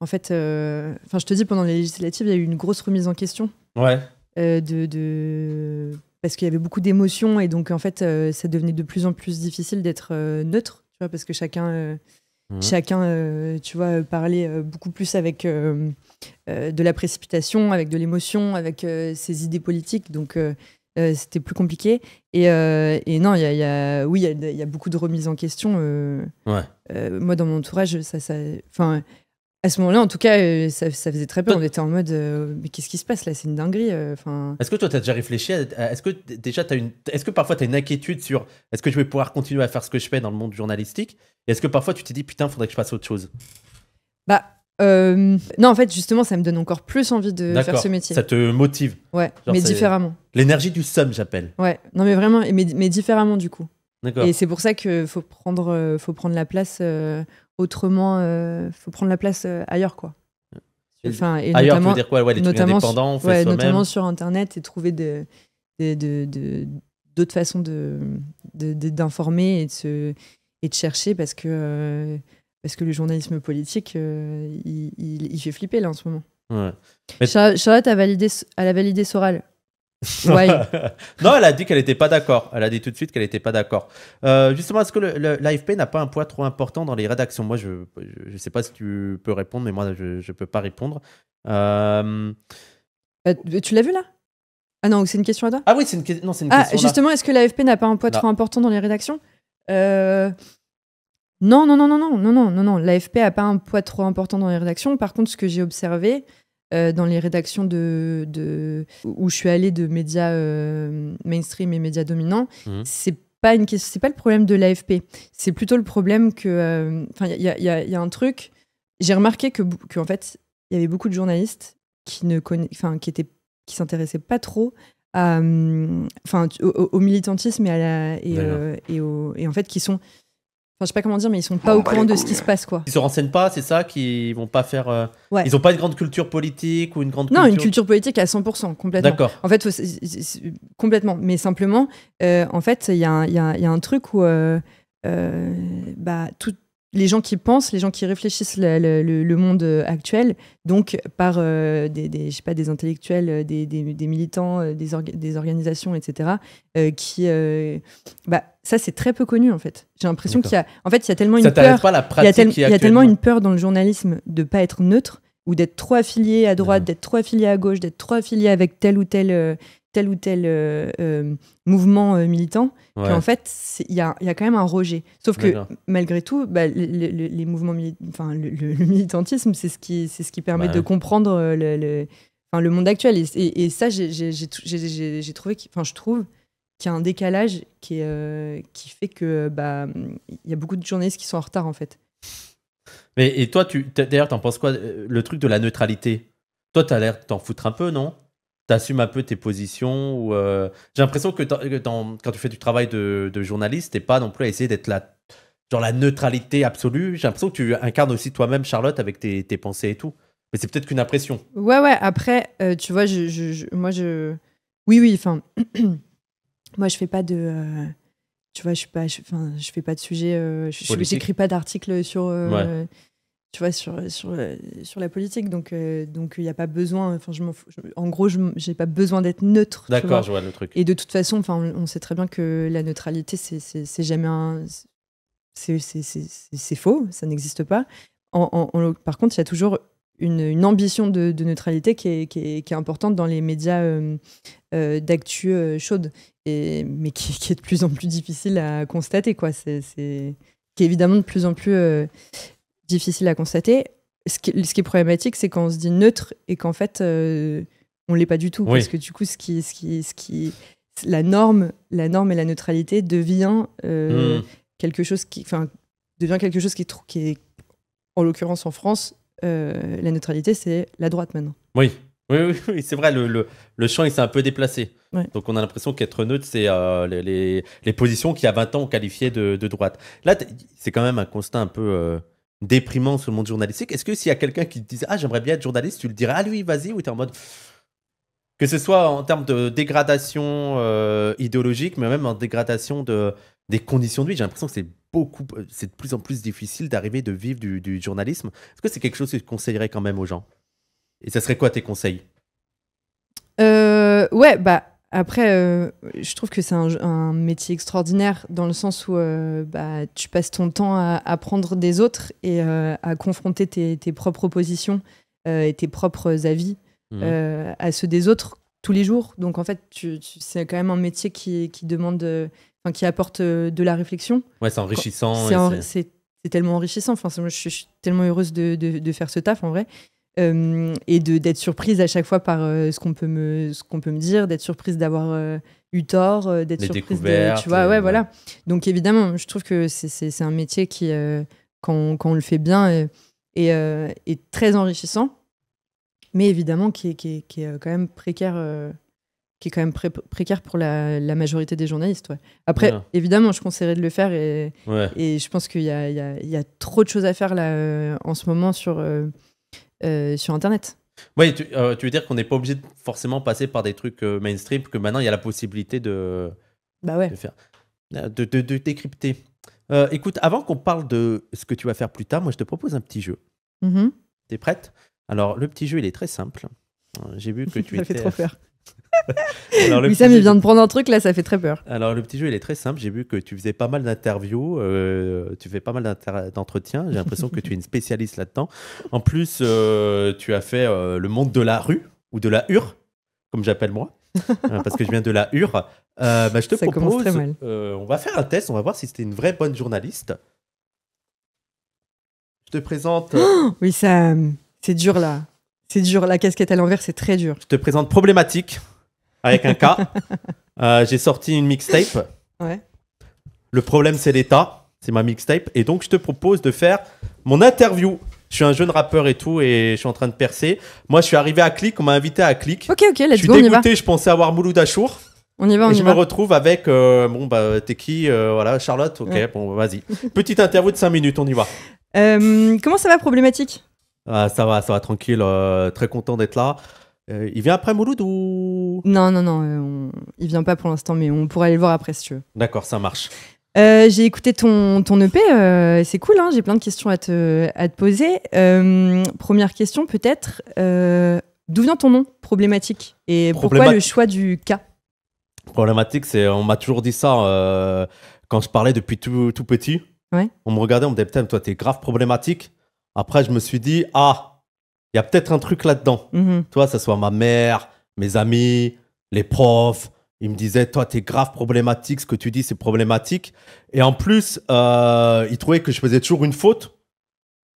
S2: En fait, euh, je te dis, pendant les législatives, il y a eu une grosse remise en question. Ouais. Euh, de, Parce qu'il y avait beaucoup d'émotions et donc, en fait, ça devenait de plus en plus difficile d'être neutre, tu vois, parce que chacun. Mmh. Chacun, tu vois, parlait beaucoup plus avec de la précipitation, avec de l'émotion, avec ses idées politiques. Donc, c'était plus compliqué. Et, non, il y, a, oui, il y, a, beaucoup de remises en question. ouais. Euh, moi, dans mon entourage, ça, ça, enfin, à ce moment-là, en tout cas, euh, ça, ça, faisait très peu, On était en mode, euh, mais qu'est-ce qui se passe là C'est une dinguerie. Enfin.
S1: est-ce que toi, tu as déjà réfléchi Est-ce que déjà, as une, est-ce que parfois, tu as une inquiétude sur est-ce que je vais pouvoir continuer à faire ce que je fais dans le monde journalistique Et est-ce que parfois, tu t'es dit, putain, faudrait que je fasse autre chose
S2: Bah. non, en fait, justement, ça me donne encore plus envie de faire ce métier. Ça te motive. Ouais, mais différemment.
S1: L'énergie du somme, j'appelle.
S2: Ouais, non, mais vraiment, mais, mais différemment du coup. Et c'est pour ça que faut prendre, euh, faut prendre la place euh, autrement, euh, faut prendre la place ailleurs, quoi. Enfin, et ailleurs, notamment, tu veux dire quoi ouais, des notamment, indépendants, sur, ouais, notamment sur Internet et trouver de, d'autres façons de, d'informer et de, se, et de chercher parce que, parce que le journalisme politique, il, fait flipper là en ce moment. Charlotte a validé, elle a validé Soral. *laughs* non,
S1: elle a dit qu'elle n'était pas d'accord. Elle a dit tout de suite qu'elle n'était pas d'accord. Euh, justement, est-ce que l'AFP n'a pas un poids trop important dans les rédactions Moi, je ne sais pas si tu peux répondre, mais moi, je ne peux pas répondre. Euh,
S2: euh, tu l'as vu là Ah non, c'est une question à toi Ah oui, c'est une, que... non, une ah, Justement, est-ce que l'AFP n'a pas un poids trop important dans les rédactions Non, non, non, non, non, non, non, non, non. L'AFP n'a pas un poids trop important dans les rédactions. Par contre, ce que j'ai observé, euh, dans les rédactions de, où je suis allée de médias euh, mainstream et médias dominants, mhm. c'est pas une c'est pas le problème de l'AFP. C'est plutôt le problème que, euh, enfin, il y, a, un truc. J'ai remarqué que, que, en fait, il y avait beaucoup de journalistes qui ne enfin, qui étaient, qui s'intéressaient pas trop. Hum, enfin, au, militantisme et, à et en fait qui sont je sais pas comment dire, mais ils sont pas ah, au bah, courant de ce qui se passe, quoi.
S1: Ils se renseignent pas, c'est ça, qu'ils vont pas faire. Euh, ils ont pas une grande culture politique ou une grande. Non, une culture
S2: politique à 100 complètement. D'accord. En fait, complètement, mais simplement, euh, en fait, il y, a un truc où, euh, bah, tout, les gens qui pensent, les gens qui réfléchissent le, monde euh, actuel, donc par euh, des, je pas, des intellectuels, euh, des, militants, des, organisations, etc., qui. bah, ça, c'est très peu connu, en fait. J'ai l'impression qu'il y En fait, il y a tellement une peur. a, y a tellement une peur dans le journalisme de ne pas être neutre ou d'être trop affilié à droite, d'être trop affilié à gauche, d'être trop affilié avec tel ou tel, euh, tel, ou tel euh, euh, mouvement militant, qu'en fait, il y a, y a, quand même un rejet. Sauf que malgré tout, bah, le, les mouvements enfin, le, militantisme, c'est ce qui, c'est ce qui permet bah de comprendre le, le, monde actuel. Et, ça, j'ai trouvé, enfin, je trouve qu'il y a un décalage qui, qui fait que bah, il y a beaucoup de journalistes qui sont en retard, en fait.
S1: Mais et toi, tu d'ailleurs, t'en penses quoi euh, Le truc de la neutralité. Toi, t'as l'air de t'en foutre un peu, non T'assumes un peu tes positions ou euh, J'ai l'impression que, quand tu fais du travail de, journaliste, t'es pas non plus à essayer d'être la genre la neutralité absolue. J'ai l'impression que tu incarnes aussi toi-même Charlotte avec tes, pensées et tout. Mais c'est peut-être qu'une impression.
S2: Ouais, ouais. Après, euh, tu vois, je, moi, je, oui, oui. Enfin, *clears throat* moi, je fais pas de tu vois, je suis pas, je fais pas de sujet, euh, je n'écris pas d'article sur, euh, tu vois, sur, sur, euh, sur, la politique, donc donc il n'y a pas besoin. Enfin, je, en gros, je j'ai pas besoin d'être neutre. D'accord, je vois le truc. Et de toute façon, enfin, on, sait très bien que la neutralité, c'est jamais un, c'est faux, ça n'existe pas. en, par contre, il y a toujours une, ambition de, neutralité qui est, importante dans les médias euh, euh, d'actu euh, chaude, et, mais qui, est de plus en plus difficile à constater, quoi. C'est, qui est évidemment de plus en plus difficile à constater. Ce qui, ce qui est problématique, c'est quand on se dit neutre et qu'en fait, on l'est pas du tout. Parce que du coup, ce qui, ce qui, la norme, la norme et la neutralité devient hmm. quelque chose qui, enfin, devient quelque chose qui, qui est, en l'occurrence en France, euh, la neutralité, c'est la droite maintenant.
S1: Oui, oui, oui, c'est vrai, le, champ il s'est un peu déplacé. Donc on a l'impression qu'être neutre, c'est euh, les, les, les, positions qui, à 20 ans, on qualifiait de, droite. Là, c'est quand même un constat un peu euh, déprimant sur le monde journalistique. Est-ce que s'il y a quelqu'un qui te dit Ah, j'aimerais bien être journaliste, tu le dirais Ah, lui, vas-y, ou tu es en mode. Que ce soit en termes de dégradation idéologique, mais même en dégradation de, des conditions de vie. J'ai l'impression que c'est beaucoup, c'est de plus en plus difficile d'arriver de vivre du, journalisme. Est-ce que c'est quelque chose que tu conseillerais quand même aux gens Et ça serait quoi tes conseils
S2: euh, Ouais, bah. Après, euh, je trouve que c'est un, métier extraordinaire dans le sens où euh, bah, tu passes ton temps à apprendre des autres et à confronter tes, propres positions et tes propres avis mmh. à ceux des autres tous les jours. Donc en fait, tu, c'est quand même un métier qui, qui demande qui apporte euh, de la réflexion. Ouais, c'est enrichissant. C'est tellement enrichissant. Enfin, je, suis tellement heureuse de, faire ce taf en vrai. Euh, et d'être surprise à chaque fois par euh, ce qu'on peut me ce qu'on peut me dire d'être surprise d'avoir euh, eu tort d'être surprise tu vois ouais, voilà donc évidemment je trouve que c'est un métier qui quand, quand, on le fait bien est, très enrichissant mais évidemment qui qui est, qui est quand même précaire qui est quand même précaire pour la, majorité des journalistes. Après, évidemment, je conseillerais de le faire et, et je pense qu'il y, y, a, trop de choses à faire là euh, en ce moment sur, euh, euh, sur Internet.
S1: Oui, tu, veux dire qu'on n'est pas obligé de forcément passer par des trucs mainstream, que maintenant il y a la possibilité de, bah ouais. de faire, de, de, décrypter. écoute, avant qu'on parle de ce que tu vas faire plus tard, moi je te propose un petit jeu. Mm-hmm. T'es prête Alors, le petit jeu, il est très simple. J'ai vu que *laughs* tu étais. trop faire. Alors, le il vient
S2: de prendre un truc là, ça fait très peur.
S1: Alors le petit jeu, il est très simple. J'ai vu que tu faisais pas mal d'interviews, euh, tu fais pas mal d'entretiens. J'ai l'impression que tu es une spécialiste là-dedans. En plus, euh, tu as fait euh, le monde de la rue ou de la hure, comme j'appelle moi, parce que je viens de la hure. Bah, je te propose, on va faire un test, on va voir si c'était une vraie bonne journaliste. Je te présente.
S2: oui, oh, ça, c'est dur là. C'est dur, la casquette à l'envers, c'est très dur. Je
S1: te présente problématique avec un K. *laughs* Euh, j'ai sorti une mixtape. Ouais. Le problème, c'est l'État. C'est ma mixtape. Et donc, je te propose de faire mon interview. Je suis un jeune rappeur et tout, et je suis en train de percer. Moi, je suis arrivé à Click, on m'a invité à Click.
S2: Ok, ok, let's Je suis dégoûté,
S1: je pensais avoir Mouloud Achour. On y va, on et je me retrouve avec, euh, bon, bah, t'es qui euh, Voilà, Charlotte Ok, bon, vas-y. Petite interview de 5 minutes, on y va.
S2: *laughs* comment ça va, problématique
S1: ah, ça va, ça va, tranquille. très content d'être là. il vient après Mouloud
S2: ou non, non, non, euh, il vient pas pour l'instant, mais on pourrait aller le voir après si tu veux.
S1: D'accord, ça marche.
S2: Euh, j'ai écouté ton, ton EP, euh, c'est cool, hein, j'ai plein de questions à te, à te poser. première question peut-être, d'où vient ton nom, Problématique Et pourquoi le choix du cas
S1: Problématique, c'est, on m'a toujours dit ça quand je parlais depuis tout, petit. On me regardait, on me disait, putain, toi, t'es grave problématique. Après, je me suis dit, ah, il y a peut-être un truc là-dedans. Mhm. Toi, ça soit ma mère, mes amis, les profs, ils me disaient, toi, t'es grave problématique, ce que tu dis, c'est problématique. Et en plus, euh, ils trouvaient que je faisais toujours une faute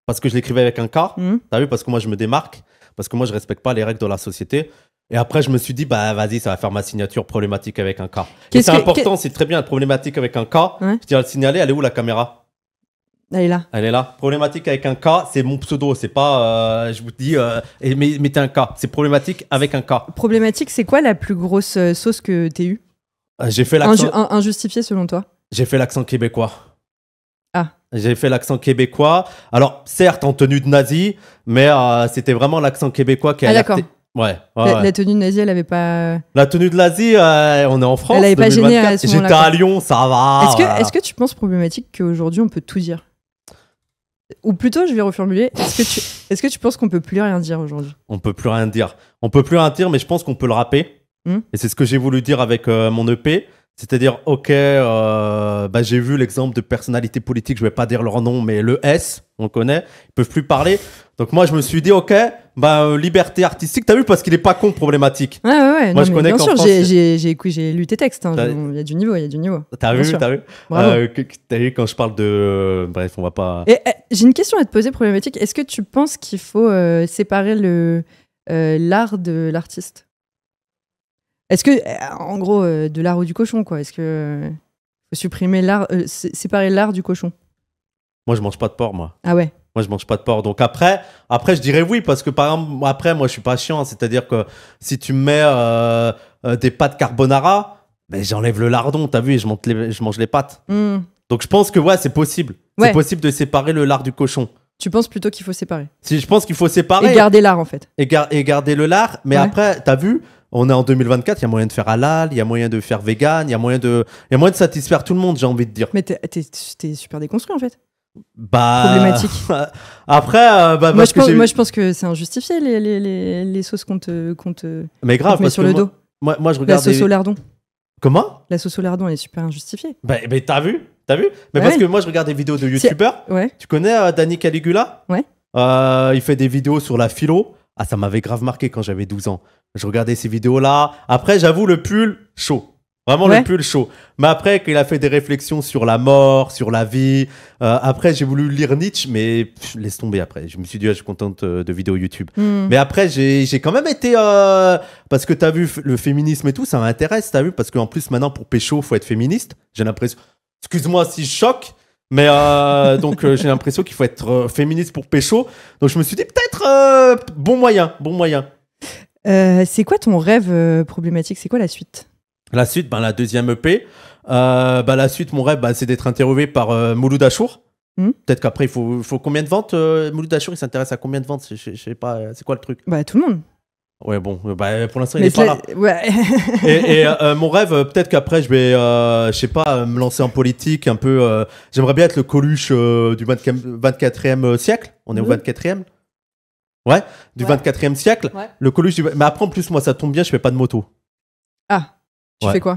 S1: parce que je l'écrivais avec un K. Mhm. T'as vu, parce que moi, je me démarque, parce que moi, je respecte pas les règles de la société. Et après, je me suis dit, bah vas-y, ça va faire ma signature problématique avec un K. c'est important, c'est très bien, problématique avec un K. je tiens à ah, le signaler, elle est où la caméra elle est là. Elle est là. Problématique avec un K, c'est mon pseudo. C'est pas, euh, je vous dis, euh, mais, mettez un K. C'est problématique avec un K.
S2: Problématique, c'est quoi la plus grosse euh, sauce que t'aies eue
S1: euh, J'ai fait l'accent.
S2: injustifié selon toi
S1: J'ai fait l'accent québécois. Ah. J'ai fait l'accent québécois. Alors, certes, en tenue de nazi, mais c'était vraiment l'accent québécois qui a. Ah, d'accord. Ouais, la,
S2: tenue de nazi elle avait pas.
S1: La tenue de l'Asie, on est en France. Elle avait pas gêné à ce J'étais à Lyon, ça va. Est-ce que,
S2: que, tu penses problématique qu'aujourd'hui on peut tout dire ou plutôt, je vais reformuler. Est-ce que tu, est que tu penses qu'on peut plus rien dire aujourd'hui
S1: On peut plus rien dire. On peut plus rien dire, mais je pense qu'on peut le rapper. Hmm Et c'est ce que j'ai voulu dire avec euh, mon EP. C'est-à-dire, ok, euh, bah, j'ai vu l'exemple de personnalités politiques, je vais pas dire leur nom, mais le S, on le connaît, ils peuvent plus parler. Donc moi, je me suis dit, ok, bah, euh, liberté artistique, t'as vu, parce qu'il est pas con problématique. Ouais, ouais, ouais. Moi, je connais bien sûr, j'ai,
S2: j'ai, lu tes textes. Hein, il y a du niveau, il y a du niveau. T'as vu, t'as vu. Euh,
S1: t'as quand je parle de. Euh, bref, on va pas. Eh,
S2: j'ai une question à te poser problématique. Est-ce que tu penses qu'il faut séparer le, l'art de l'artiste Est-ce que, eh, en gros, de l'art ou du cochon, quoi Est-ce que faut supprimer l'art, séparer l'art du cochon
S1: Moi, je mange pas de porc, moi. Ah ouais moi, je mange pas de porc. Donc après, après, je dirais oui parce que par exemple, après, moi, je suis pas chiant. C'est-à-dire que si tu me mets euh, euh, des pâtes carbonara, ben, j'enlève le lardon, t'as vu, et je, je mange les pâtes. Hmm. Donc je pense que ouais, c'est possible. C'est possible de séparer le lard du cochon.
S2: Tu penses plutôt qu'il faut séparer
S1: Si je pense qu'il faut séparer. Et garder l'art en fait. Et, garder le lard, mais après après, t'as vu, on est en 2024, il y a moyen de faire halal, il y a moyen de faire vegan, il y a moyen de, y a moyen de satisfaire tout le monde,
S2: j'ai envie de dire. Mais t'es super déconstruit en fait bah... problématique. *laughs* Après, euh, bah, moi, je pense, moi, je pense, que c'est injustifié les, sauces qu'on te, Mais grave, met sur le dos. Moi, je La sauce au lardon. Comment La sauce au lardon, elle est super injustifiée. Bah, eh
S1: ben, t'as vu T'as vu Mais bah parce que moi, je regarde des vidéos de youtubeurs. Ouais. Tu connais euh, Danny Caligula Ouais. Euh, il fait des vidéos sur la philo. Ah, ça m'avait grave marqué quand j'avais 12 ans. Je regardais ces vidéos-là. Après, j'avoue, le pull, chaud. Vraiment plus le pull chaud. Mais après, qu'il a fait des réflexions sur la mort, sur la vie. Euh, après, j'ai voulu lire Nietzsche, mais laisse tomber après. Je me suis dit, ah, je suis contente euh, de vidéos YouTube. Hmm. Mais après, j'ai quand même été... Euh, parce que t'as vu, le féminisme et tout, ça m'intéresse, t'as vu Parce qu'en plus, maintenant, pour pécho, faut être féministe. J'ai l'impression... Excuse-moi si je choque, mais donc j'ai l'impression qu'il faut être féministe pour pécho. Donc je me suis dit
S2: peut-être bon moyen, bon moyen. c'est quoi ton rêve problématique C'est quoi la suite
S1: la suite, ben, la deuxième EP. Euh, ben, la suite, mon rêve, ben, c'est d'être interviewé par euh, Mouloud Achour. Hmm. Peut-être qu'après, il faut, faut, combien de ventes euh, Mouloud Achour, il s'intéresse à combien de ventes je, sais pas, euh, c'est quoi le truc bah, tout le monde. Ouais, bon, euh, bah, pour l'instant, il n'est pas là. et, mon rêve, peut-être qu'après, je vais, je sais pas, me lancer en politique un peu. J'aimerais bien être le Coluche du 24e siècle. On est au 24e mmh. Ouais, du 24e siècle. Le Coluche Mais après, en plus, moi, ça tombe bien, je fais pas de moto.
S2: Ah. Tu fais quoi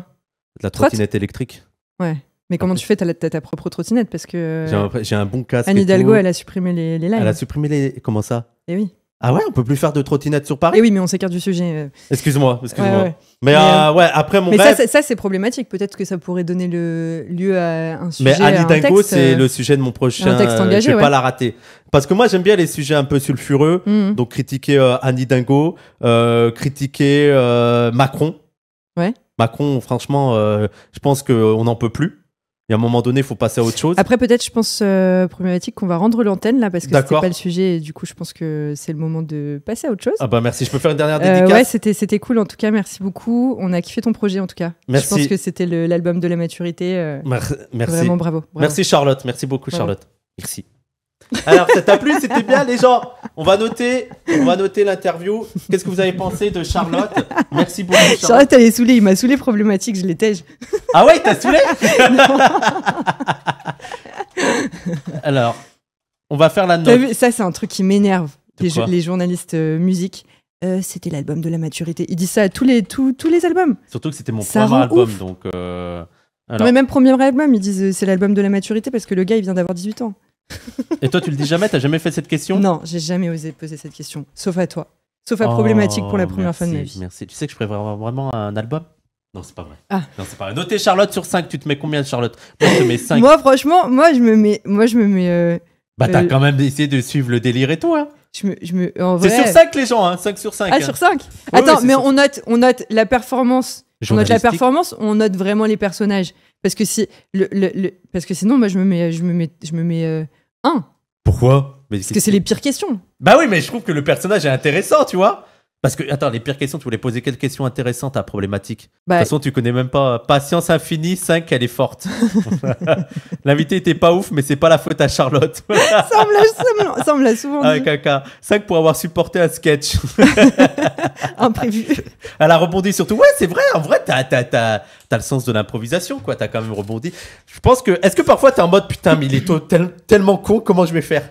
S2: De la trottinette électrique. Ouais. Mais comment tu fais T'as ta, propre trottinette parce que. Euh, j'ai un, bon casque. Anne Hidalgo, elle a supprimé les, les lives. Elle a supprimé
S1: les. Comment ça Eh oui. Ah ouais, on peut plus faire de trottinette sur Paris. Eh oui, mais on s'écarte du sujet. Euh. Excuse-moi, excuse-moi. Mais, euh, ouais, après mon. Mais ça, ça
S2: c'est problématique. Peut-être que ça pourrait donner le lieu à un sujet. Mais Anne Hidalgo, c'est le sujet de mon prochain. Un texte engagé, je vais pas
S1: la rater. Parce que moi, j'aime bien les sujets un peu sulfureux. Mmh. Donc critiquer euh, Dingo, critiquer Macron. Ouais. Macron, franchement, euh, je pense qu'on n'en peut plus. Il y a un moment donné, il faut passer à autre chose.
S2: Après, peut-être, je pense, euh, problématique, qu'on va rendre l'antenne là, parce que c'était pas le sujet. Et du coup, je pense que c'est le moment de passer à autre chose. Ah bah merci, je peux faire une dernière euh, dédicace. ouais, c'était, c'était cool en tout cas. Merci beaucoup. On a kiffé ton projet en tout cas. Je pense que c'était l'album de la maturité. merci. Vraiment bravo, Merci
S1: Charlotte. Merci beaucoup, Charlotte. Merci. Alors, ça t'a plu C'était bien, les gens On va noter, on va noter l'interview. Qu'est-ce que vous avez pensé de Charlotte Merci beaucoup, Charlotte. Charlotte,
S2: elle est saoulée. Il m'a saoulé problématique, je l'étais. Ah
S1: ouais, t'as saoulé Alors, on va faire la note.
S2: ça, c'est un truc qui m'énerve. Les, journalistes musiques euh, musique. Euh, c'était l'album de la maturité. Il dit ça à tous les, tous, tous les albums.
S1: Surtout que c'était mon premier album, donc... Euh, mais même
S2: premier album, ils disent c'est l'album de la maturité parce que le gars il vient d'avoir 18 ans.
S1: Et toi, tu le dis jamais T'as jamais fait cette question Non,
S2: j'ai jamais osé poser cette question, sauf à toi. Sauf à problématique pour la oh, première fois de ma vie.
S1: Merci. Tu sais que je préfère vraiment un album non, c'est pas vrai. Ah. Non, c'est pas vrai. Notez Charlotte sur 5, tu te mets combien de Charlotte Moi, je mets 5. moi,
S2: franchement, moi, je me mets. Moi, je me mets euh, bah, t'as euh, quand
S1: même essayé de suivre le délire
S2: et tout, hein. Je me, c'est sur 5 les gens, hein, 5 sur 5. Ah, hein. sur 5 Attends, mais on, note, on note la performance. On note la performance, on note vraiment les personnages. Parce que, si, le, parce que sinon, moi, je me mets, je me mets, je me mets euh, 1. Pourquoi mais Parce que c'est les pires questions.
S1: Bah oui, mais je trouve que le personnage est intéressant, tu vois. Parce que, attends, les pires questions, tu voulais poser quelle questions intéressantes à problématique. de bah, toute façon, tu connais même pas euh, Patience Infinie 5, elle est forte. *laughs* L'invité était pas ouf, mais c'est pas la faute à Charlotte.
S2: ça me l'a souvent. Avec
S1: ah, 5 pour avoir supporté un sketch. *laughs* Imprévu. Elle a rebondi surtout. Ouais, c'est vrai, en vrai, t'as as, le sens de l'improvisation, quoi. T'as quand même rebondi. Je pense que, est-ce que parfois t'es en mode putain, mais il est tel, tellement con, comment je vais faire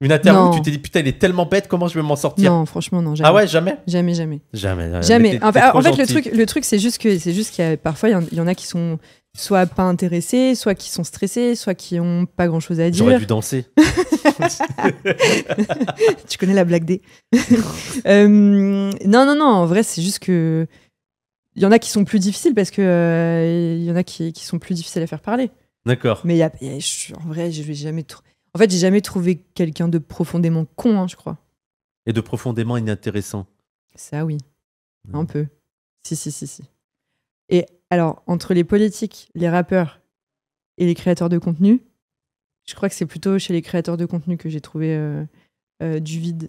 S1: une interview où tu t'es dit putain, il est tellement bête, comment je vais m'en sortir Non, franchement, non. Ah jamais. Ah ouais, jamais Jamais, jamais. Jamais. Jamais. En fait, ah, en fait le truc,
S2: le truc c'est juste que c'est juste qu'il y a parfois, il y, en a qui sont soit pas intéressés, soit qui sont stressés, soit qui ont pas grand chose à dire. J'aurais dû danser.
S1: *laughs*
S2: *laughs* tu connais la blague D. *laughs* Euh, non, non, non. En vrai, c'est juste que. Il y en a qui sont plus difficiles parce que euh, il y en a qui, sont plus difficiles à faire parler. D'accord. Mais en vrai, je vais jamais trop. En fait, j'ai jamais trouvé quelqu'un de profondément con, hein, je crois.
S1: Et de profondément inintéressant.
S2: Ça, oui. Hmm. Un peu. Si, si, si, si. Et alors, entre les politiques, les rappeurs et les créateurs de contenu, je crois que c'est plutôt chez les créateurs de contenu que j'ai trouvé euh, euh, du vide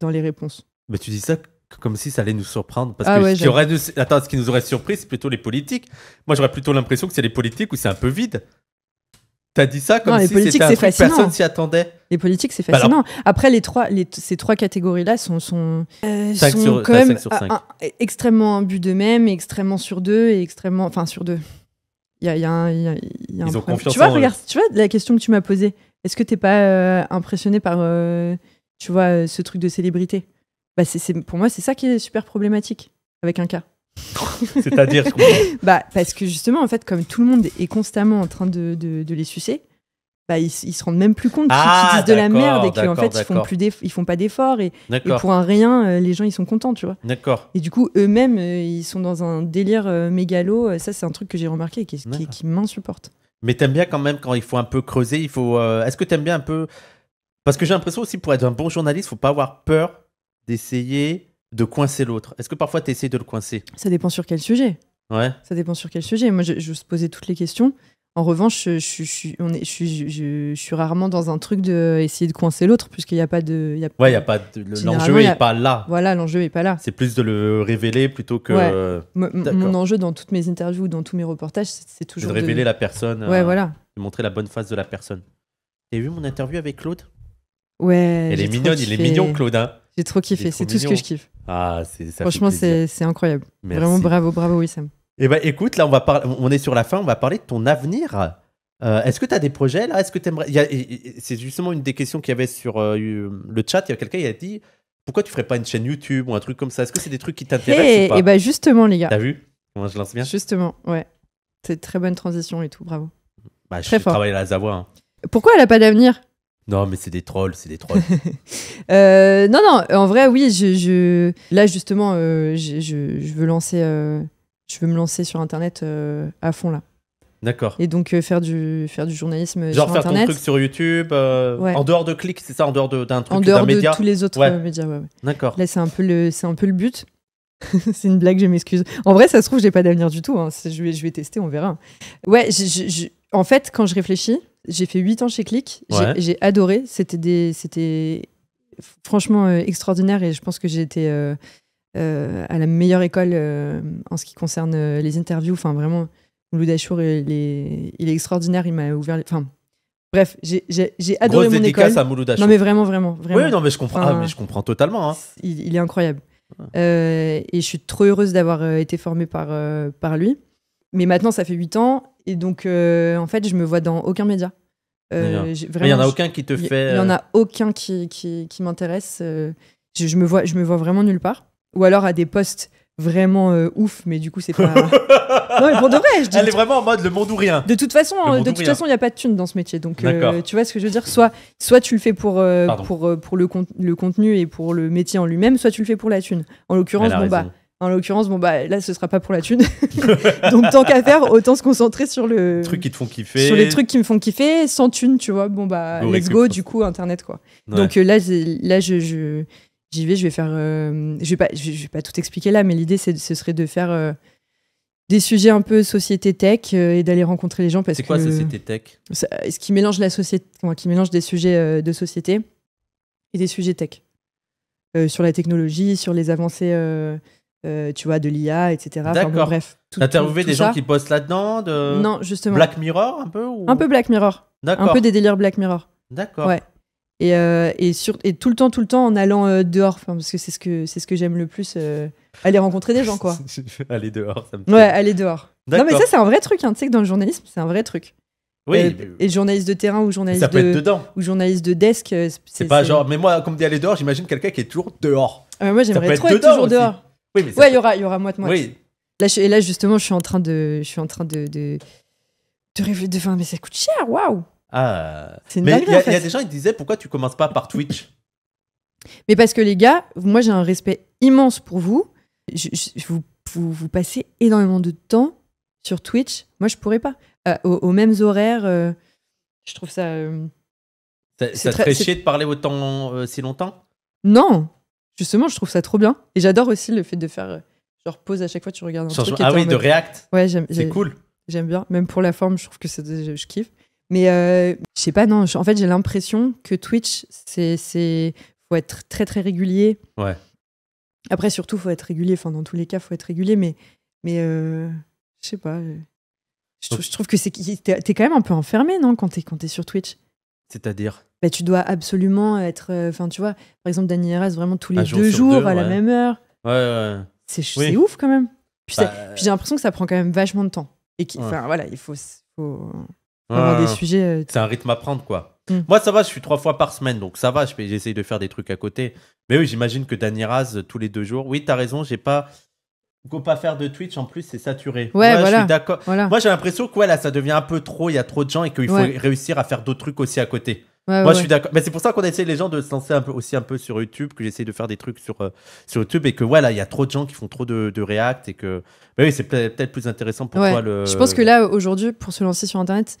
S2: dans les réponses.
S1: Mais tu dis ça comme si ça allait nous surprendre. Parce ah que j'aurais, ce, qui Attends, ce qui nous aurait surpris, c'est plutôt les politiques. Moi, j'aurais plutôt l'impression que c'est les politiques où c'est un peu vide. T'as dit ça comme si c'était un truc, personne s'y attendait.
S2: Les politiques, c'est bah fascinant. Après, les trois, ces trois catégories-là sont, sont, euh, quand même bah, e, extrêmement but d'eux-mêmes, extrêmement sur deux et extrêmement... Enfin, sur deux. Il y a, y a Tu vois, regarde, tu vois la question que tu m'as posée. Est-ce que t'es pas euh, impressionné par, euh, tu vois, ce truc de célébrité bah, c'est Pour moi, c'est ça qui est super problématique avec un cas. *laughs* C'est-à-dire Bah, parce que justement, en fait, comme tout le monde est constamment en train de, les sucer, bah, ils, se rendent même plus compte qu'ils ah, disent de la merde et qu'en fait, ils font, plus ils font pas d'efforts. Et, pour un rien, euh, les gens, ils sont contents, tu vois. D'accord. Et du coup, eux-mêmes, euh, ils sont dans un délire euh, mégalo. Ça, c'est un truc que j'ai remarqué et qui, m'insupporte.
S1: Mais t'aimes bien quand même quand il faut un peu creuser. Il faut. Est-ce que t'aimes bien un peu. Parce que j'ai l'impression aussi, pour être un bon journaliste, faut pas avoir peur d'essayer de coincer l'autre Est-ce que parfois tu essaies de le
S2: coincer Ça dépend sur quel sujet. Ouais. Ça dépend sur quel sujet. Moi, je, je se posais toutes les questions. En revanche, je, on est, je, suis rarement dans un truc de essayer de coincer l'autre, puisqu'il n'y a pas de. Y a, ouais, y a pas l'enjeu n'est pas
S1: là. Voilà,
S2: l'enjeu n'est pas là.
S1: C'est plus de le révéler plutôt que. Euh, mon enjeu
S2: dans toutes mes interviews, ou dans tous mes reportages, c'est toujours. De révéler la personne. Ouais, euh, voilà.
S1: De montrer la bonne face de la personne. T'as vu mon interview avec Claude
S2: Ouais. Il est mignon, il est mignon, Claude. Hein. J'ai trop kiffé. C'est tout ce que je kiffe. Ah, Franchement, c'est incroyable. Vraiment bravo, bravo, Wissam.
S1: Eh ben, écoute, là, on, va on est sur la fin. On va parler de ton avenir. Euh, est-ce que tu as des projets là Est-ce que C'est justement une des questions qu'il y avait sur euh, le chat. Il y a quelqu'un qui a dit pourquoi tu ferais pas une chaîne YouTube ou un truc comme ça Est-ce que c'est des trucs qui t'intéressent Et eh, eh ben justement, les gars. T'as vu Comment je lance bien Justement,
S2: ouais. C'est très bonne transition et tout. Bravo. Bah, je très fort. travaille à la Zavoie. Hein. Pourquoi elle n'a pas d'avenir
S1: non, mais c'est des trolls, c'est des trolls. *laughs*
S2: Euh, non, non, en vrai, oui, je, je... là justement, euh, je, je, veux lancer, euh, je veux me lancer sur Internet à fond là. D'accord. Et donc faire du faire du journalisme Genre sur faire ton truc sur
S1: YouTube, en dehors de clics, c'est ça, en dehors d'un truc, en dehors de tous les autres médias. Ouais,
S2: D'accord. Là, c'est un peu le c'est un peu le but. *laughs* c'est une blague, je m'excuse. En vrai, ça se trouve, j'ai pas d'avenir du tout. Hein. Je vais je vais tester, on verra. Ouais, en fait, quand je réfléchis j'ai fait 8 ans chez Click. J'ai adoré. C'était des, c'était franchement euh, extraordinaire et je pense que j'ai été euh, euh, à la meilleure école en ce qui concerne les interviews. Enfin, vraiment, Mouloud Achour, il est, extraordinaire. Il m'a ouvert. Les... Enfin, bref, j'ai adoré mon école. à Mouloud Non, mais vraiment, vraiment, Oui, non, mais je comprends. Ah, mais je comprends totalement. Hein. Il, est incroyable. et je suis trop heureuse d'avoir été formée par par lui. Mais maintenant, ça fait 8 ans et donc, euh, en fait, je me vois dans aucun média. Euh, il n'y en a aucun qui te fait. Il n'y en euh, a aucun qui, qui, m'intéresse. Je, me vois, je me vois vraiment nulle part. Ou alors à des postes vraiment ouf, mais du coup, c'est pas. *laughs* non, mais pour de vrai, je dis. Elle est vraiment en mode le monde ou rien. De toute façon, hein, de toute façon, il n'y a pas de thune dans ce métier. Donc, tu vois ce que je veux dire soit, soit tu le fais pour, pour, pour le, le contenu et pour le métier en lui-même, soit tu le fais pour la thune. En l'occurrence, bon, bah en l'occurrence, bon bah là, ce sera pas pour la thune. *laughs* Donc tant qu'à faire, autant se concentrer sur le truc qui te font kiffer. Sur les trucs qui me font kiffer, sans thune, tu vois. Bon bah let's go, du coup internet quoi. Donc euh, là, là je, j'y vais, je vais faire, euh, je vais pas, je, vais pas tout expliquer là, mais l'idée c'est ce serait de faire euh, des sujets un peu société tech et d'aller rencontrer les gens parce que c'est quoi société tech Ce qui mélange la société, qui mélange des sujets de société et des sujets tech sur la technologie, sur les avancées euh, tu vois, de l'IA, etc. D'accord. Enfin, bref. des gens qui
S1: bossent là-dedans Non, justement. Black Mirror, un peu ou... Un
S2: peu Black Mirror. D'accord. Un peu des délires Black Mirror. D'accord. Ouais. Et, euh, et, sur, et tout le temps, tout le temps en allant euh, dehors, parce que c'est ce que, ce que j'aime le plus, aller rencontrer des gens, quoi.
S1: *laughs* aller dehors, ça me Ouais, aller dehors. Non, mais ça, c'est
S2: un vrai truc, hein, tu sais que dans le journalisme, c'est un vrai truc. Oui. Et journaliste de terrain ou journaliste ça peut Être dedans. Ou journaliste de desk. C'est pas genre,
S1: mais moi, comme dit aller dehors, j'imagine quelqu'un qui est toujours dehors. Ah, moi, j'aimerais trop être, toujours dehors. Oui, ouais, il y aura, y aura moite-moite.
S2: et là, justement, je suis en train de. Je suis en train de, de, de mais ça coûte cher, waouh!
S1: Ah. C'est mais il y, a des gens qui disaient pourquoi tu commences pas par Twitch?
S2: mais parce que les gars, moi j'ai un respect immense pour vous. Je, vous, vous, passez énormément de temps sur Twitch. Moi, je pourrais pas. Euh, aux, mêmes horaires, euh, je trouve ça. Euh, ça, ça te fait chier de
S1: parler autant si longtemps
S2: Non, Justement, je trouve ça trop bien. Et j'adore aussi le fait de faire euh, genre pause à chaque fois, tu regardes un truc. ah oui, de React. Ouais, j'aime. C'est cool. J'aime bien. Même pour la forme, je trouve que c'est, je, kiffe. Mais euh, je sais pas, non. En fait, j'ai l'impression que Twitch, c'est, c'est, faut être très très régulier. Ouais. Après, surtout, faut être régulier. Enfin, dans tous les cas, faut être régulier. Mais, mais, euh, je sais pas. Je, trouve, que c'est, t'es, quand même un peu enfermé, non, quand t'es quand es sur Twitch. C'est-à-dire bah, Tu dois absolument être. Euh, enfin, tu vois, par exemple, Dani Raz, vraiment tous les deux jours, à la même heure. Ouais, ouais. C'est ouf quand même. Bah, puis, j'ai l'impression que ça prend quand même vachement de temps. Et enfin, voilà, il faut, avoir des sujets. Euh,
S1: c'est un rythme à prendre, quoi. Mm. Moi, ça va, je suis trois fois par semaine, donc ça va, j'essaye de faire des trucs à côté. Mais oui, j'imagine que Dani Raz, euh, tous les deux jours, oui, t'as raison, j'ai pas. Pourquoi pas faire de Twitch en plus, c'est saturé. Ouais, voilà. d'accord. Voilà. Moi, j'ai l'impression que là, ça devient un peu trop. Il y a trop de gens et qu'il faut réussir à faire d'autres trucs aussi à côté. Moi, je suis d'accord. Mais c'est pour ça qu'on essaie les gens de se lancer un peu aussi un peu sur YouTube, que j'essaie de faire des trucs sur euh, sur YouTube et que voilà, il y a trop de gens qui font trop de, de React et que. Bah oui, c'est peut-être plus intéressant pour toi. Le... Je pense que
S2: là, aujourd'hui, pour se lancer sur Internet,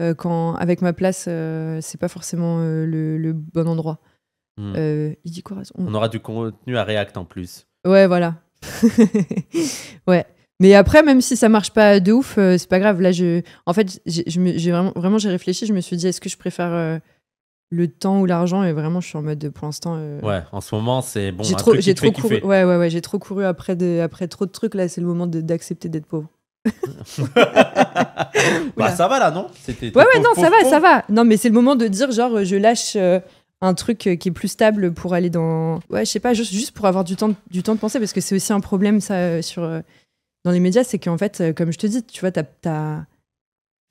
S2: euh, quand avec ma place, euh, c'est pas forcément le, bon endroit. Hmm. il dit quoi on... on
S1: aura du contenu à React en plus.
S2: Ouais, voilà. *laughs* ouais. Mais après, même si ça marche pas de ouf, euh, c'est pas grave. Là, je, en fait, j'ai vraiment, j'ai réfléchi. Je me suis dit, est-ce que je préfère euh, le temps ou l'argent Et vraiment, je suis en mode, de, pour l'instant. Euh, ouais, en ce moment, c'est bon. J'ai trop, j'ai trop couru. Ouais, ouais, ouais, j'ai trop couru après, de, après trop de trucs. Là, c'est le moment d'accepter d'être pauvre. *laughs* bah, ça va là, non Ouais, ouais, non, ça va, ça va. Non, mais c'est le moment de dire, genre, je lâche un truc euh, qui est plus stable pour aller dans. Ouais, je sais pas, juste, juste pour avoir du temps, du temps de penser, parce que c'est aussi un problème, ça, euh, sur, euh, dans les médias, c'est qu'en fait, comme je te dis, tu vois, t'as.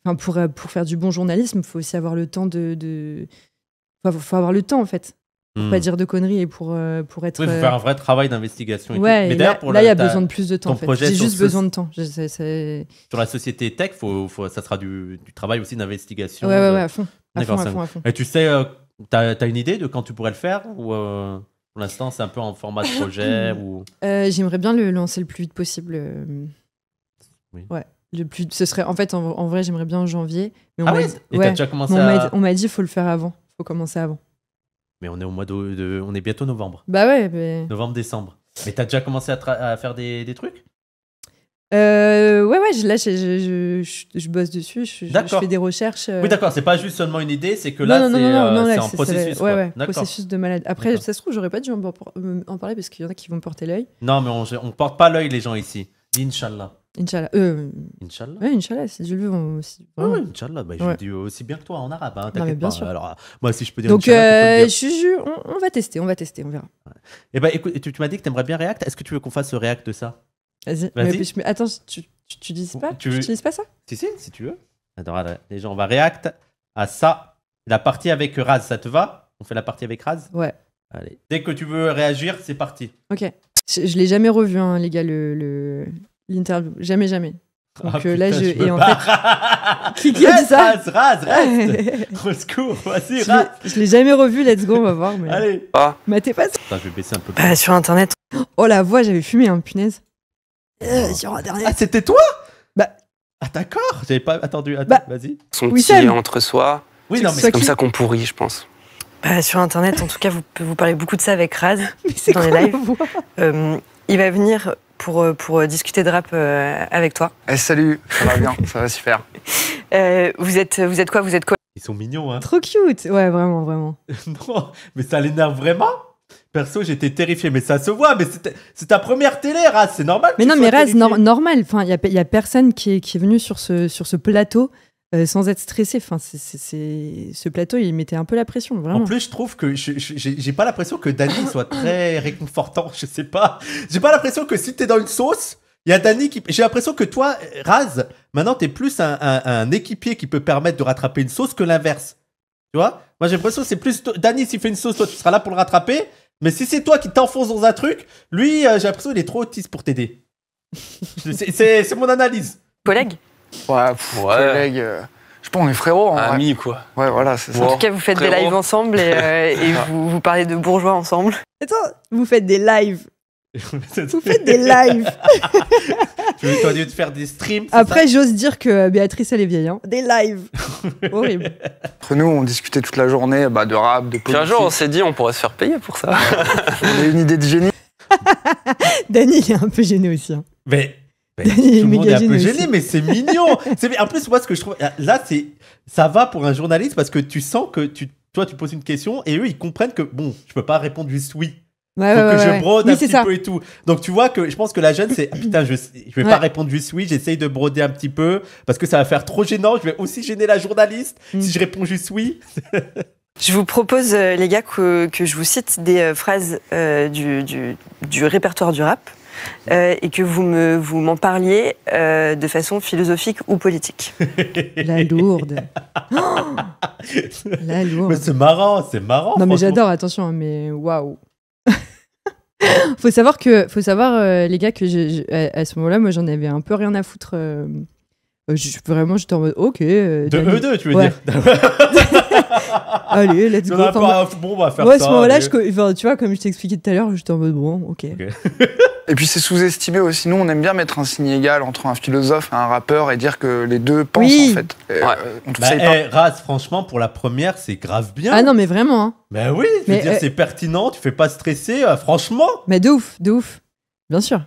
S2: Enfin, pour, pour faire du bon journalisme, il faut aussi avoir le temps de. de... Faut, faut avoir le temps, en fait. Pour hmm. pas dire de conneries et pour, pour être. Oui, faut faire un vrai travail d'investigation. Ouais, Mais d'ailleurs, pour là, il y a besoin de plus de temps. En fait. J'ai juste besoin de temps. Sur
S1: la société tech, faut, faut, ça sera du, travail aussi d'investigation. Ouais, ouais, ouais, à fond. À fond, à fond, Et tu sais. T'as as une idée de quand tu pourrais le faire ou euh, pour l'instant c'est un peu en format de projet *coughs* ou...
S2: Euh, j'aimerais bien le lancer le plus vite possible. Euh. Ouais. Le plus, ce serait en fait en, vrai j'aimerais bien en janvier. Mais ah on ah oui On m'a dit faut le faire avant, faut commencer avant.
S1: Mais on est au mois de, on est bientôt novembre.
S2: Bah ouais.
S1: Novembre décembre. Mais t'as déjà commencé à, à faire des, des trucs
S2: euh, ouais, ouais, je, là, je, je, je, bosse dessus, je, fais des recherches. Euh. Oui, d'accord, c'est pas juste seulement une idée, c'est que euh, là, c'est un processus. Ouais, processus de malade. Après, ça se trouve, j'aurais pas dû en, parler parce qu'il y en a qui vont me porter l'œil.
S1: Non, mais on, on porte pas l'œil, les gens ici. Inch'Allah.
S2: Inch'Allah. Euh... Inch'Allah. Oui, Inch'Allah, si je le veux. On... Si...
S1: Inch'Allah, bah, je ouais. dis aussi bien que toi en arabe. Hein, T'inquiète pas. Sûr. Alors, moi, si je peux dire. Donc, euh,
S2: dire... on, va tester, on va tester, on verra. Et
S1: eh ben écoute, tu, m'as dit que tu aimerais bien React. Est-ce que tu veux qu'on fasse React de ça
S2: Vas-y. attends, tu, tu, dis pas, tu, pas ça
S1: Si, si, si tu veux. les gens, on va react à ça. La partie avec Raz, ça te va On fait la partie avec Raz Ouais. Allez. Dès que tu veux réagir, c'est parti.
S2: Ok. Je, l'ai jamais revu, hein, les gars, le, l'interview. Jamais, jamais. Ah, Donc euh, là, je. et en fait. qui, *laughs* qui dit ça Raz, Raz, reste *laughs* Au secours, vas-y, Je l'ai jamais revu, let's go, on va voir. Allez ah. Mais je vais baisser un peu. Bah, sur internet. Oh la voix, j'avais fumé, hein, punaise. Euh, oh. Ah, c'était toi Bah.
S1: Ah, d'accord, j'avais pas attendu. Bah, vas-y. Son Oui, entre soi. c'est comme ça qu'on pourrit, je pense.
S2: Bah, sur Internet, en tout cas, vous, vous parlez beaucoup de ça avec Raz. *laughs* Dans les euh, il va venir pour, euh, pour discuter de rap avec toi. Eh, salut, ça va bien, ça va super. *laughs* vous, êtes, vous êtes quoi Vous êtes quoi
S1: Ils sont mignons, hein. Trop
S2: cute. Ouais, vraiment, vraiment. *laughs* mais ça l'énerve vraiment
S1: Perso, j'étais terrifié, mais ça se voit, mais c'est ta première télé, Raz, c'est normal. mais non, mais Raz,
S2: normal. Enfin, il n'y a, a, personne qui est, qui venu sur ce, plateau euh, sans être stressé. Enfin, ce plateau, il mettait un peu la pression.
S1: En plus, je trouve que j'ai pas l'impression que Dani soit très réconfortant. Je sais pas. J'ai pas l'impression que si tu es dans une sauce, il y a Dani qui. J'ai l'impression que toi, Raz, maintenant, tu es plus un, équipier qui peut permettre de rattraper une sauce que l'inverse. Tu vois Moi, j'ai l'impression que c'est plus. Dani s'il fait une sauce, toi, tu seras là pour le rattraper. Mais si c'est toi qui t'enfonces dans un truc, lui, euh, j'ai l'impression qu'il est trop autiste pour t'aider.
S2: c'est mon analyse. Collègue Ouais, ouais. collègue. Euh, je pense on est frérot. Hein, Amis, quoi. Ouais, voilà, c'est ça. En tout cas, vous faites des lives ensemble et, euh, *laughs* vous, vous parlez de bourgeois ensemble. Attends, vous faites des lives vous faites des lives.
S1: *laughs* tu veux de faire des streams. Après,
S2: j'ose dire que euh, Béatrice, elle est vieille. Hein. Des lives. *laughs* Horrible.
S1: Entre nous, on discutait toute la journée bah, de rap, de politique. un jour, on s'est dit, on pourrait se faire payer
S2: pour ça. *laughs* on a une idée de génie. Dany, il est un peu gêné aussi. Hein.
S1: Mais. mais tout le monde est un peu gêné, mais c'est mignon. en plus, moi, ce que je trouve là, c'est ça va pour un journaliste parce que tu sens que tu, toi, tu poses une question et eux, ils comprennent que bon, je peux pas répondre juste oui faut que je brode un petit peu et tout. Donc tu vois que je pense que la jeune c'est ah, putain je je vais pas répondre juste oui, j'essaye de broder un petit peu parce que ça va faire trop gênant, je vais aussi gêner la
S2: journaliste mm. si je réponds juste oui. *laughs* je vous propose, euh, les gars, que, que, je vous cite des euh, phrases euh, du, du, répertoire du rap et que vous m'en me, vous parliez de façon philosophique ou politique. la lourde. *laughs* la lourde. Mais c'est marrant, c'est marrant. Non, mais j'adore, attention, hein, mais waouh. *laughs* faut savoir que, faut savoir euh, les gars que je, à, ce moment-là, moi j'en avais un peu rien à foutre. Euh, je, vraiment, j'étais en mode ok. Euh, de E2 tu veux dire *laughs* *laughs* Allez, let's go. Bah, bon, on va faire à ce moment-là, tu vois, comme je t'expliquais tout à l'heure, j'étais en mode bon, ok. et puis c'est sous-estimé aussi. Nous, on aime bien mettre un signe égal entre un philosophe et un rappeur et dire que les deux pensent en fait. Ouais. Euh, bah, eh,
S1: Raz, franchement, pour la première, c'est grave bien. Ah non, mais vraiment. Hein. bah oui, je veux dire, eh. c'est pertinent, tu fais pas stresser, euh, franchement.
S2: Mais de ouf, de ouf. Bien sûr.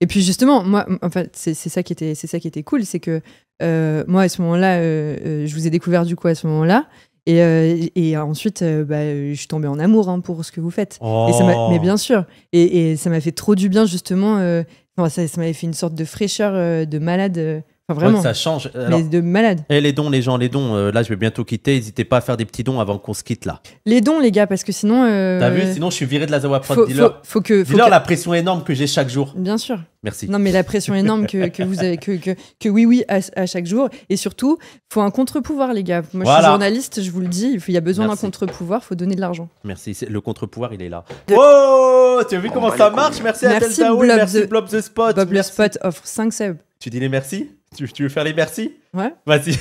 S2: Et puis justement, moi, en fait, c'est ça qui était, c'est ça qui était cool, c'est que euh, moi à ce moment-là, euh, je vous ai découvert du coup à ce moment-là, euh, et, ensuite, euh, bah, je suis tombée en amour hein, pour ce que vous faites. Oh. mais bien sûr. Et, ça m'a fait trop du bien, justement. Euh, ça, ça m'avait fait une sorte de fraîcheur de malade Enfin, vraiment. ça change. Alors, les de malade.
S1: Et eh, les dons, les gens, les dons. Euh, là, je vais bientôt quitter. N'hésitez pas à faire des petits dons avant qu'on se quitte là.
S2: Les dons, les gars, parce que sinon. Euh, T'as vu Sinon,
S1: je suis viré de la Zawa Prod. Faut, dealer. que. la pression énorme que j'ai chaque jour. Bien sûr. Merci. Non, mais
S2: la pression énorme que, que vous avez, que, que, oui, oui, à, chaque jour. Et surtout, faut un contre-pouvoir, les gars. Moi, je suis journaliste, je vous le dis. Il y a besoin d'un contre-pouvoir, faut donner de l'argent.
S1: Merci. Le contre-pouvoir, il est là. Oh Tu as vu comment oh, ça marche Merci, merci à Merci Blob the... Blob the Spot. merci. Spot
S2: offre 5 subs.
S1: Tu dis les merci tu, veux faire les merci Ouais. Vas-y.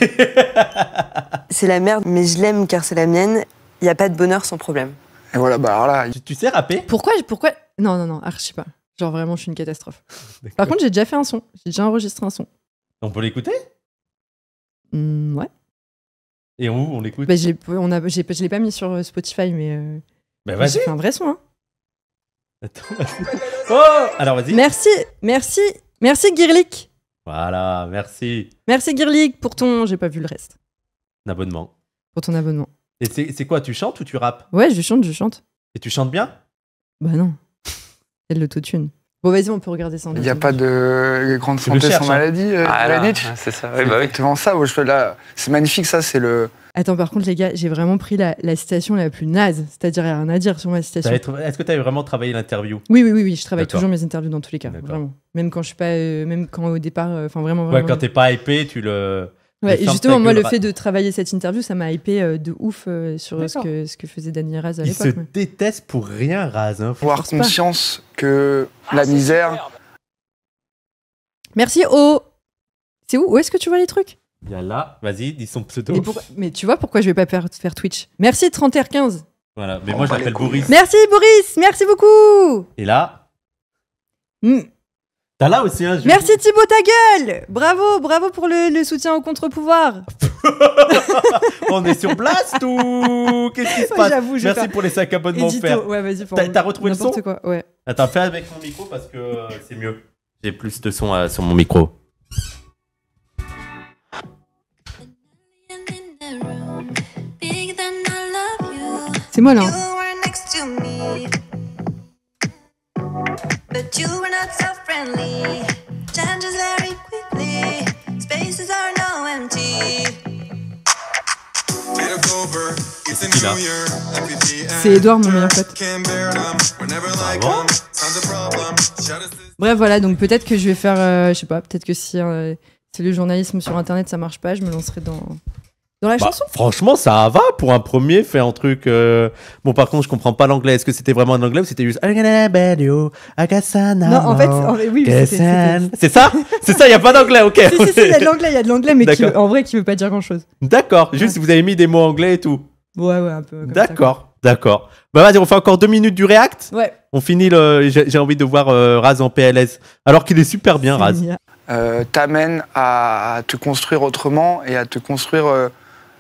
S2: *laughs* c'est la merde, mais je l'aime car c'est la mienne. Il n'y a pas de bonheur sans problème.
S1: Et voilà, bah alors Tu,
S2: sais rapper Pourquoi, pourquoi Non, non, non, sais pas. Genre vraiment, je suis une catastrophe. *laughs* Par contre, j'ai déjà fait un son. J'ai déjà enregistré un son. On peut l'écouter mmh, Ouais.
S1: Et où on l'écoute bah, Je
S2: on Je l'ai pas mis sur euh, Spotify, mais. Euh, bah vas-y. C'est un vrai son. Hein. Attends. *laughs* oh Alors vas-y. Merci, merci, merci Girlik.
S1: Voilà, merci.
S2: Merci Girlig pour ton, j'ai pas vu le reste. Abonnement. Pour ton abonnement.
S1: Et c'est quoi, tu chantes ou tu rappes
S2: Ouais, je chante, je chante. Et tu chantes bien Bah non. C'est *laughs* le l'autotune. Bon, vas-y, on peut regarder ça en Il n'y a pas de grande santé sans hein. maladie, la euh, ah, c'est ça. Oui, bah, ça. c'est magnifique, ça. C'est le, Attends, par contre, les gars, j'ai vraiment pris la, citation la plus naze. C'est-à-dire, il a rien à dire sur ma citation.
S1: Est-ce que tu avais vraiment travaillé l'interview oui, oui, oui, oui, je travaille toujours mes
S2: interviews dans tous les cas. Vraiment. Même quand je suis pas. Euh, même quand au départ. Euh, enfin, vraiment, vraiment. Ouais, quand euh. t'es pas hypé, tu le. Ouais, justement, moi, le fait de travailler cette interview, ça m'a hypé de ouf sur ce que, ce que faisait Daniel Raz à l'époque. Il se déteste pour rien,
S1: Raz. Hein, avoir conscience que la ah, misère.
S2: Merci, Oh. C'est où Où est-ce que tu vois les trucs
S1: il là, vas-y, dis son pseudo.
S2: Mais, tu vois pourquoi je vais pas faire, Twitch Merci 30R15.
S1: Voilà, mais moi je m'appelle Boris.
S2: Merci Boris, merci beaucoup. Et là hmm.
S1: T'as là aussi un hein, jeu. Merci
S2: Thibaut, ta gueule Bravo, bravo pour le, le soutien au contre-pouvoir. *laughs* On est sur place tout Qu'est-ce qui se passe Merci pour les 5 abonnements offerts. Ouais, vas T'as retrouvé le son quoi, ouais. Attends, fais avec
S1: mon micro parce que c'est mieux. J'ai plus de son euh, sur mon micro.
S2: C'est moi hein. là C'est Edouard, mon meilleur pote. Bref, voilà, donc peut-être que je vais faire, euh, je sais pas, peut-être que si, euh, c'est le journalisme sur Internet ça marche pas, je me lancerai dans, dans la bah, chanson
S1: Franchement, ça va pour un premier fait un truc. Euh, bon, par contre, je comprends pas l'anglais. Est-ce que c'était vraiment en anglais ou c'était juste. Non, en fait, oui, c'est ça C'est ça, il n'y a pas d'anglais, ok. si, il y a de l'anglais,
S2: y a de l'anglais, mais en vrai, qui veut pas dire grand-chose.
S1: D'accord, juste vous avez mis des mots anglais et tout. Ouais, ouais, un peu. D'accord, d'accord. Bah, vas-y, on fait encore deux minutes du React Ouais. On finit le. J'ai envie de voir euh, Raz en PLS. Alors qu'il est super bien, Raz.
S2: Hein. Euh, t'amènes T'amène à te construire autrement et à te construire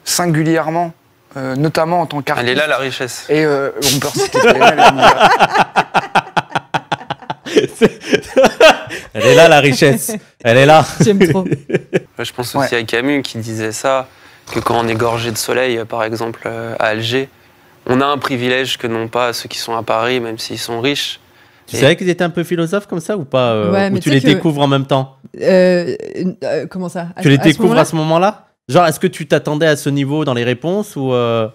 S2: singulièrement, euh, notamment en tant qu'artiste. Elle est là
S1: la richesse. Et euh, on peut reciter *laughs* Elle est là la richesse. Elle est là. *laughs* J'aime trop. Je pense aussi à Camus qui disait ça, que quand on est gorgé de soleil, par exemple euh, à Alger, on a un privilège que n'ont pas ceux qui sont à Paris, même s'ils sont riches. Tu savais qu'ils étaient un peu philosophe comme ça ou pas Ou tu les découvres en même temps
S2: Comment ça Tu les découvres à ce
S1: moment-là Genre, est-ce que tu t'attendais à ce niveau dans les réponses ou euh,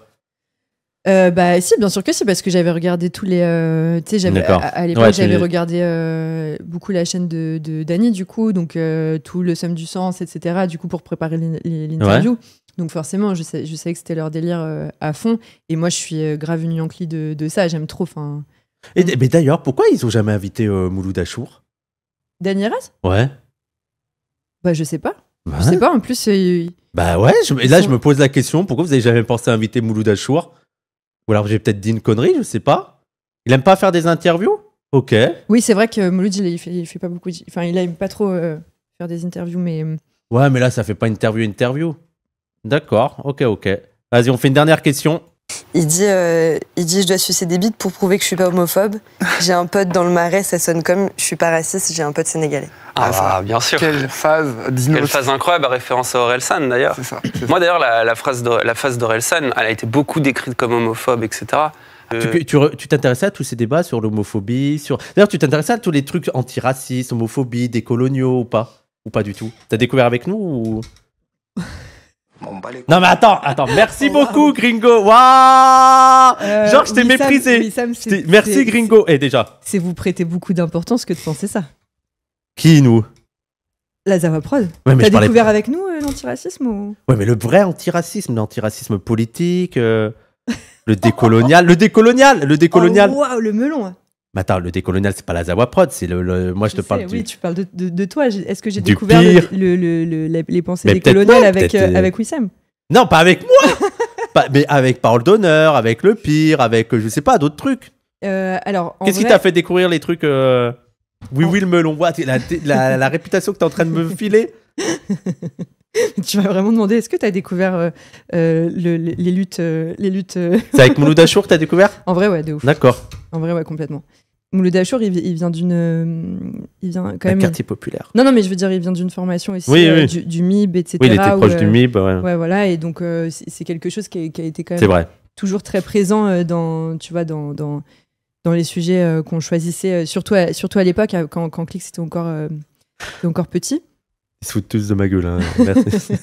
S2: euh, bah si bien sûr que si parce que j'avais regardé tous les euh, tu sais j'avais à, l'époque j'avais regardé beaucoup la chaîne de, Dany du coup donc tout le somme du sens etc du coup pour préparer l'interview donc forcément je sais je que c'était leur délire à fond et moi je suis grave une yankee de, ça j'aime trop
S1: et mais d'ailleurs pourquoi ils ont jamais invité Mouloud Achour Dany Raz ouais
S2: bah je sais pas je sais pas en plus
S1: bah ouais, et là je me pose la question, pourquoi vous avez jamais pensé à inviter Mouloud Achour Ou alors j'ai peut-être dit une connerie, je sais pas. Il aime pas faire des interviews Ok.
S2: Oui, c'est vrai que Mouloud, il, fait, pas beaucoup. Enfin, il aime pas trop euh, faire des interviews, mais. Euh,
S1: ouais, mais là, ça fait pas interview-interview. D'accord, ok, ok. Vas-y, on fait une dernière question.
S2: Il dit, euh, il dit, je dois sucer des bites pour prouver que je suis pas homophobe. *laughs* J'ai un pote dans le marais, ça sonne comme je suis pas raciste, j'ai un pote sénégalais.
S1: Ah, ah bien sûr. Quelle phase phase incroyable, à référence à Orelsan d'ailleurs. Moi d'ailleurs, la, phrase de, la phase d'Orelsan, elle a été beaucoup décrite comme homophobe, etc. Ah, tu euh, t'intéressais à tous ces débats sur l'homophobie, sur. D'ailleurs, tu t'intéressais à tous les trucs antiracistes, homophobie, décoloniaux ou pas Ou pas du tout T'as découvert avec nous ou... *laughs* Non mais attends, attends,
S2: merci oh. beaucoup Gringo. Waouh euh, Genre je t'ai méprisé. merci Gringo. Et eh, déjà. C'est vous prêter beaucoup d'importance que de penser ça. Qui nous La Prod. T'as découvert avec nous euh, l'antiracisme
S1: Ouais mais le vrai antiracisme, l'antiracisme politique, euh, le décolonial, le décolonial, le décolonial. Oh, le melon. Hein. Mais attends, le décolonial, c'est pas la Zawa Prod, c'est le, Moi, je, te parle. Oui, tu
S2: parles de, de, toi. Est-ce que j'ai découvert les pensées décoloniales avec, Wissam euh, euh, avec Wissem
S1: Non, pas avec moi *laughs* Mais avec Parole d'honneur, avec le pire, avec euh, je sais pas, d'autres trucs.
S2: alors, Qu'est-ce qui t'a fait
S1: découvrir les trucs Oui, oui, le melon, la, la, la, réputation
S2: que tu es en train de me filer *laughs* *laughs* tu m'as vraiment demandé est-ce que tu as découvert euh, euh, les, luttes. Euh, les luttes C'est avec *laughs* Mouloud Achour que as découvert En vrai, ouais, de ouf. D'accord. En vrai, ouais, complètement. Mouloud Achour, il, il vient d'une. Il vient quand Un quartier populaire. Non, non, mais je veux dire, il vient d'une formation aussi, Du, MIB, etc. Oui, il était proche du MIB. ouais. Ouais, voilà, et donc c'est quelque chose qui a, été quand même toujours très présent dans, tu vois, dans, dans, les sujets qu'on choisissait, surtout à, surtout à l'époque, hein, quand, quand Click c'était encore, encore petit. Ils
S1: se foutent tous de ma gueule. Hein. *laughs* Merci.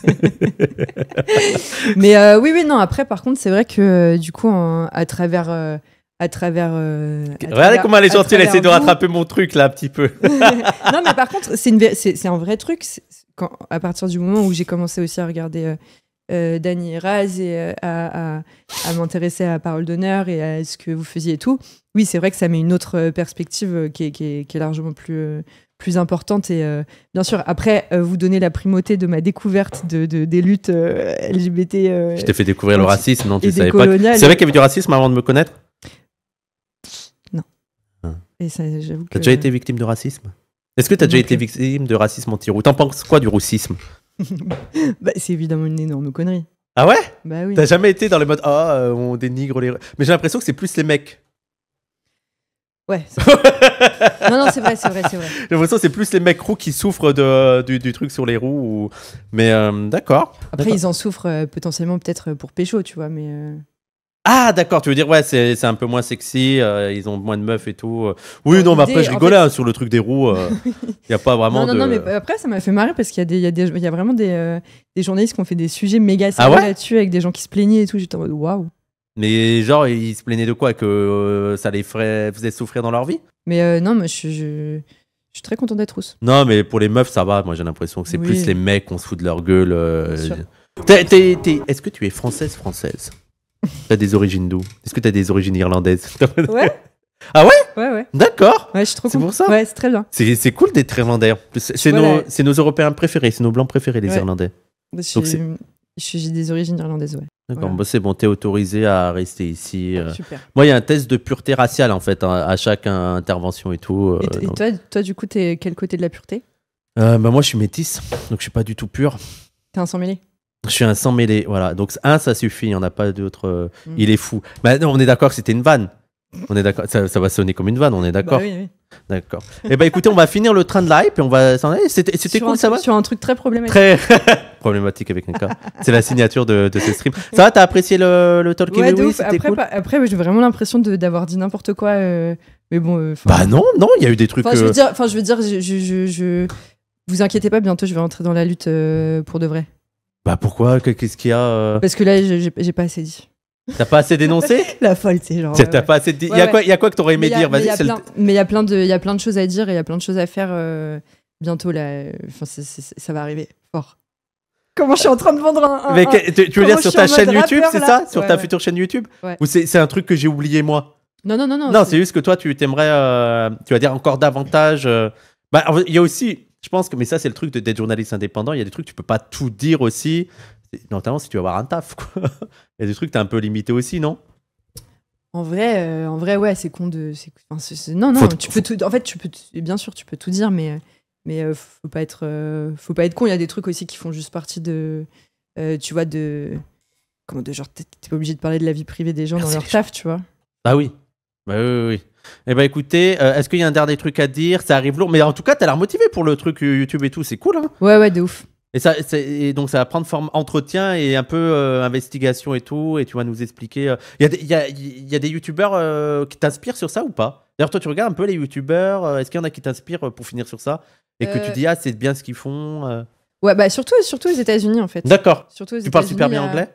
S1: *laughs*
S2: Mais euh, oui, oui, non. Après, par contre, c'est vrai que euh, du coup, à travers. Euh, à travers. Regardez comment elle est gentille, elle de rattraper
S1: mon truc là, un petit peu. *laughs*
S2: non, mais par contre, c'est, c'est, un vrai truc. quand, à partir du moment où j'ai commencé aussi à regarder euh, Dany et Raz et à, m'intéresser à la parole d'honneur et à ce que vous faisiez et tout, oui, c'est vrai que ça met une autre perspective qui, qui est largement plus, plus importante. Et euh, bien sûr, après, euh, vous donner la primauté de ma découverte de, des luttes euh, LGBT. je t'ai fait découvrir le racisme, non Tu savais pas. C'est vrai qu'il y
S1: avait du racisme avant de me connaître Non. Ah.
S2: T'as déjà été
S1: victime de racisme Est-ce que t'as déjà été victime de racisme anti-roux T'en penses quoi du roussisme
S2: *laughs* bah, C'est évidemment une énorme connerie.
S1: Ah ouais bah oui. T'as jamais été dans le mode ah on dénigre les. Mais j'ai l'impression que c'est plus les mecs
S2: Ouais. *laughs* non, non, c'est vrai, c'est vrai, c'est vrai. J'ai
S1: l'impression que c'est plus les mecs roux qui souffrent de, du, truc sur les roues. Ou... Mais euh, d'accord.
S2: Après, ils en souffrent euh, potentiellement peut-être euh, pour Pécho, tu vois, mais.
S1: Ah, d'accord, tu veux dire, ouais, c'est un peu moins sexy, ils ont moins de meufs et tout. Oui, non, mais après, je rigolais hein, sur le truc des roues. *laughs* Il n'y a pas vraiment Non, non, non,
S2: mais après, ça m'a fait marrer parce qu'il y, a il y, a vraiment des, des journalistes qui ont fait des sujets méga ah sérieux là-dessus avec des gens qui se plaignaient et tout. J'étais en mode waouh.
S1: Mais genre, ils se plaignaient de quoi Que euh, ça les faisait souffrir dans leur vie
S2: Mais euh, non, mais je, suis très content d'être rousse.
S1: Non, mais pour les meufs, ça va. Moi, j'ai l'impression que c'est plus les mecs qu'on se fout de leur gueule. Euh, est-ce que tu es française, française *laughs* T'as des origines d'où Est-ce que t'as des origines irlandaises *laughs*
S2: Ouais *laughs* Ah ouais Ouais, ouais. D'accord Ouais, je suis trop C'est pour ça Ouais, c'est très bien.
S1: C'est cool d'être irlandais. C'est nos, Européens préférés, c'est nos blancs préférés, les Irlandais. Bah,
S2: je des origines irlandaises, ouais. D'accord,
S1: c'est bon, t'es autorisé à rester ici. Ah, euh. Moi, il y a un test de pureté raciale, en fait, hein, à chaque intervention et tout. et,
S2: euh, toi, du coup, tu quel côté de la pureté
S1: euh, bah Moi, je suis métisse, donc je suis pas du tout pur. T'es un sans mêlé je suis un sans mêlé, voilà. Donc, un, ça suffit, il n'y en a pas d'autre. Hmm. Il est fou. Mais bah, on est d'accord que c'était une vanne. On est d'accord. Ça, va sonner comme une vanne, on est bah d'accord. oui, oui. D'accord. Et eh bah ben, écoutez, on va finir le train de live et on va C'était, c'était
S2: cool, ça va Sur un truc très problématique. Très
S1: *laughs* problématique avec Nika. c'est la signature de, de, ce stream. Ça va, t'as apprécié le, le talk ouais, Après,
S2: après j'ai vraiment l'impression de d'avoir dit n'importe quoi. Euh, mais bon. Euh, bah non, non, il y a eu des trucs. Enfin, je veux euh, dire, je je, vous inquiétez pas, bientôt je vais rentrer dans la lutte pour de vrai.
S1: Bah pourquoi Qu'est-ce qu'il y a Parce
S2: que là, j'ai pas assez dit. T'as pas assez dénoncé *laughs* La folle, c'est genre. T'as euh, pas assez. Il y, y, a quoi que t'aurais aimé dire Vas-y. Mais il y a plein de, il y a plein de choses à dire et il y a plein de choses à faire euh, bientôt là. Euh, enfin, ça va arriver fort. Comment je suis en train de vendre un. mais tu, veux dire sur ta chaîne YouTube, c'est ça Sur ta future chaîne YouTube
S1: Ou c'est un truc que j'ai oublié moi
S2: Non, non, non, non. Non, c'est
S1: juste que toi, tu t'aimerais, tu vas dire encore davantage. Bah, il y a aussi, je pense que, mais ça, c'est le truc d'être journaliste indépendant. Il y a des trucs tu peux pas tout dire aussi notamment si tu vas avoir un taf. Quoi. Il y a des trucs, t'es un peu limité aussi, non
S2: en vrai, euh, en vrai, ouais, c'est con de. non, non, tu peux tout. En fait, tu peux. Bien sûr, tu peux tout dire, mais mais euh, faut pas être, euh, faut pas être con. Il y a des trucs aussi qui font juste partie de, tu vois, de comment de genre, t'es, pas obligé de parler de la vie privée des gens ah, dans leur taf, tu vois.
S1: Ah oui, bah oui, oui. oui. Eh ben écoutez, est-ce qu'il y a un dernier truc à dire Ça arrive lourd, mais en tout cas, t'as l'air motivé pour le truc YouTube et tout, c'est cool. Hein
S2: ouais, ouais, de ouf.
S1: Et, ça, et donc ça va prendre forme entretien et un peu euh, investigation et tout, et tu vas nous expliquer. Il euh, y, a, des youtubeurs euh, qui t'inspirent sur ça ou pas D'ailleurs, toi, tu regardes un peu les youtubeurs, est-ce qu'il y en a qui t'inspirent pour finir sur ça Et que tu dis, ah, c'est bien ce qu'ils font
S2: Ouais, bah surtout, surtout aux États-Unis en fait. D'accord. Tu parles super bien anglais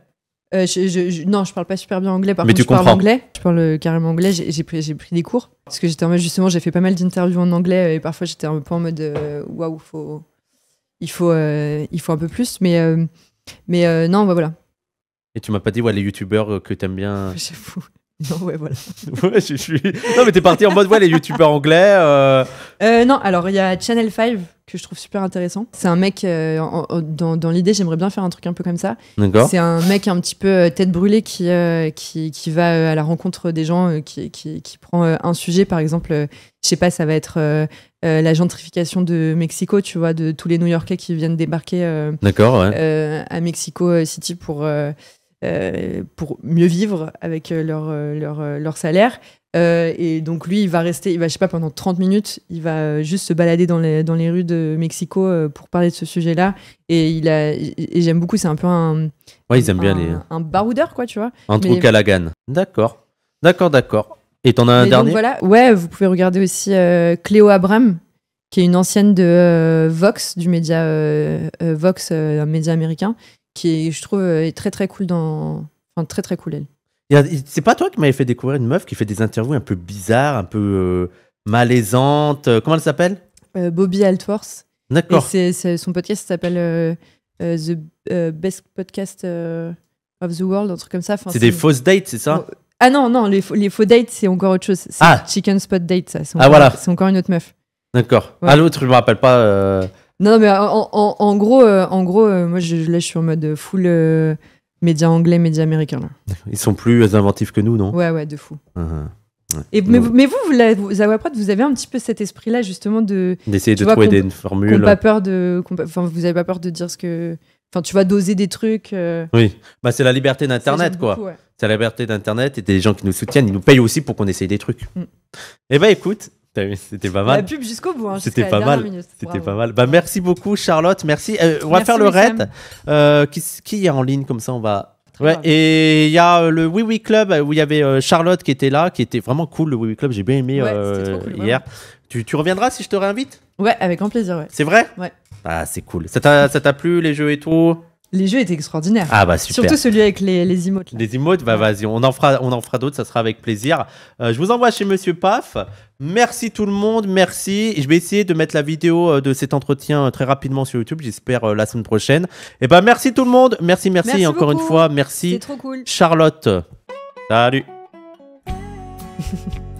S2: euh, je, non, je parle pas super bien anglais. Par mais contre, tu je comprends. parle anglais. Je parle carrément anglais. J'ai pris, pris, des cours parce que j'étais en mode justement, j'ai fait pas mal d'interviews en anglais et parfois j'étais un peu en mode waouh, faut il faut, euh, il faut un peu plus. Mais, euh, mais euh, non, bah, voilà. Et tu
S1: m'as pas dit, ouais, les youtubeurs que tu aimes bien. *laughs* Non, ouais, voilà. *laughs* je suis. Non, mais t'es parti en mode, ouais, les youtubeurs anglais.
S2: non, alors il y a Channel 5 que je trouve super intéressant. C'est un mec, dans, dans l'idée, j'aimerais bien faire un truc un peu comme ça. C'est un mec un petit peu tête brûlée qui, qui, qui, va à la rencontre des gens, qui, qui, qui, prend un sujet, par exemple, je sais pas, ça va être euh, la gentrification de Mexico, tu vois, de tous les New Yorkais qui viennent débarquer euh, euh, à Mexico City pour, pour mieux vivre avec leur, leur, salaire. et donc lui, il va rester, il va, je sais pas, pendant 30 minutes, il va juste se balader dans les, dans les rues de Mexico pour parler de ce sujet-là. Et, il a, j'aime beaucoup, c'est un peu un. Ouais, ils bien les. Un baroudeur, quoi, tu vois. Un truc à
S1: la D'accord. D'accord, d'accord. Et t'en as un dernier voilà.
S2: Ouais, vous pouvez regarder aussi euh, Cléo Abram, qui est une ancienne de euh, Vox, du média euh, Vox, un média américain, qui, est, je trouve, est très très cool dans. Enfin, très très cool, elle.
S1: C'est pas toi qui m'avais fait découvrir une meuf qui fait des interviews un peu bizarres, un peu malaisantes. Comment elle s'appelle
S2: Bobby Altworth. D'accord. son podcast s'appelle The Best Podcast of the World, un truc comme ça. Enfin, c'est des fausses
S1: dates, c'est ça
S2: ah non, non, les, faux, dates, c'est encore autre chose. C'est ah. Chicken Spot Date, ça. C'est ah, voilà. C'est encore une autre meuf.
S1: D'accord. Ah, l'autre, je me rappelle pas. Euh.
S2: Non, mais en, gros, en gros euh, euh, moi, je, là, je suis en mode full média anglais, média américain. Là.
S1: Ils sont plus inventifs que nous, non Ouais, ouais, de fou. Ah, ah. Et, mais, vous,
S2: mais vous, vous, vous, avez un petit peu cet esprit-là, justement, de. D'essayer de trouver des formules. Pas peur de, vous n'avez pas peur de dire ce que. Enfin, tu vas doser des trucs. Euh.
S1: Oui, bah, c'est la liberté d'Internet, quoi. C'est la liberté d'Internet et des gens qui nous soutiennent, ils nous payent aussi pour qu'on essaye des trucs. Et mm. Eh bien, écoute, c'était pas mal. La pub jusqu'au bout. Hein, c'était pas mal. C'était pas mal. Bah merci beaucoup Charlotte. Merci. Euh, on va faire le raid. Euh, qui, est en ligne comme ça On va. ouais, et il y a le Oui Oui Club où il y avait Charlotte qui était là, qui était vraiment cool le Oui Oui Club. J'ai bien aimé hier. Tu, reviendras si je te réinvite
S2: Ouais, avec grand plaisir. Ouais. C'est vrai Ouais.
S1: Ah, c'est cool. Ça t'a plu, les jeux et tout
S2: les jeux étaient extraordinaires. Ah bah super. Surtout celui avec les, les emotes.
S1: Les emotes, bah vas-y, on en fera, fera d'autres, ça sera avec plaisir. Euh, je vous envoie chez Monsieur Paf. Merci tout le monde, merci. Je vais essayer de mettre la vidéo euh, de cet entretien euh, très rapidement sur YouTube, j'espère la semaine prochaine. Et ben merci tout le monde, merci, merci, encore une fois, merci. C'est trop cool. Charlotte. Salut. *laughs*